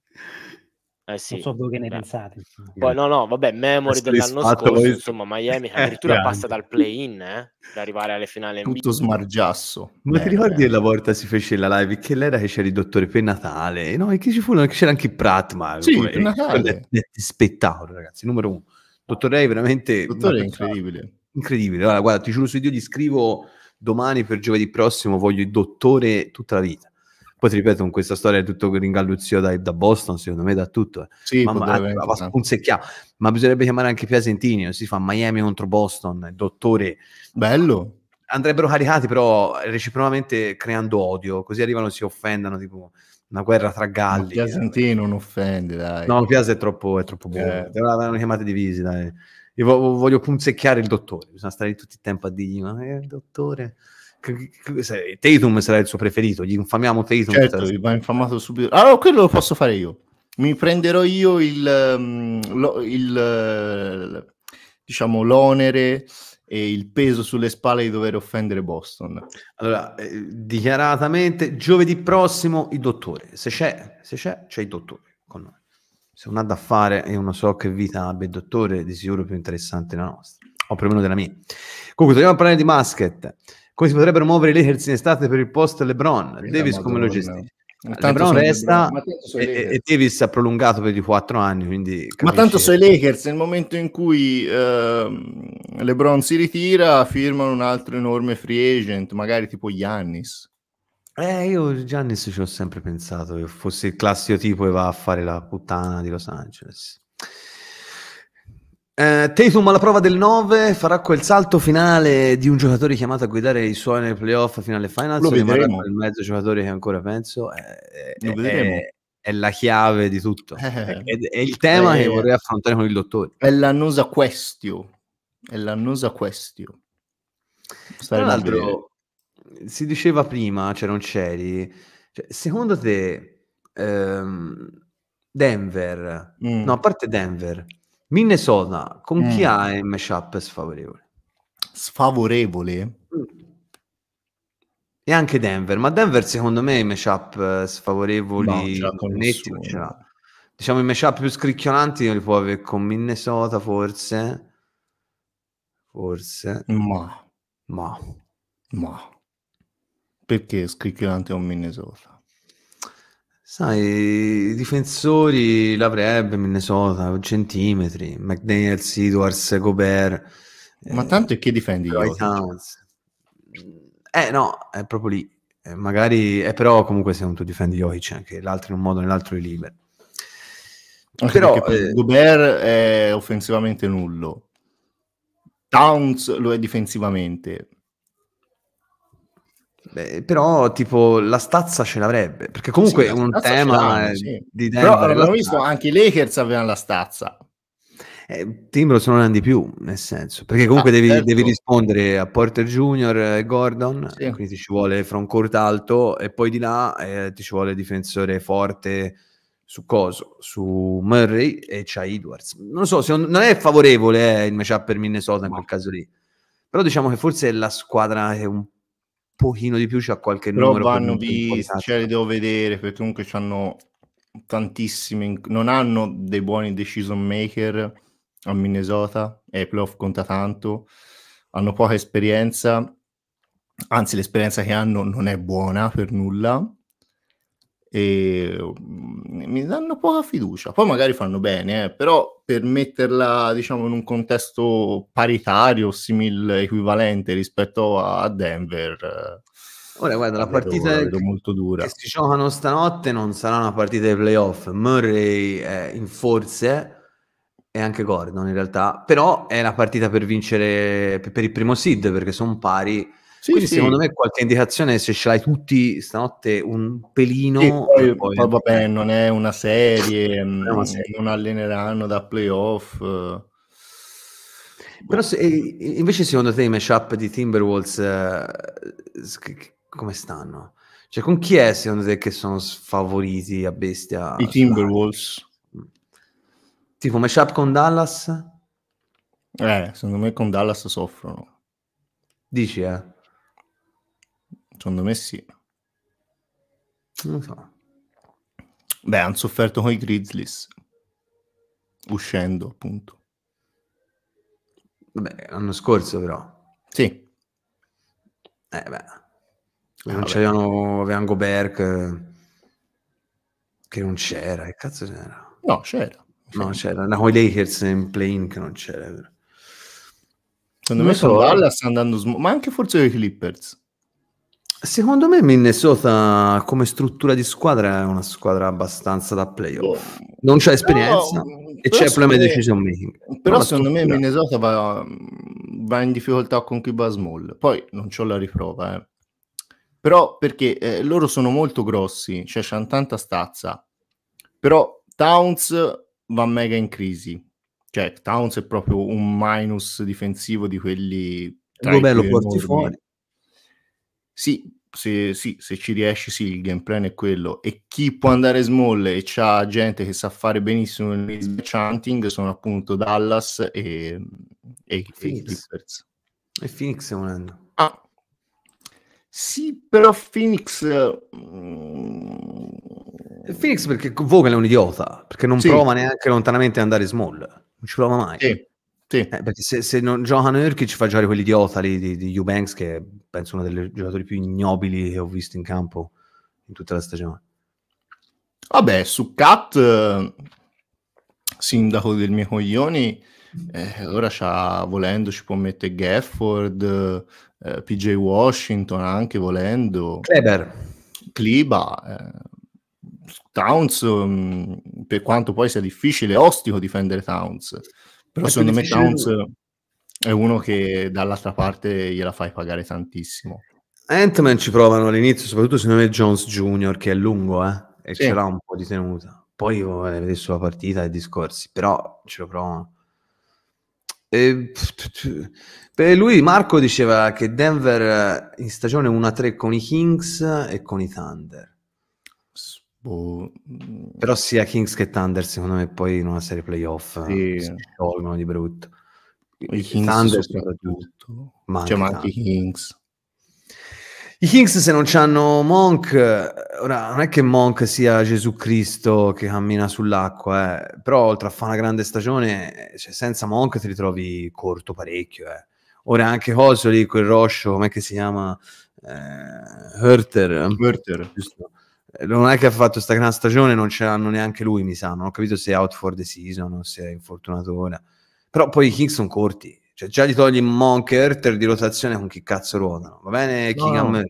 Eh sì. Non so voi che ne Beh. pensate. Poi no, no, vabbè, memory dell'anno scorso, voi... insomma, Miami <laughs> addirittura passa dal play-in, eh, per arrivare alle finali. Tutto in... smargiasso. Ma eh, ti ricordi eh. la volta si fece la live che l'era che c'era il dottore per Natale, no? E che ci fu? che c'era anche Pratma. Sì, pure, Natale. spettacolo, ragazzi, numero uno. Dottore è veramente... Dottore è incredibile. Incredibile. Allora, guarda, ti giuro su Dio, gli scrivo domani per giovedì prossimo, voglio il dottore tutta la vita. Poi ti ripeto, con questa storia è tutto ringalluzzio da, da, Boston, secondo me da tutto. Eh. Sì, ma, potrebbe, ma, ma, bisognerebbe chiamare anche Piacentinio, si fa Miami contro Boston, dottore. Bello. Andrebbero caricati però reciprocamente creando odio, così arrivano si offendano, tipo una guerra tra galli. Piasentino non offende, dai. No, Piazza è troppo, è troppo buono. Eh. Devono chiamate divisi, dai. Io voglio punzecchiare il dottore, bisogna stare tutto il tempo a dirgli, ma eh, dottore... Tatum sarà il suo preferito, gli infamiamo Tatum. Certo, gli va infamato subito. Allora, ah, quello lo posso fare io. Mi prenderò io il, um, il diciamo, l'onere e il peso sulle spalle di dover offendere Boston. Allora, eh, dichiaratamente, giovedì prossimo il dottore. Se c'è, se c'è, c'è il dottore con noi. Se non ha da fare e non so che vita abbia il dottore, di sicuro più interessante la nostra, o perlomeno della mia. Comunque, torniamo a parlare di basket come si potrebbero muovere i Lakers in estate per il post LeBron. Quella Davis come lo gestisce? LeBron resta e, e, Davis ha prolungato per i 4 anni. Quindi, ma tanto sui Lakers, nel momento in cui eh, LeBron si ritira, firmano un altro enorme free agent, magari tipo Giannis. Eh, io Giannis ci ho sempre pensato che fosse il classico tipo che va a fare la puttana di Los Angeles. Eh, Tatum alla prova del 9 farà quel salto finale di un giocatore chiamato a guidare i suoi nei playoff fino alle finals. Lo vedremo. Il mezzo giocatore che ancora penso è, è, è, è la chiave di tutto. Eh, è, il tema eh, che vorrei affrontare con il dottore. È l'annosa question. È l'annosa question. Tra l'altro, si diceva prima, cioè non c'eri, cioè, secondo te ehm, Denver, mm. no, a parte Denver, Minnesota, con mm. chi ha il matchup sfavorevole? Sfavorevole? Mm. E anche Denver, ma Denver secondo me i matchup eh, sfavorevoli no, netti ce l'ha. Diciamo i matchup più scricchiolanti li può avere con Minnesota forse. Forse. Ma. Ma. Ma. Perché scricchiolante con Minnesota? Sai, i difensori l'avrebbe Minnesota, centimetri, McDaniels, Edwards, Gobert. Ma tanto è che eh, difendi Jokic? Eh no, è proprio lì. Eh, magari, eh, però comunque se non tu difendi Jokic, anche l'altro in un modo o nell'altro è libero. Anche però eh, Gobert è offensivamente nullo. Towns lo è difensivamente. Beh, però tipo la stazza ce l'avrebbe perché comunque sì, è un tema sì. di Denver però abbiamo visto anche i Lakers avevano la stazza eh, Timbro se non è di più nel senso perché comunque ah, devi, certo. devi, rispondere a Porter Junior e Gordon sì. quindi ti ci vuole frontcourt alto e poi di là eh, ti ci vuole difensore forte su Coso, su Murray e c'ha Edwards non so, se non è favorevole eh, il matchup per Minnesota in quel caso lì però diciamo che forse è la squadra che un pochino di più, c'ha qualche Però numero. vanno visti, ce li devo vedere, perché comunque hanno tantissimi non hanno dei buoni decision maker a Minnesota, e playoff conta tanto, hanno poca esperienza, anzi l'esperienza che hanno non è buona per nulla, e mm, mi danno poca fiducia. Poi magari fanno bene, eh, però per metterla diciamo in un contesto paritario, simile, equivalente rispetto a Denver. Eh, Ora guarda, la, partita vedo, vedo molto dura. che si giocano stanotte non sarà una partita di playoff. Murray è in forze e anche Gordon in realtà, però è la partita per vincere per il primo seed perché sono pari sì, Quindi sì. secondo me qualche indicazione se ce l'hai tutti stanotte un pelino... Sì, poi, poi... poi vabbè, non è una serie, <laughs> no, mm, non alleneranno da playoff. Eh. Però se, invece secondo te i matchup di Timberwolves eh, come stanno? Cioè con chi è secondo te che sono sfavoriti a bestia? I Timberwolves. Mm. Tipo matchup con Dallas? Eh, secondo me con Dallas soffrono. Dici, eh? Secondo me sì. Non so. Beh, hanno sofferto con i Grizzlies, uscendo appunto. Vabbè, l'anno scorso però. Sì. Eh beh. Eh, non Vabbè. c'erano, avevano Gobert eh, che... non c'era, che cazzo c'era? No, c'era. No, c'era, no, i Lakers in plane che non c'era. Secondo non me so, Dallas andando, sm- ma anche forse i Clippers. Secondo me Minnesota come struttura di squadra è una squadra abbastanza da playoff. Boh. Non c'è esperienza no, mm, e c'è problema di decision making. Però secondo me Minnesota va, va, in difficoltà con Cuba Small. Poi non c'ho la riprova. Eh. Però perché eh, loro sono molto grossi, cioè c'hanno tanta stazza. Però Towns va mega in crisi. Cioè Towns è proprio un minus difensivo di quelli... Vabbè, lo porti fuori sì, se, sì, se ci riesci, sì, il game plan è quello. E chi può andare small e c'ha gente che sa fare benissimo il match hunting sono appunto Dallas e, e, Phoenix. e, e Phoenix volendo. Ah. Sì, però Phoenix... Mm... Phoenix perché Vogel è un idiota, perché non sì. prova neanche lontanamente ad andare small, non ci prova mai. Sì. Sì. Eh, perché se, se non Johan Erkic fa giocare quell'idiota lì di, di Eubanks, che penso uno dei giocatori più ignobili che ho visto in campo in tutta la stagione. Vabbè, su Cat, eh, sindaco del mio coglioni, eh, allora volendo ci può mettere Gafford, eh, PJ Washington anche volendo. Kleber. Kliba. Eh, Towns, mh, mm, per quanto poi sia difficile, ostico difendere Towns però è secondo me Towns è uno che dall'altra parte gliela fai pagare tantissimo. Ant-Man ci provano all'inizio, soprattutto secondo me Jones Junior che è lungo eh, e sì. ce l'ha un po' di tenuta. Poi oh, vedete sulla partita e discorsi, però ce lo provano. E... Per lui Marco diceva che Denver eh, in stagione 1-3 con i Kings e con i Thunder. Boh. Però sia Kings che Thunder, secondo me, poi in una serie playoff eh, sì. si tolgono di brutto. I Kings Thunder soprattutto. Cioè, Manca cioè, ma anche i Kings. I Kings se non hanno Monk, ora non è che Monk sia Gesù Cristo che cammina sull'acqua, eh, però oltre a fare una grande stagione, cioè, senza Monk ti ritrovi corto parecchio. Eh. Ora anche Cosoli, quel Roscio, com'è che si chiama? Eh, Herter. Hurter. Giusto non è che ha fatto questa gran stagione, non ce l'hanno neanche lui, mi sa. Non ho capito se è out for the season o se è infortunato ora. Però poi i Kings sono corti. Cioè, già gli togli Monk e Herter di rotazione con chi cazzo ruotano. Va bene, no. Kingham,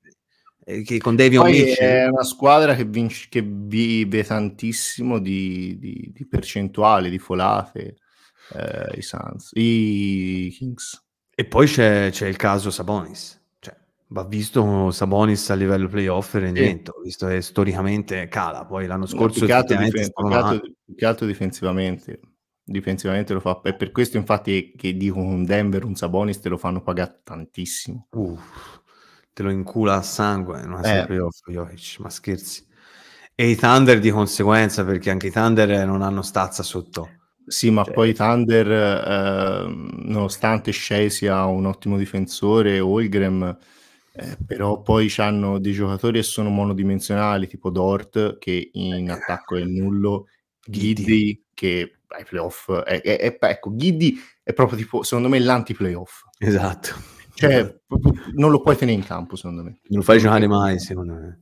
eh, con Davion Poi Mitchell. È una squadra che, vince, che vive tantissimo di, di, di percentuali, di folate, eh, i, Suns, i Kings. E poi c'è, c'è il caso Sabonis Va visto Sabonis a livello playoff e rendimento, sì. visto che storicamente cala, poi l'anno scorso... No, più, difen- più, che altro, difensivamente, difensivamente lo fa, è per questo infatti che dico un Denver, un Sabonis te lo fanno pagare tantissimo. Uff, te lo incula a sangue, non è eh. playoff, Jokic, ma scherzi. E i Thunder di conseguenza, perché anche i Thunder non hanno stazza sotto. Sì, ma cioè. poi Thunder, eh, nonostante Shea sia un ottimo difensore, Holgram eh, però poi hanno dei giocatori che sono monodimensionali, tipo Dort, che in ecco. attacco è nullo, Giddy, che ai playoff è, è, è, ecco, Giddy è proprio tipo, secondo me, l'anti-playoff. Esatto. Cioè, non lo puoi tenere in campo, secondo me. Non lo fai giocare mai, secondo me.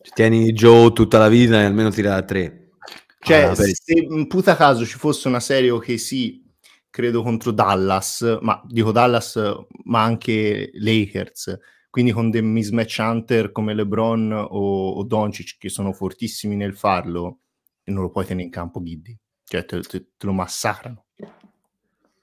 Cioè, tieni Joe tutta la vita e almeno tira da tre. Cioè, ah, se in puta caso ci fosse una serie che sì, credo contro Dallas, ma dico Dallas, ma anche Lakers, quindi con dei mismatch hunter come LeBron o, o Doncic che sono fortissimi nel farlo non lo puoi tenere in campo Giddy cioè te, te, te, lo massacrano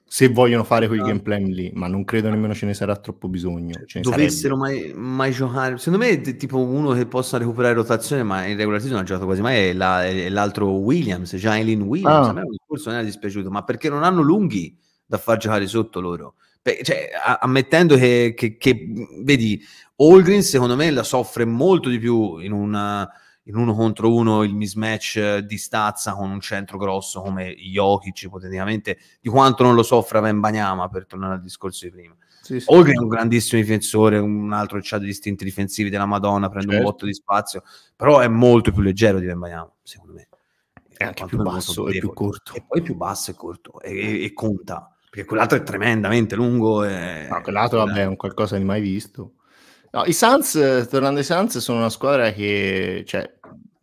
se vogliono fare quel no. Ah. gameplay lì ma non credo nemmeno ce ne sarà troppo bisogno ce dovessero mai, mai, giocare secondo me è tipo uno che possa recuperare rotazione ma in regular season non ha giocato quasi mai è, la, è l'altro Williams Jailin Williams ah. a me il discorso non era dispiaciuto ma perché non hanno lunghi da far giocare sotto loro cioè, ammettendo che, che, che, vedi, Holgrin secondo me la soffre molto di più in, una, in uno contro uno il mismatch di stazza con un centro grosso come Jokic potenzialmente di quanto non lo soffra Banyama per tornare al discorso di prima sì, sì. Holgrin è un grandissimo difensore un altro che ha degli istinti difensivi della Madonna prende certo. un botto di spazio però è molto più leggero di Banyama secondo me è anche più basso e più corto e poi più basso e corto e, e, e conta perché quell'altro è tremendamente lungo. E... No, quell'altro vabbè, è un qualcosa di mai visto. No, I Suns, eh, tornando ai Suns, sono una squadra che, cioè,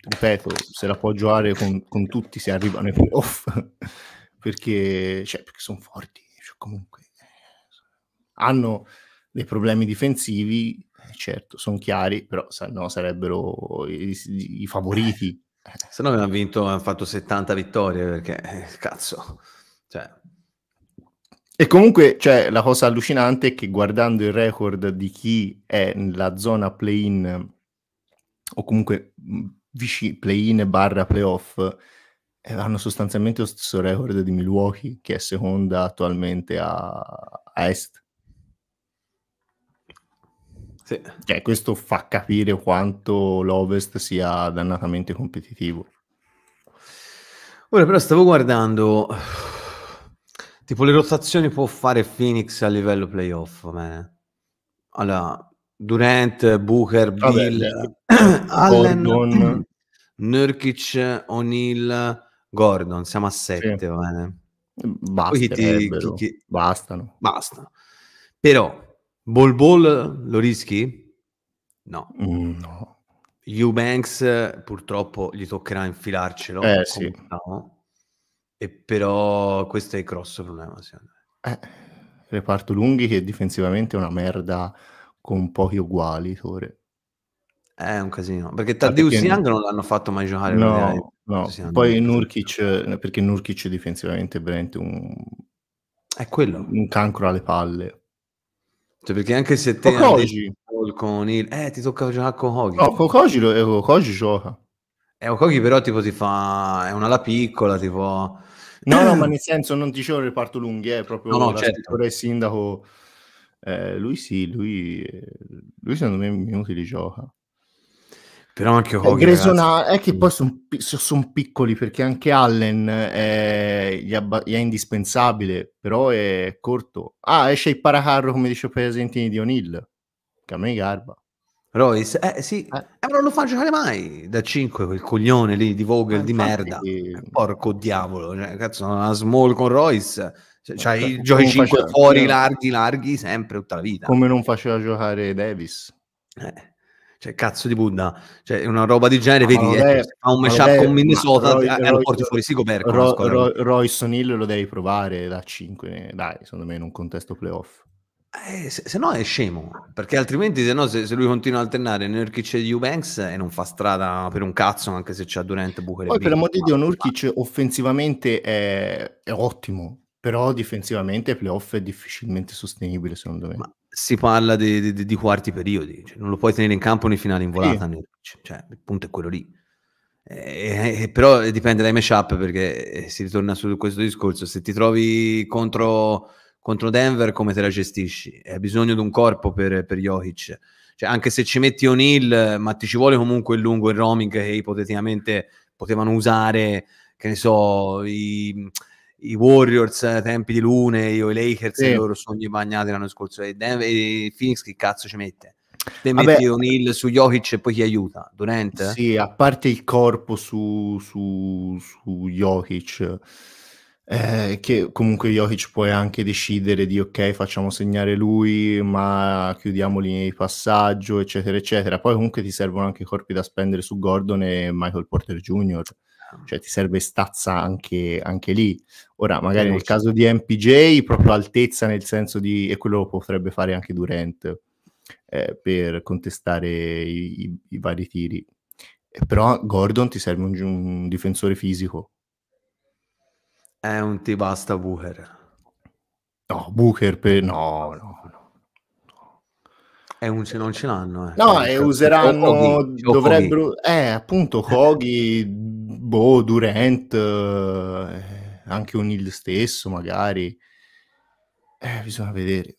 ripeto, se la può giocare con, con tutti se arrivano ai playoff. <laughs> perché, cioè, perché sono forti. Cioè, comunque, eh, hanno dei problemi difensivi, eh, certo, sono chiari, però no, sarebbero i, i favoriti. Se no hanno vinto, hanno fatto 70 vittorie, perché, cazzo, cioè... E comunque, cioè, la cosa allucinante è che guardando il record di chi è nella zona play-in o comunque vic- play-in barra playoff, eh, hanno sostanzialmente lo stesso record di Milwaukee, che è seconda attualmente a, a Est. Sì. Cioè, questo fa capire quanto l'Ovest sia dannatamente competitivo. Ora però stavo guardando Tipo le rotazioni può fare Phoenix a livello playoff, man. Allora, Durant, Booker, Vabbè, Bill, <clears throat> Allen, Gordon. <clears throat> Nurkic, O'Neill, Gordon, siamo a 7, sì. Basta, ti, chi, bastano. Basta. Però Ball Ball lo rischi? No. Mm, no. Eubanks purtroppo gli toccherà infilarcelo. Eh, sì. no. E però questo è il grosso problema, secondo me. Eh, reparto lunghi che difensivamente è una merda con pochi uguali, Tore. È un casino, perché Tadeusz perché... Young non l'hanno fatto mai giocare. No, no. poi Nurkic, eh, perché Nurkic difensivamente è veramente un... È quello. Un cancro alle palle. Cioè, perché anche se te... Kokoji. Con il... Eh, ti tocca giocare con Kokoji. No, con lo... Kokoji eh, gioca. E eh, Kokoji però tipo ti fa... è una la piccola, tipo... No, no, ma <clears throat> nel senso non dicevo il reparto lunghi, è eh, proprio no, certo. il sindaco. Eh, lui sì, lui, eh, lui secondo me minuti li gioca. Però anche Hogan, eh, è che mm. poi sono son piccoli perché anche Allen eh, è, gli, abba- gli è indispensabile, però è corto. Ah, esce il paracarro come dice Presentini di O'Neill, che a me garba. Royce, eh sì, eh. Eh, non lo fa giocare mai da 5 quel coglione lì di Vogel eh, di merda. Che... Porco diavolo, cioè, cazzo, una small con Royce, cioè, cioè giochi 5 faceva... fuori larghi, larghi sempre tutta la vita. Come non faceva giocare Davis. Eh, cioè, cazzo di Buddha, cioè, una roba di genere, ah, vedi, ah, eh, vabbè, fa un matchup con Minnesota eh, e lo porti fuori Sigoberto. Roy, Roy, Royce O'Neill lo devi provare da 5, dai, secondo me in un contesto playoff. Eh, se, se, no è scemo, perché altrimenti se, no, se, se lui continua a alternare Nurkic e Eubanks e eh, non fa strada per un cazzo anche se c'ha Durant, Bucher Poi per l'amor di Dio Nurkic offensivamente è, è, ottimo, però difensivamente playoff è difficilmente sostenibile secondo me. Ma si parla di, di, di quarti periodi, cioè, non lo puoi tenere in campo nei finali in volata, sì. cioè, il punto è quello lì. Eh, eh, eh però dipende dai matchup perché eh, si ritorna su questo discorso, se ti trovi contro contro Denver come te la gestisci? Hai bisogno di un corpo per, per Jokic. Cioè, anche se ci metti O'Neill, ma ti ci vuole comunque il lungo il roaming che ipoteticamente potevano usare, che ne so, i, i Warriors eh, tempi di lune, io i Lakers sì. i loro sogni bagnati l'anno scorso, e, Denver, e Phoenix che cazzo ci mette? Te Vabbè, metti O'Neill su Jokic e poi chi aiuta? Durant? Sì, a parte il corpo su, su, su Jokic eh, che comunque Jokic può anche decidere di ok facciamo segnare lui ma chiudiamoli il passaggio eccetera eccetera poi comunque ti servono anche i corpi da spendere su Gordon e Michael Porter Jr ah. cioè ti serve stazza anche, anche lì ora magari nel caso di MPJ proprio altezza nel senso di e quello lo potrebbe fare anche Durant eh, per contestare i, i, i, vari tiri eh, però Gordon ti serve un, un difensore fisico è un ti basta Booker. No, Booker per... No, no, no. È un se non ce l'hanno. Eh. No, e useranno... Kogi, dovrebbero... Eh, appunto, Kogi, boh, Durant, eh, anche un il stesso magari. Eh, bisogna vedere.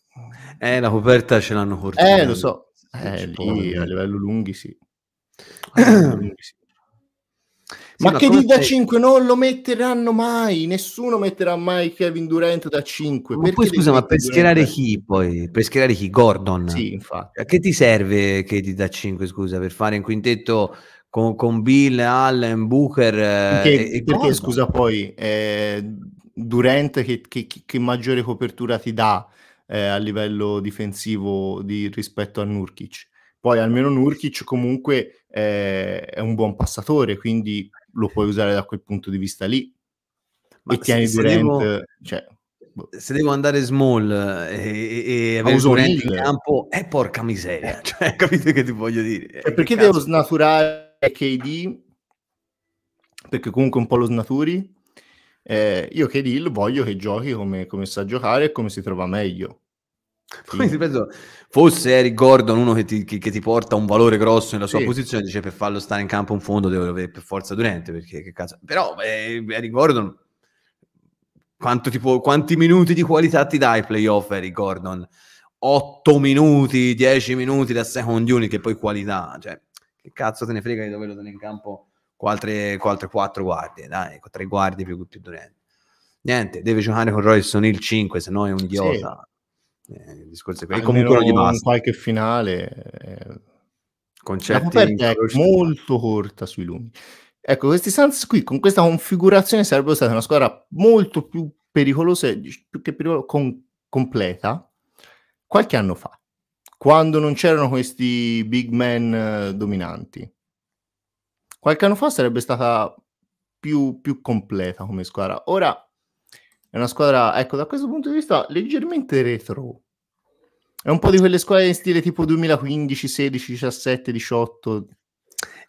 Eh, la coperta ce l'hanno corta. Eh, lo so. Eh, lì, a livello lunghi sì. A livello <clears throat> lunghi sì ma, ma che di da 5 non lo metteranno mai, nessuno metterà mai Kevin Durant da 5. Ma poi scusa, ma per schierare chi poi? Per schierare chi? Gordon? Sì, infatti. A che ti serve che di da 5, scusa, per fare un quintetto con, con Bill, Allen, Booker? Perché, eh, e, e scusa poi, eh, Durant che, che, che, maggiore copertura ti dà eh, a livello difensivo di, rispetto a Nurkic? Poi almeno Nurkic comunque eh, è un buon passatore, quindi lo puoi usare da quel punto di vista lì. Ma e tieni Durant, devo... cioè, boh. se devo andare small eh, e, e avere Durant in campo, è eh, porca miseria, <laughs> cioè, capite che ti voglio dire? Cioè, eh, perché devo snaturare KD? Perché comunque un po' lo snaturi. Eh, io KD voglio che giochi come, come sa giocare e come si trova meglio. Poi ti penso, fosse Eric Gordon uno che ti, che, che ti, porta un valore grosso nella sua sì. posizione, dice per farlo stare in campo un fondo deve avere per forza Durante, perché che cazzo... Però eh, Eric Gordon, può, quanti minuti di qualità ti dai playoff Eric Gordon? 8 minuti, 10 minuti da second unit, che poi qualità, cioè che cazzo te ne frega di doverlo tenere in campo con altre, con altre 4 guardie, dai, con 3 guardie più, più Durante. Niente, deve giocare con Royce O'Neill 5, se no è un idiota. Sì eh, discorso è E comunque non gli basta. qualche finale. Eh... Concetti La è molto corta sui lumi. Ecco, questi Suns qui con questa configurazione sarebbero stata una squadra molto più pericolosa, più che pericolosa, con, completa, qualche anno fa, quando non c'erano questi big men uh, dominanti. Qualche anno fa sarebbe stata più, più completa come squadra. Ora è una squadra, ecco, da questo punto di vista, leggermente retro. È un po' di quelle squadre in stile tipo 2015, 16, 17, 18.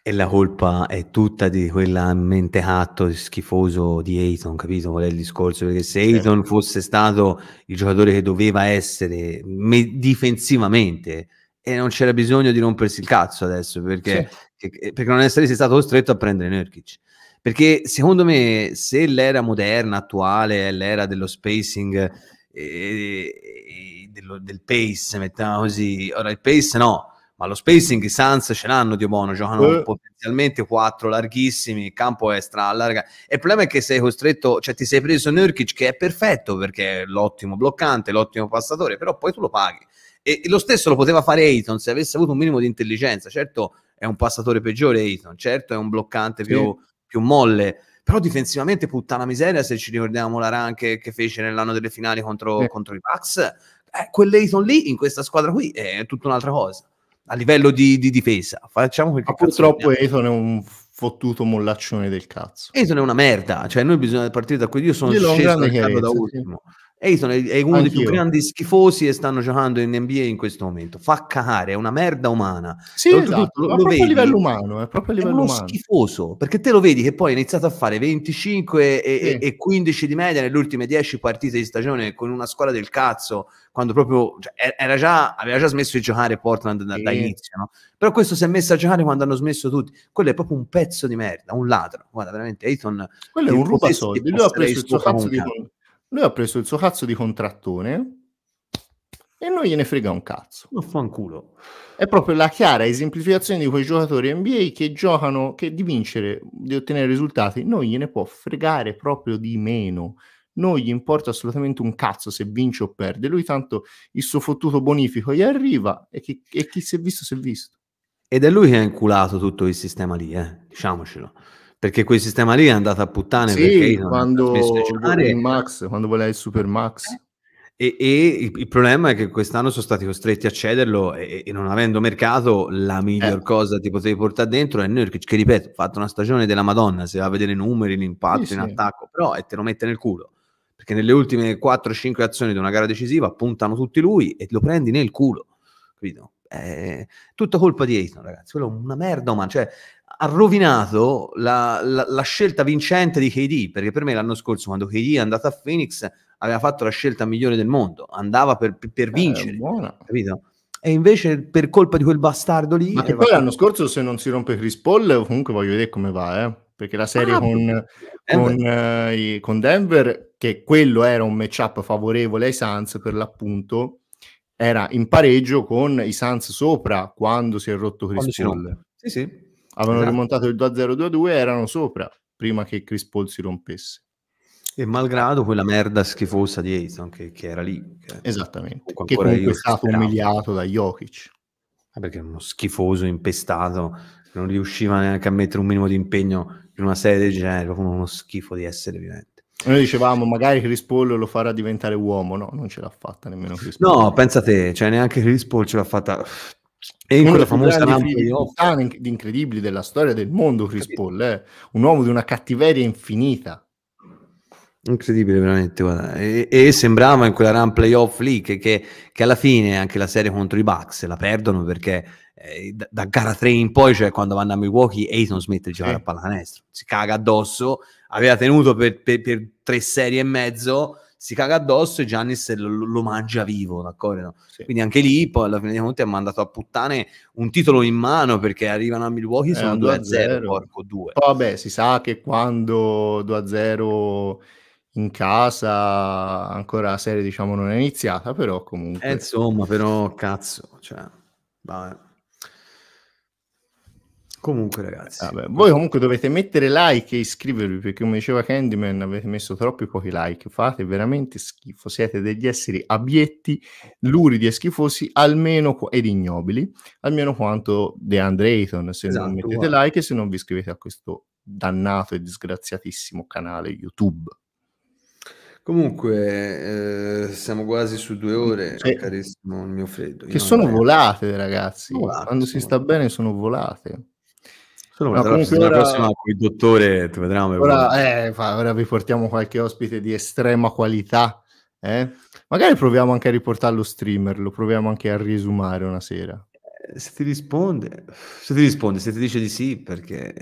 E la colpa è tutta di quella mente mentecatto schifoso di Ayton, capito qual è il discorso? Perché se Ayton sì. fosse stato il giocatore che doveva essere me- difensivamente, e non c'era bisogno di rompersi il cazzo adesso, perché, sì. che, perché non essere stato costretto a prendere Nurkic. Perché secondo me se l'era moderna, attuale, è l'era dello spacing, eh, dello, del pace, mettiamo così, ora il pace no, ma lo spacing i Suns ce l'hanno Dio buono, giocano eh. potenzialmente quattro larghissimi, il campo è stralarga. il problema è che sei costretto, cioè ti sei preso Nurkic che è perfetto perché è l'ottimo bloccante, l'ottimo passatore, però poi tu lo paghi. E, e lo stesso lo poteva fare Ayton se avesse avuto un minimo di intelligenza. Certo è un passatore peggiore Ayton, certo è un bloccante sì. più più molle. Però difensivamente, puttana miseria, se ci ricordiamo la run che, che fece nell'anno delle finali contro, eh. contro i Bucks, eh, quell'Ayton lì in questa squadra qui è tutta un'altra cosa. A livello di, di difesa, facciamo quel che Purtroppo Ayton è un fottuto mollaccione del cazzo. Eton è una merda, cioè noi bisogna partire da qui. Io sono Io sceso da ultimo. Sì. Ayton è, è uno Anch'io. dei più grandi schifosi che stanno giocando in NBA in questo momento. Fa cacare, è una merda umana. Sì, esatto, lo, lo proprio vedi, a livello umano, è proprio a livello uno umano. schifoso, perché te lo vedi che poi ha iniziato a fare 25 e, sì. e, e, 15 di media nelle ultime 10 partite di stagione con una squadra del cazzo, quando proprio cioè, era già, aveva già smesso di giocare Portland da, sì. da inizio, no? Però questo si è messo a giocare quando hanno smesso tutti. Quello è proprio un pezzo di merda, un ladro. Guarda, veramente Ayton Quello è un rubasoldi, lui ha preso il suo cazzo di lui ha preso il suo cazzo di contrattone e non gliene frega un cazzo. Non fa un culo. È proprio la chiara esemplificazione di quei giocatori NBA che giocano, che di vincere, di ottenere risultati, non gliene può fregare proprio di meno. Non gli importa assolutamente un cazzo se vince o perde. Lui tanto il suo fottuto bonifico gli arriva e chi, e chi si è visto si è visto. Ed è lui che ha inculato tutto il sistema lì, eh? diciamocelo perché quel sistema lì è andato a puttane sì, quando il Max, quando voleva il Super Max. Eh, e, e il, il, problema è che quest'anno sono stati costretti a cederlo e, e non avendo mercato la miglior eh. cosa ti potevi portare dentro è Nurkic che, ripeto ha fatto una stagione della Madonna se va a vedere i numeri, l'impatto sì, in sì. attacco però e te lo mette nel culo perché nelle ultime 4-5 azioni di una gara decisiva puntano tutti lui e lo prendi nel culo capito? eh, tutto colpa di Aiton, ragazzi. Quello è una merda, ma cioè, ha rovinato la, la, la, scelta vincente di KD, perché per me l'anno scorso, quando KD è andato a Phoenix, aveva fatto la scelta migliore del mondo, andava per, per eh, vincere, eh, E invece per colpa di quel bastardo lì... Ma poi l'anno scorso se non si rompe Chris Paul, comunque voglio vedere come va, eh perché la serie ah, con, con, Denver. Eh, con, Denver, che quello era un matchup favorevole ai Suns per l'appunto, era in pareggio con i Sans sopra quando si è rotto Chris Paul. Sì, sì. Avevano esatto. rimontato il 2-0, 2-2 erano sopra prima che Chris Paul si rompesse. E malgrado quella merda schifosa di Ayton che, che, era lì. Che Esattamente, che comunque è stato speravo. umiliato da Jokic. Ah, perché uno schifoso, impestato, non riusciva neanche a mettere un minimo di impegno in una serie del genere, proprio uno schifo di essere vivente. Noi dicevamo magari Chris Paul lo farà diventare uomo, no, non ce l'ha fatta nemmeno Chris Paul. No, te, cioè neanche Chris Paul ce l'ha fatta. E in quella famosa lampada di incredibili della storia del mondo Chris Paul, eh? un uomo di una cattiveria infinita. Incredibile, veramente. Guarda. E, e, sembrava in quella run playoff lì che, che, che, alla fine anche la serie contro i Bucks la perdono perché eh, da, da, gara 3 in poi, cioè quando vanno a Milwaukee, Ayton smette di giocare eh. a pallacanestro, si caga addosso aveva tenuto per, per, per, tre serie e mezzo, si caga addosso e Giannis lo, lo mangia vivo, d'accordo? Sì. Quindi anche lì, poi alla fine dei conti, ha mandato a puttane un titolo in mano perché arrivano a Milwaukee, eh, sono 2-0, porco 2. Poi vabbè, si sa che quando 2-0 in casa ancora la serie diciamo non è iniziata però comunque eh, insomma però cazzo cioè vabbè Comunque, ragazzi, Vabbè, voi comunque dovete mettere like e iscrivervi perché, come diceva Candyman, avete messo troppi pochi like. Fate veramente schifo. Siete degli esseri abietti, luridi e schifosi almeno, ed ignobili, almeno quanto The Andre Se esatto, non mettete guarda. like e se non vi iscrivete a questo dannato e disgraziatissimo canale YouTube. Comunque, eh, siamo quasi su due ore, cioè, carissimo il mio freddo. Che sono volate, ragazzi. Volate, Quando si sta bene sono volate. Solo no, comunque la prossima con il dottore ti vedremo. Ora, eh, ora vi portiamo qualche ospite di estrema qualità. Eh? Magari proviamo anche a riportare lo streamer, lo proviamo anche a riesumare una sera. Eh, se ti risponde, se ti risponde, se ti dice di sì, perché...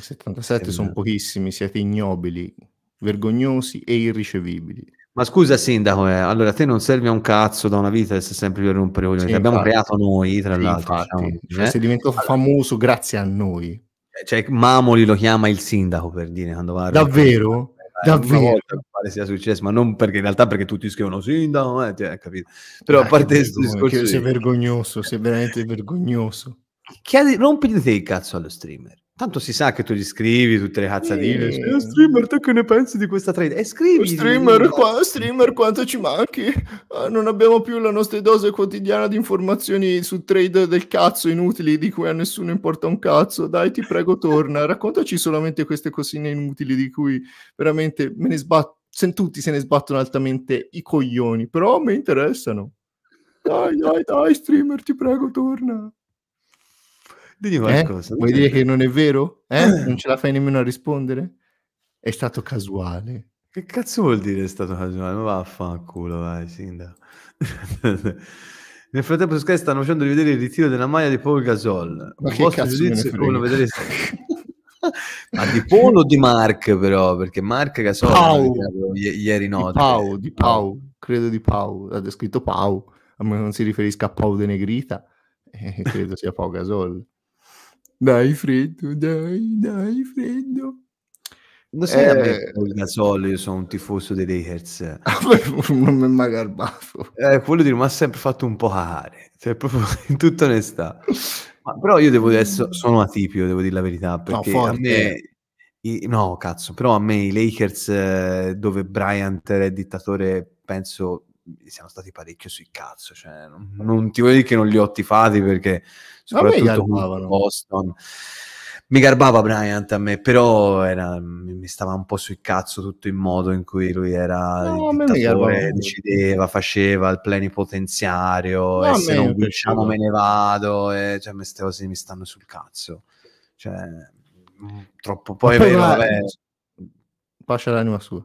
77 eh, sono pochissimi, siete ignobili, vergognosi e irricevibili. Ma scusa sindaco, eh, allora te non servi a un cazzo da una vita e sempre per rompere coglioni, sì, abbiamo creato noi tra sì, l'altro. Diciamo, cioè, eh? Si diventò allora. famoso grazie a noi. Eh, cioè, Mamoli lo chiama il sindaco per dire quando va Davvero? Eh, Davvero? Una volta pare sia successo, ma non perché in realtà perché tutti scrivono sindaco, eh, cioè, capito? Però ah, a eh, parte questo discorso... Sei vergognoso, sei veramente vergognoso. Chiedi, rompiti te il cazzo allo streamer. Tanto si sa che tu gli scrivi tutte le cazzadine. Sì. Eh, streamer, tu che ne pensi di questa trade? E eh, scrivi. Streamer, qua, streamer, quanto ci manchi? Ah, non abbiamo più la nostra dose quotidiana di informazioni su trade del cazzo inutili di cui a nessuno importa un cazzo. Dai, ti prego, torna. <laughs> Raccontaci solamente queste cosine inutili di cui veramente me ne sbatto. Se tutti se ne sbattono altamente i coglioni, però mi interessano. Dai, dai, dai, streamer, ti prego, torna. Dimmi eh, qualcosa. Eh? Vuoi dire che non è vero? Eh, eh? Non ce la fai nemmeno a rispondere? È stato casuale. Che cazzo vuol dire è stato casuale? Ma vaffanculo, vai, sindaco. <laughs> Nel frattempo su Sky stanno facendo rivedere il ritiro della maglia di Paul Gasol. Ma il che vostro giudizio è quello vedere... <laughs> Ma di Paul o di Mark però? Perché Mark Gasol Pau. I- ieri notte. Di Pau, di Pau, credo di Pau. Ha descritto Pau, a meno che non si riferisca a Pau De Negrita. <laughs> Eh, credo sia Pau Gasol. Dai, freddo, dai, dai, freddo. Lo sai, eh, a da solo io sono un tifoso dei Lakers. <laughs> Ah, non mi è mai garbato. Eh, quello di non mi ha sempre fatto un po' cagare, cioè, proprio <laughs> in tutta onestà. Ma, però io devo adesso, sono atipico, devo dire la verità, perché no, a me... I, no, cazzo, però a me i Lakers, eh, dove Bryant è dittatore, penso Mhmm, siamo stati parecchio sui cazzo. Cioè, non, non, ti voglio dire che non li ho tifati perché soprattutto con Boston mi garbava Bryant a me, però era, mi stava un po' sui cazzo tutto il modo in cui lui era no, il decideva, faceva il plenipotenziario, no, e se non riusciamo me ne vado, e, cioè queste cose mi stanno sul cazzo. Cioè, mhmm, troppo, poi, è vero, va, vabbè... Pascia l'anima sua.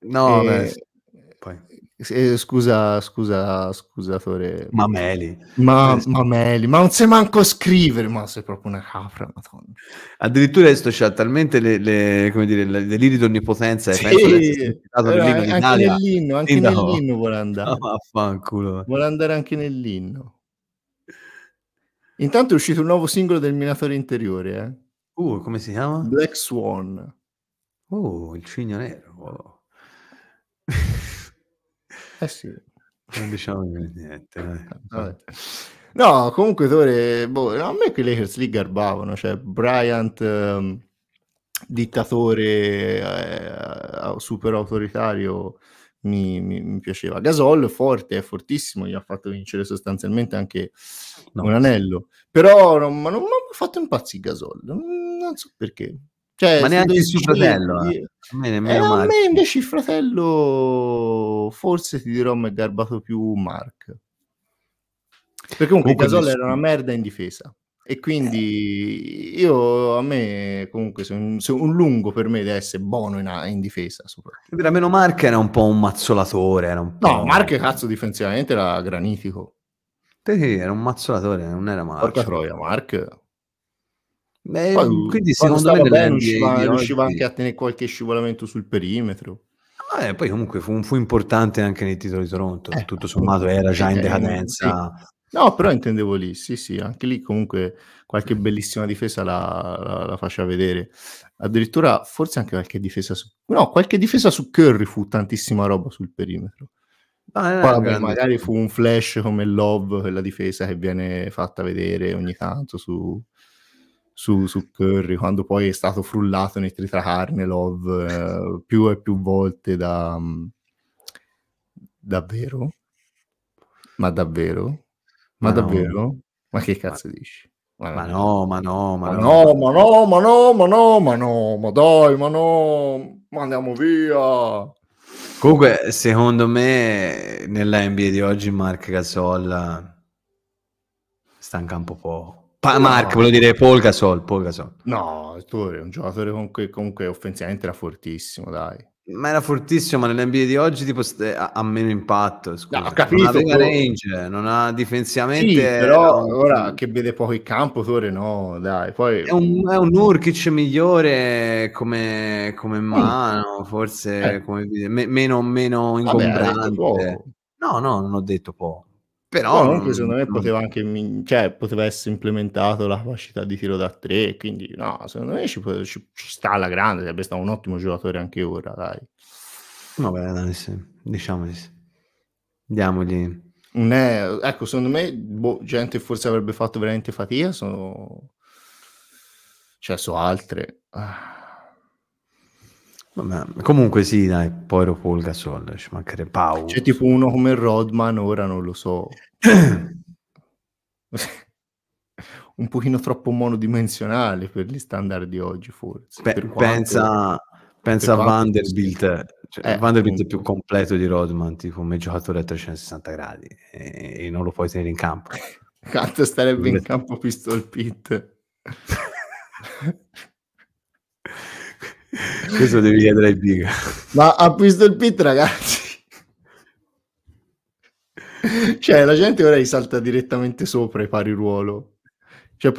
No, e... beh, poi. Eh, scusa, scusa, scusatore. Mameli. Ma, eh, mameli, ma non sai manco scrivere, ma sei proprio una capra, madonna. Addirittura questo c'ha talmente le, le, come dire, le, deliri di eh, onnipotenza sì, che penso anche d'Italia. nell'inno, anche no. nell'inno vuole andare. No, vaffanculo. Vuole andare anche nell'inno. Intanto è uscito un nuovo singolo del Minatore Interiore, eh. Uh, come si chiama? Black Swan. Oh, il cigno nero. Wow. <laughs> Eh sì. Non diciamo niente. Eh. No, comunque Tore, boh, a me quei Lakers lì garbavano, cioè Bryant eh, dittatore eh, super autoritario mi, mi, mi, piaceva. Gasol forte, è fortissimo, gli ha fatto vincere sostanzialmente anche no. un anello, però non mi ha fatto impazzire Gasol, non so perché. Cioè, ma neanche il suo fratello. Eh. A me eh, A me invece il fratello, forse ti dirò, mi è garbato più Mark. Perché comunque, comunque Gasol era una merda in difesa. E quindi eh. io a me comunque se un, un, lungo per me deve essere buono in, in difesa. Per meno Mark era un po' un mazzolatore. Era un no, Mark cazzo difensivamente era granitico. Sì, era un mazzolatore, non era Mark. Porca troia, Mark Beh, Poi, quindi secondo me bene, riusciva, riusciva anche a tenere qualche scivolamento sul perimetro. Ah, eh, poi comunque fu, fu, importante anche nei titoli di Toronto, eh, tutto sommato era già in eh, eh, decadenza. Sì. No, però eh. intendevo lì, sì, sì, anche lì comunque qualche bellissima difesa la, la, la faceva vedere. Addirittura forse anche qualche difesa su... No, qualche difesa su Curry fu tantissima roba sul perimetro. Ah, Poi, vabbè, magari fu un flash come Love, quella difesa che viene fatta vedere ogni tanto su, su, su, Curry quando poi è stato frullato nei tritracarne Love eh, più e più volte da um, davvero? Ma davvero? Ma, ma davvero? No. Ma che cazzo ma, dici? Ma, ma no, ma no, ma, no, ma no, ma no, ma no, ma no, ma dai, ma no, ma andiamo via. Comunque, secondo me, nella NBA di oggi Mark Gasolla stanca un po' poco. Pa- Mark, volevo dire Paul Gasol, Paul Gasol. No, tu è un giocatore con cui, comunque offensivamente era fortissimo, dai. Ma era fortissimo, ma nell'NBA di oggi tipo, eh, ha, ha meno impatto. Scusa. No, capito, non aveva range, non ha difensivamente. Sì, però un... ora che vede poco il campo, Tore no, dai. Poi... È, un, è un Nurkic migliore come, come mm. mano, forse eh. come, me, meno, meno ingombrante. Vabbè, no, no, non ho detto poco. Però comunque secondo me poteva anche cioè, poteva essere implementato la capacità di tiro da tre, quindi no, secondo me ci, può, ci, ci sta alla grande, sarebbe stato un ottimo giocatore anche ora, dai. Vabbè, dai, sì. diciamogli. Diamogli. È, ecco, secondo me boh, gente forse avrebbe fatto veramente fatica, sono cioè su altre. Ah Vabbè, comunque sì, dai, poi ero Paul Gasol, ci mancherebbe Paolo. C'è tipo uno come Rodman, ora non lo so. <coughs> un pochino troppo monodimensionale per gli standard di oggi, forse. Pe- quanto, pensa, pensa a Vanderbilt, cioè, eh, Vanderbilt è più completo di Rodman, tipo come giocatore a 360 gradi, e, e non lo puoi tenere in campo. Quanto <laughs> starebbe in campo Pistol Pit? <laughs> Questo devi chiedere ai Biga. Ma ha visto il pit, ragazzi. Cioè, la gente ora gli salta direttamente sopra i pari ruolo. Cioè,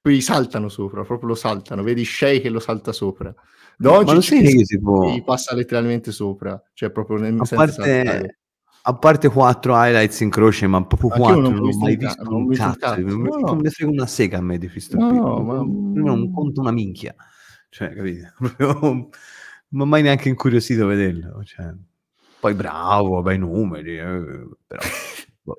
qui saltano sopra, proprio lo saltano. Vedi Shea che lo salta sopra. Doncic Ma lo sai che si può... Gli passa letteralmente sopra. Cioè, proprio nel, a parte... A parte quattro highlights in croce, ma proprio quattro non, non ho mai visto un cazzo. Non mi frega una sega a me di Fisto. No, ma... Non mm. conto una minchia. Cioè, capito? <laughs> non mi ha mai neanche incuriosito vederlo. Cioè, poi bravo, bei numeri, eh, però... <laughs> Boh.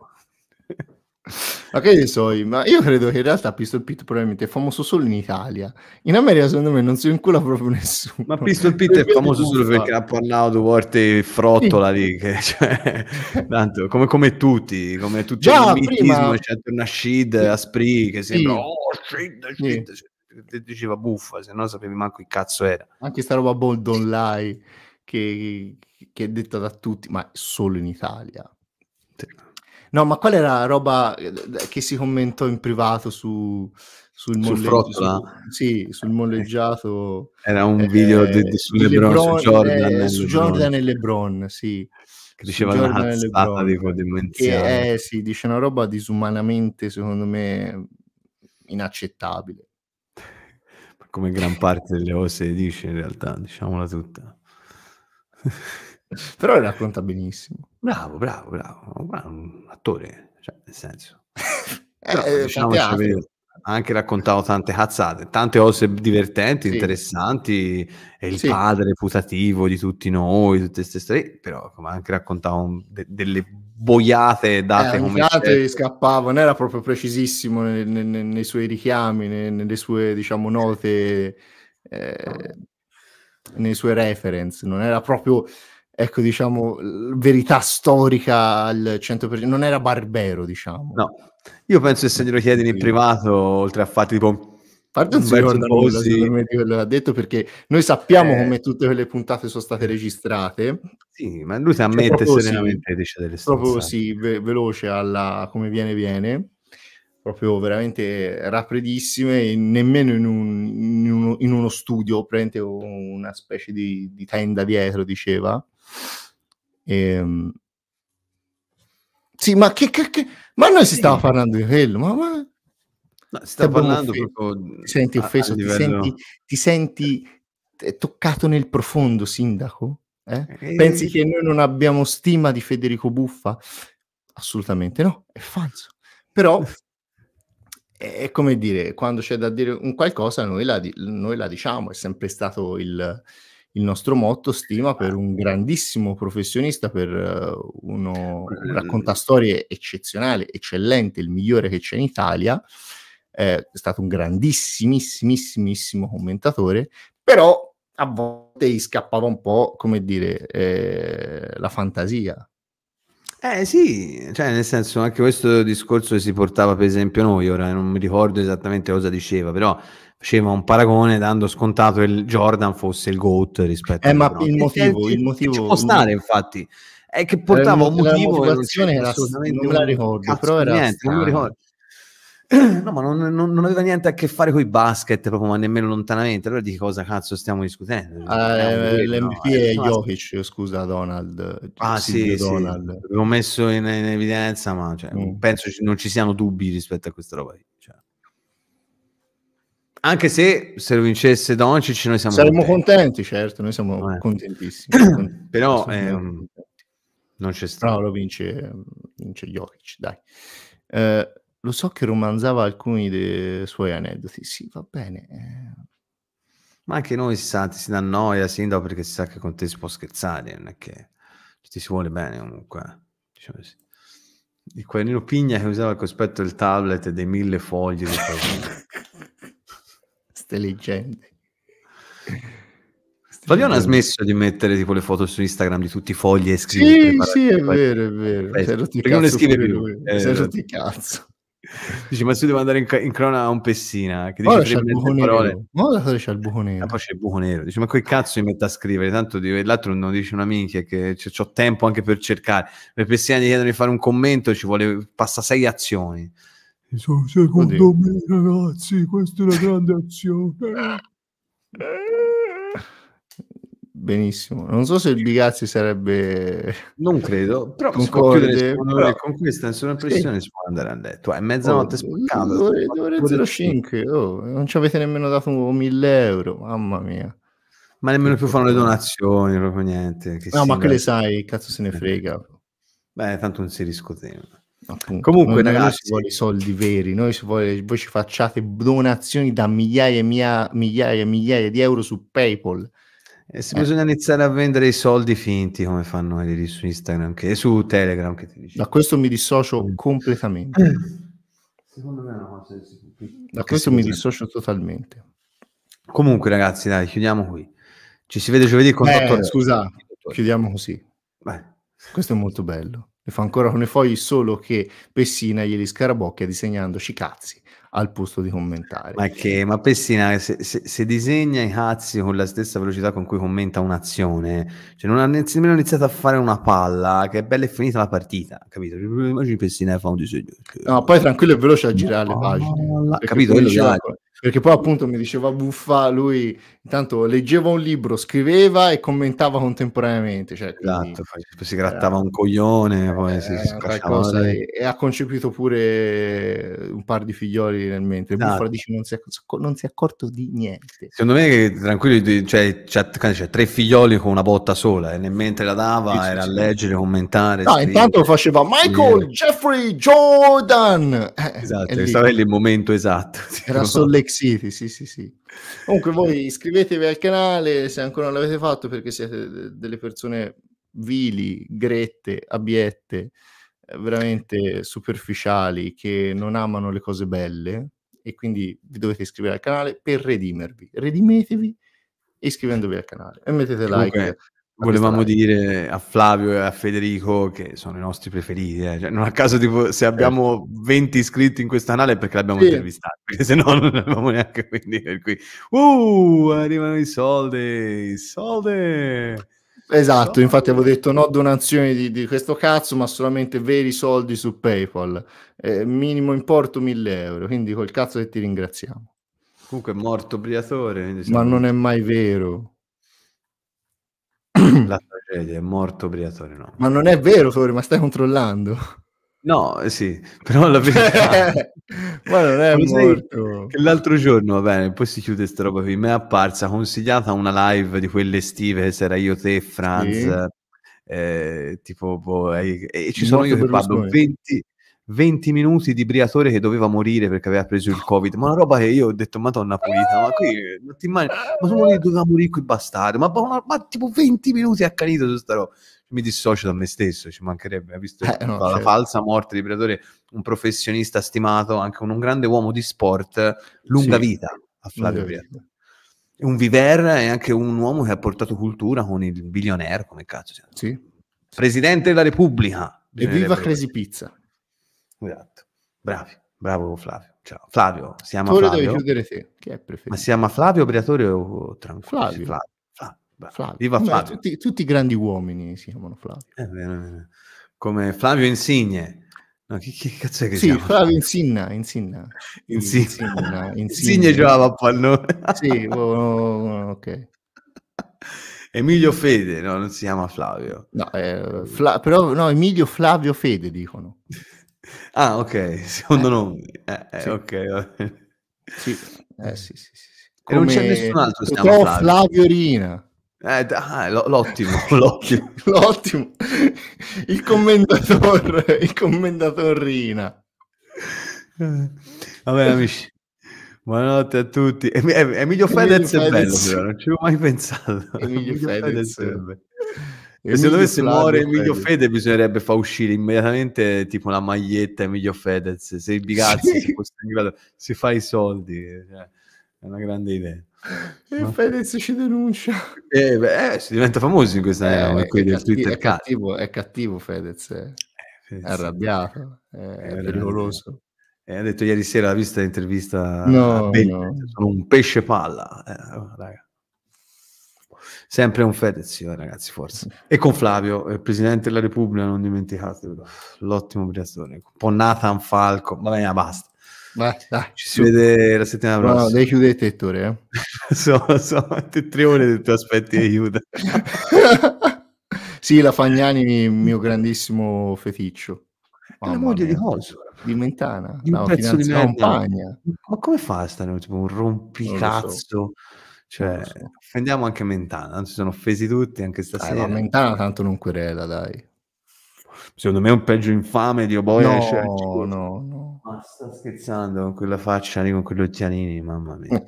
Ma che ne so, ma io credo che in realtà Pistol Pit probabilmente è famoso solo in Italia. In America, secondo me, non si incula proprio nessuno. Ma Pistol Pit <laughs> è famoso solo perché ha parlato volte frottola lì, che, cioè, tanto, come, come, tutti, come tutti Già, il mitismo, prima... c'è cioè, una Shid a Spree che sembra, sì. oh, Shid, Shid, sì diceva buffa, se no sapevi manco che cazzo era. Anche sta roba bold online che, che, è detta da tutti, ma solo in Italia. No, ma qual era la roba eh, che si commentò in privato su, sul, molleggi- sul, sì, sul molleggiato? Era un video eh, di, di su, Lebron, Lebron, su Jordan, eh, su Jordan e Lebron, sì che diceva una cazzata di demenziale. Eh sì, dice una roba disumanamente, secondo me, inaccettabile come gran parte delle cose dice in realtà, diciamola tutta. <laughs> Però le racconta benissimo. Bravo, bravo, bravo. bravo un attore, cioè, nel senso. <laughs> Però, eh, diciamoci anche raccontato tante cazzate, tante cose divertenti, sì. interessanti, e il sì. padre putativo di tutti noi, tutte queste storie, però come anche raccontava de- delle boiate date eh, come date scappava, non era proprio precisissimo nei, nei, nei suoi richiami, nei, nelle sue diciamo note, eh, nei suoi reference, non era proprio ecco diciamo verità storica al 100%, non era barbero diciamo. No, io penso che se glielo chiedi in privato, oltre a fatti tipo un parte un signor da nulla, me, di quello che ha detto, perché noi sappiamo eh... come tutte quelle puntate sono state eh. registrate. Sì, ma lui si cioè, ammette cioè, serenamente, sì, dice delle stesse Proprio sì, ve- veloce alla come viene viene proprio veramente rapidissime, nemmeno in, un, in, uno, in, uno, studio, prende una specie di, di tenda dietro, diceva. E, ehm. sì, ma che, che, che, Ma noi si stava parlando di quello, ma, ma No, sta Te parlando buffo, proprio... Ti senti offeso, ti, livello... senti, ti senti eh, toccato nel profondo, sindaco? Eh? E... Eh, eh, Pensi che noi non abbiamo stima di Federico Buffa? Assolutamente no, è falso. Però è come dire, quando c'è da dire un qualcosa, noi la, noi la diciamo, è sempre stato il, il, nostro motto, stima per un grandissimo professionista, per uno racconta storie eccezionali, eccellente, il migliore che c'è in Italia, è stato un grandissimissimo commentatore, però a volte gli scappava un po', come dire, eh, la fantasia. Eh sì, cioè nel senso anche questo discorso che si portava per esempio noi, ora non mi ricordo esattamente cosa diceva, però faceva un paragone dando scontato che il Jordan fosse il GOAT rispetto eh, a... Eh ma il motivo, il motivo... Ci può stare infatti, è che portava eh, un motivo... La motivazione era, assolutamente... non me la ricordo, però era... Niente, strano. non la ricordo <clears throat> No, ma non, non, non, aveva niente a che fare con i basket, proprio, ma nemmeno lontanamente. Allora di cosa cazzo stiamo discutendo? Ah, cioè, eh, L'MP no, è eh, Jokic, no. scusa Donald. Ah sì, sì, Donald. L'ho messo in, in, evidenza, ma cioè, mm. penso ci, non ci siano dubbi rispetto a questa roba Cioè. Anche se se lo vincesse Doncic noi siamo Saremmo contenti. contenti certo, noi siamo eh. contentissimi. <clears throat> Però eh, non c'è strano. No, lo vince, vince Jokic, dai. Eh, lo so che romanzava alcuni dei suoi aneddoti, sì, va bene. Eh. Ma anche noi si sa, si dà noia, sin Sindaco, perché si sa che con te si può scherzare, non è che ti si vuole bene comunque. Eh. Diciamo sì. Il quadrino pigna che usava al cospetto del tablet e dei mille fogli. Di <laughs> Ste leggende. Flaviano ha smesso di mettere tipo le foto su Instagram di tutti i fogli e scritti. Sì, sì, è vero, è vero. Perché non le scrive più. Eh, ti cazzo. Dice, ma tu devo andare in, in crona a un Pessina. Che dice ora c'è il buco nero. Ora c'è il buco nero. poi c'è il buco nero. Dici, ma quel cazzo mi mette a scrivere. Tanto l'altro non dice una minchia che c- ho tempo anche per cercare. Per Pessina gli chiedono di fare un commento, ci vuole, passa sei azioni. So, secondo Oddio. me, ragazzi, questa è una grande azione. <laughs> benissimo. Non so se il Bigazzi sarebbe... Non credo, però concorde, però... con questa nessuna pressione sì. si può andare a letto. È mezzanotte oh, spaccata. Dovrei 05, oh, non ci avete nemmeno dato 1000 euro, mamma mia. Ma nemmeno più fanno le donazioni, proprio niente. Che no, ma che le sai, cazzo se ne eh. frega. Beh, tanto non si riscoteva. Appunto, Comunque, noi, ragazzi, ci vuole i soldi veri, noi ci vuole, voi ci facciate donazioni da migliaia e migliaia e migliaia di euro su PayPal. E se eh. bisogna iniziare a vendere i soldi finti come fanno lì su Instagram e su Telegram che ti dice. Da questo mi dissocio mm. completamente. <clears throat> Secondo me è una cosa che Da questo mi dissocio totalmente. Comunque ragazzi, dai, chiudiamo qui. Ci si vede giovedì con Beh, Scusa, chiudiamo così. Beh. Questo è molto bello. Mi fa ancora con i fogli, solo che Pessina glieli scarabocchia disegnandoci cazzi al posto di commentare. Ma, che, ma Pessina, se, se, se, disegna i cazzi con la stessa velocità con cui commenta un'azione, cioè non ha nemmeno iniziato a fare una palla, che è bella e finita la partita, capito? Cioè, immagini Pessina fa un disegno. Che... No, poi tranquillo e veloce a girare no, le pagine. No, capito? Quello, perché poi appunto mi diceva Buffa, lui intanto leggeva un libro, scriveva e commentava contemporaneamente. Cioè, quindi, esatto, poi si grattava era, un coglione, poi eh, si cosa, e, e, ha concepito pure un par di figlioli nel mente. Esatto. Buffa dice non si, è, non si, è, accorto di niente. Secondo me tranquillo, cioè, c'è, c'è tre figlioli con una botta sola e eh, nel mentre la dava sì, era sì. leggere, commentare. No, scrivere, intanto faceva Michael, Jeffrey, Jordan. Eh, esatto, stava lì il momento esatto. Era sollecitato City, sì, sì, sì. Comunque voi iscrivetevi al canale se ancora non l'avete fatto perché siete delle persone vili, grette, abiette, eh, veramente superficiali, che non amano le cose belle e quindi vi dovete iscrivere al canale per redimervi. Redimetevi iscrivendovi al canale e mettete like. Comunque, volevamo dire a Flavio e a Federico che sono i nostri preferiti. Eh. Cioè, non a caso, tipo, se abbiamo 20 iscritti in questo canale è perché l'abbiamo sì. intervistato, perché se no non avevamo neanche quindi per cui. Uh, arrivano i soldi, i soldi. Esatto, soldi. infatti avevo detto no donazioni di, di, questo cazzo, ma solamente veri soldi su PayPal. Eh, minimo importo 1000 euro, quindi col cazzo che ti ringraziamo. Comunque è morto Briatore. Ma non è mai vero. <coughs> La tragedia è morto Briatore no. Ma non è vero, Flore, ma stai controllando. No, eh, sì, <laughs> però la verità... <laughs> <laughs> ma non è morto. Che l'altro giorno, va bene, poi si chiude questa roba qui, mi è apparsa consigliata una live di quelle estive, se sarà io, te, Franz, sì. eh, tipo, boh, e, e ci sono io che parlo 20, 20 minuti di Briatore che doveva morire perché aveva preso il covid ma una roba che io ho detto madonna pulita ma qui non ti immagini ma sono lì doveva morire qui bastardo ma, ma, ma, tipo 20 minuti accanito su sta roba mi dissocio da me stesso ci mancherebbe ha visto eh, no, la certo. falsa morte di Briatore un professionista stimato anche un, un grande uomo di sport lunga sì. vita a Flavio Briatore un viver e anche un uomo che ha portato cultura con il billionaire come cazzo sì. presidente della repubblica e viva Crazy Pizza Esatto. Bravi, bravo Flavio. Ciao. Flavio, siamo a Flavio. devi chiudere te, che è Ma siamo a Flavio Briatore o tranquillo? Flavio. Flavio. Flavio. Viva Flavio. Tutti, tutti, grandi uomini si chiamano Flavio. Eh, eh, eh. Come Flavio Insigne. No, che, chi cazzo è che si Sì, Flavio Insinna, Insinna. <laughs> Insinna. <laughs> Insigne giocava a pallone. <laughs> sì, oh, oh, oh, ok. Emilio Fede, no, non si chiama Flavio. No, eh, Fla- però no, Emilio Flavio Fede dicono. Ah, ok, <laughs> secondo eh. nome. Eh, eh, sì. Ok, Sì. Eh, sì, sì, sì. E non c'è nessun altro Totò Flavio. Rina. Eh, ah, l- l'ottimo, <laughs> l'ottimo. <laughs> l'ottimo. Il commendatore, il commentatorina. Vabbè, amici. Buonanotte a tutti. Emilio, Emilio Fedez, Fedez è bello, però. non ci avevo mai pensato. Emilio, Emilio Fedez, Fedez è bello. E se dovesse muovere Emilio Fede bisognerebbe far uscire immediatamente tipo la maglietta Emilio Fedez se i Bigazzi sì. si, fa i soldi cioè, è una grande idea e no? Fedez ci denuncia eh, beh, eh, si diventa famoso in questa eh, era eh, è, cattivo, è, cattivo, è cattivo Fedez eh. eh è arrabbiato è, è pericoloso eh, ha detto ieri sera, ha visto l'intervista? No, no, sono un pesce palla. Eh, raga. Sempre un Fedez, ragazzi, forse. E con Flavio, il eh, presidente della Repubblica, non dimenticatevelo. L'ottimo prestatore. Un po' Nathan Falco. Va bene, basta. Beh, dai, ci si vede la settimana prossima. No, devi chiudere Tettore. Eh? <laughs> so, so, tre ore che ti aspetti aiuto. sì, la Fagnani, mio grandissimo feticcio. Mamma la moglie mia. di Coso. Di Mentana. Di un no, pezzo di compagna. Ma come fa a stare tipo, un rompicazzo? Cioè, so. offendiamo anche Mentana, si sono offesi tutti anche stasera. Ah, no, Mentana tanto non querela, dai. Secondo me è un peggio infame di Oboe. No, cioè, no, no. Ma sta scherzando con quella faccia lì, con quegli occhialini, mamma mia.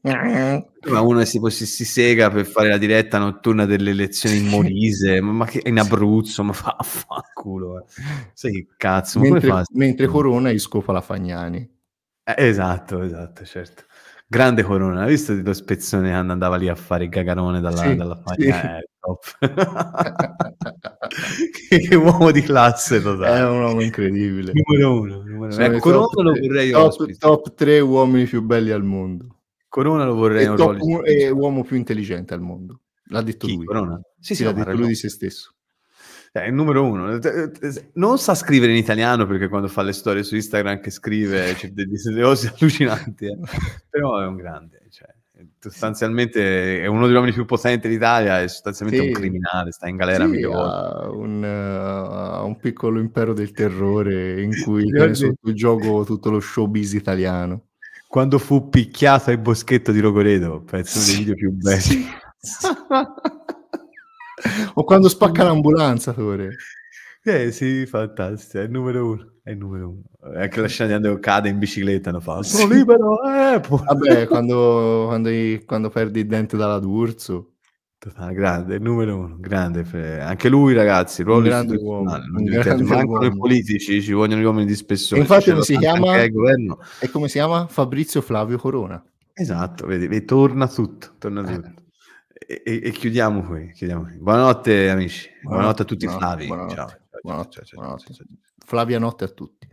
ma uno si, si, si, sega per fare la diretta notturna delle elezioni in Molise, ma, che, in Abruzzo, ma fa, fa culo. Eh. Sai che cazzo, mentre, mentre Corona gli scopa la Fagnani. Eh, esatto, esatto, certo. Grande Corona, hai visto di lo spezzone quando andava lì a fare il gagarone dalla, sì, dalla Spagna? Sì. Eh, <laughs> che, uomo di classe totale. È un uomo incredibile. Numero uno. Numero uno. Eh, Corona lo vorrei top, top, tre uomini più belli al mondo. Corona lo vorrei e è uomo più intelligente al mondo. L'ha detto Chi, lui. Corona? Sì, sì, sì l'ha detto lui di se stesso. Cioè, è il numero uno. Eh, eh, eh, non sa scrivere in italiano perché quando fa le storie su Instagram che scrive <laughs> c'è delle cose allucinanti, eh. <laughs> però è un grande. Cioè, sostanzialmente è uno degli uomini più potenti d'Italia, è sostanzialmente sì. un criminale, sta in galera sì, ha un, uh, un, piccolo impero del terrore in cui sotto gioco tutto lo showbiz italiano. Quando fu picchiato al boschetto di Rogoredo, penso uno dei video più belli. Sì. <laughs> o quando spacca l'ambulanza, Tore. Eh sì, fantastico, è il numero uno. È il numero uno. Anche la scena dove cade in bicicletta, no fa. Sono libero, eh! Vabbè, quando, quando, quando, perdi il dente dalla D'Urso. Ah, grande, numero uno, grande. Anche lui, ragazzi, un grande uomo. Un grande uomo. i politici ci vogliono gli uomini di spessore. Infatti, come si chiama? E come si chiama? Fabrizio Flavio Corona. Esatto, vedi, vedi torna tutto, torna eh. tutto. Eh e, e chiudiamo, qui, chiudiamo, qui, Buonanotte amici, buonanotte, buonanotte a tutti buonanotte, Flavi. Buonanotte, ciao. Ciao, ciao, ciao. Flavia notte a tutti.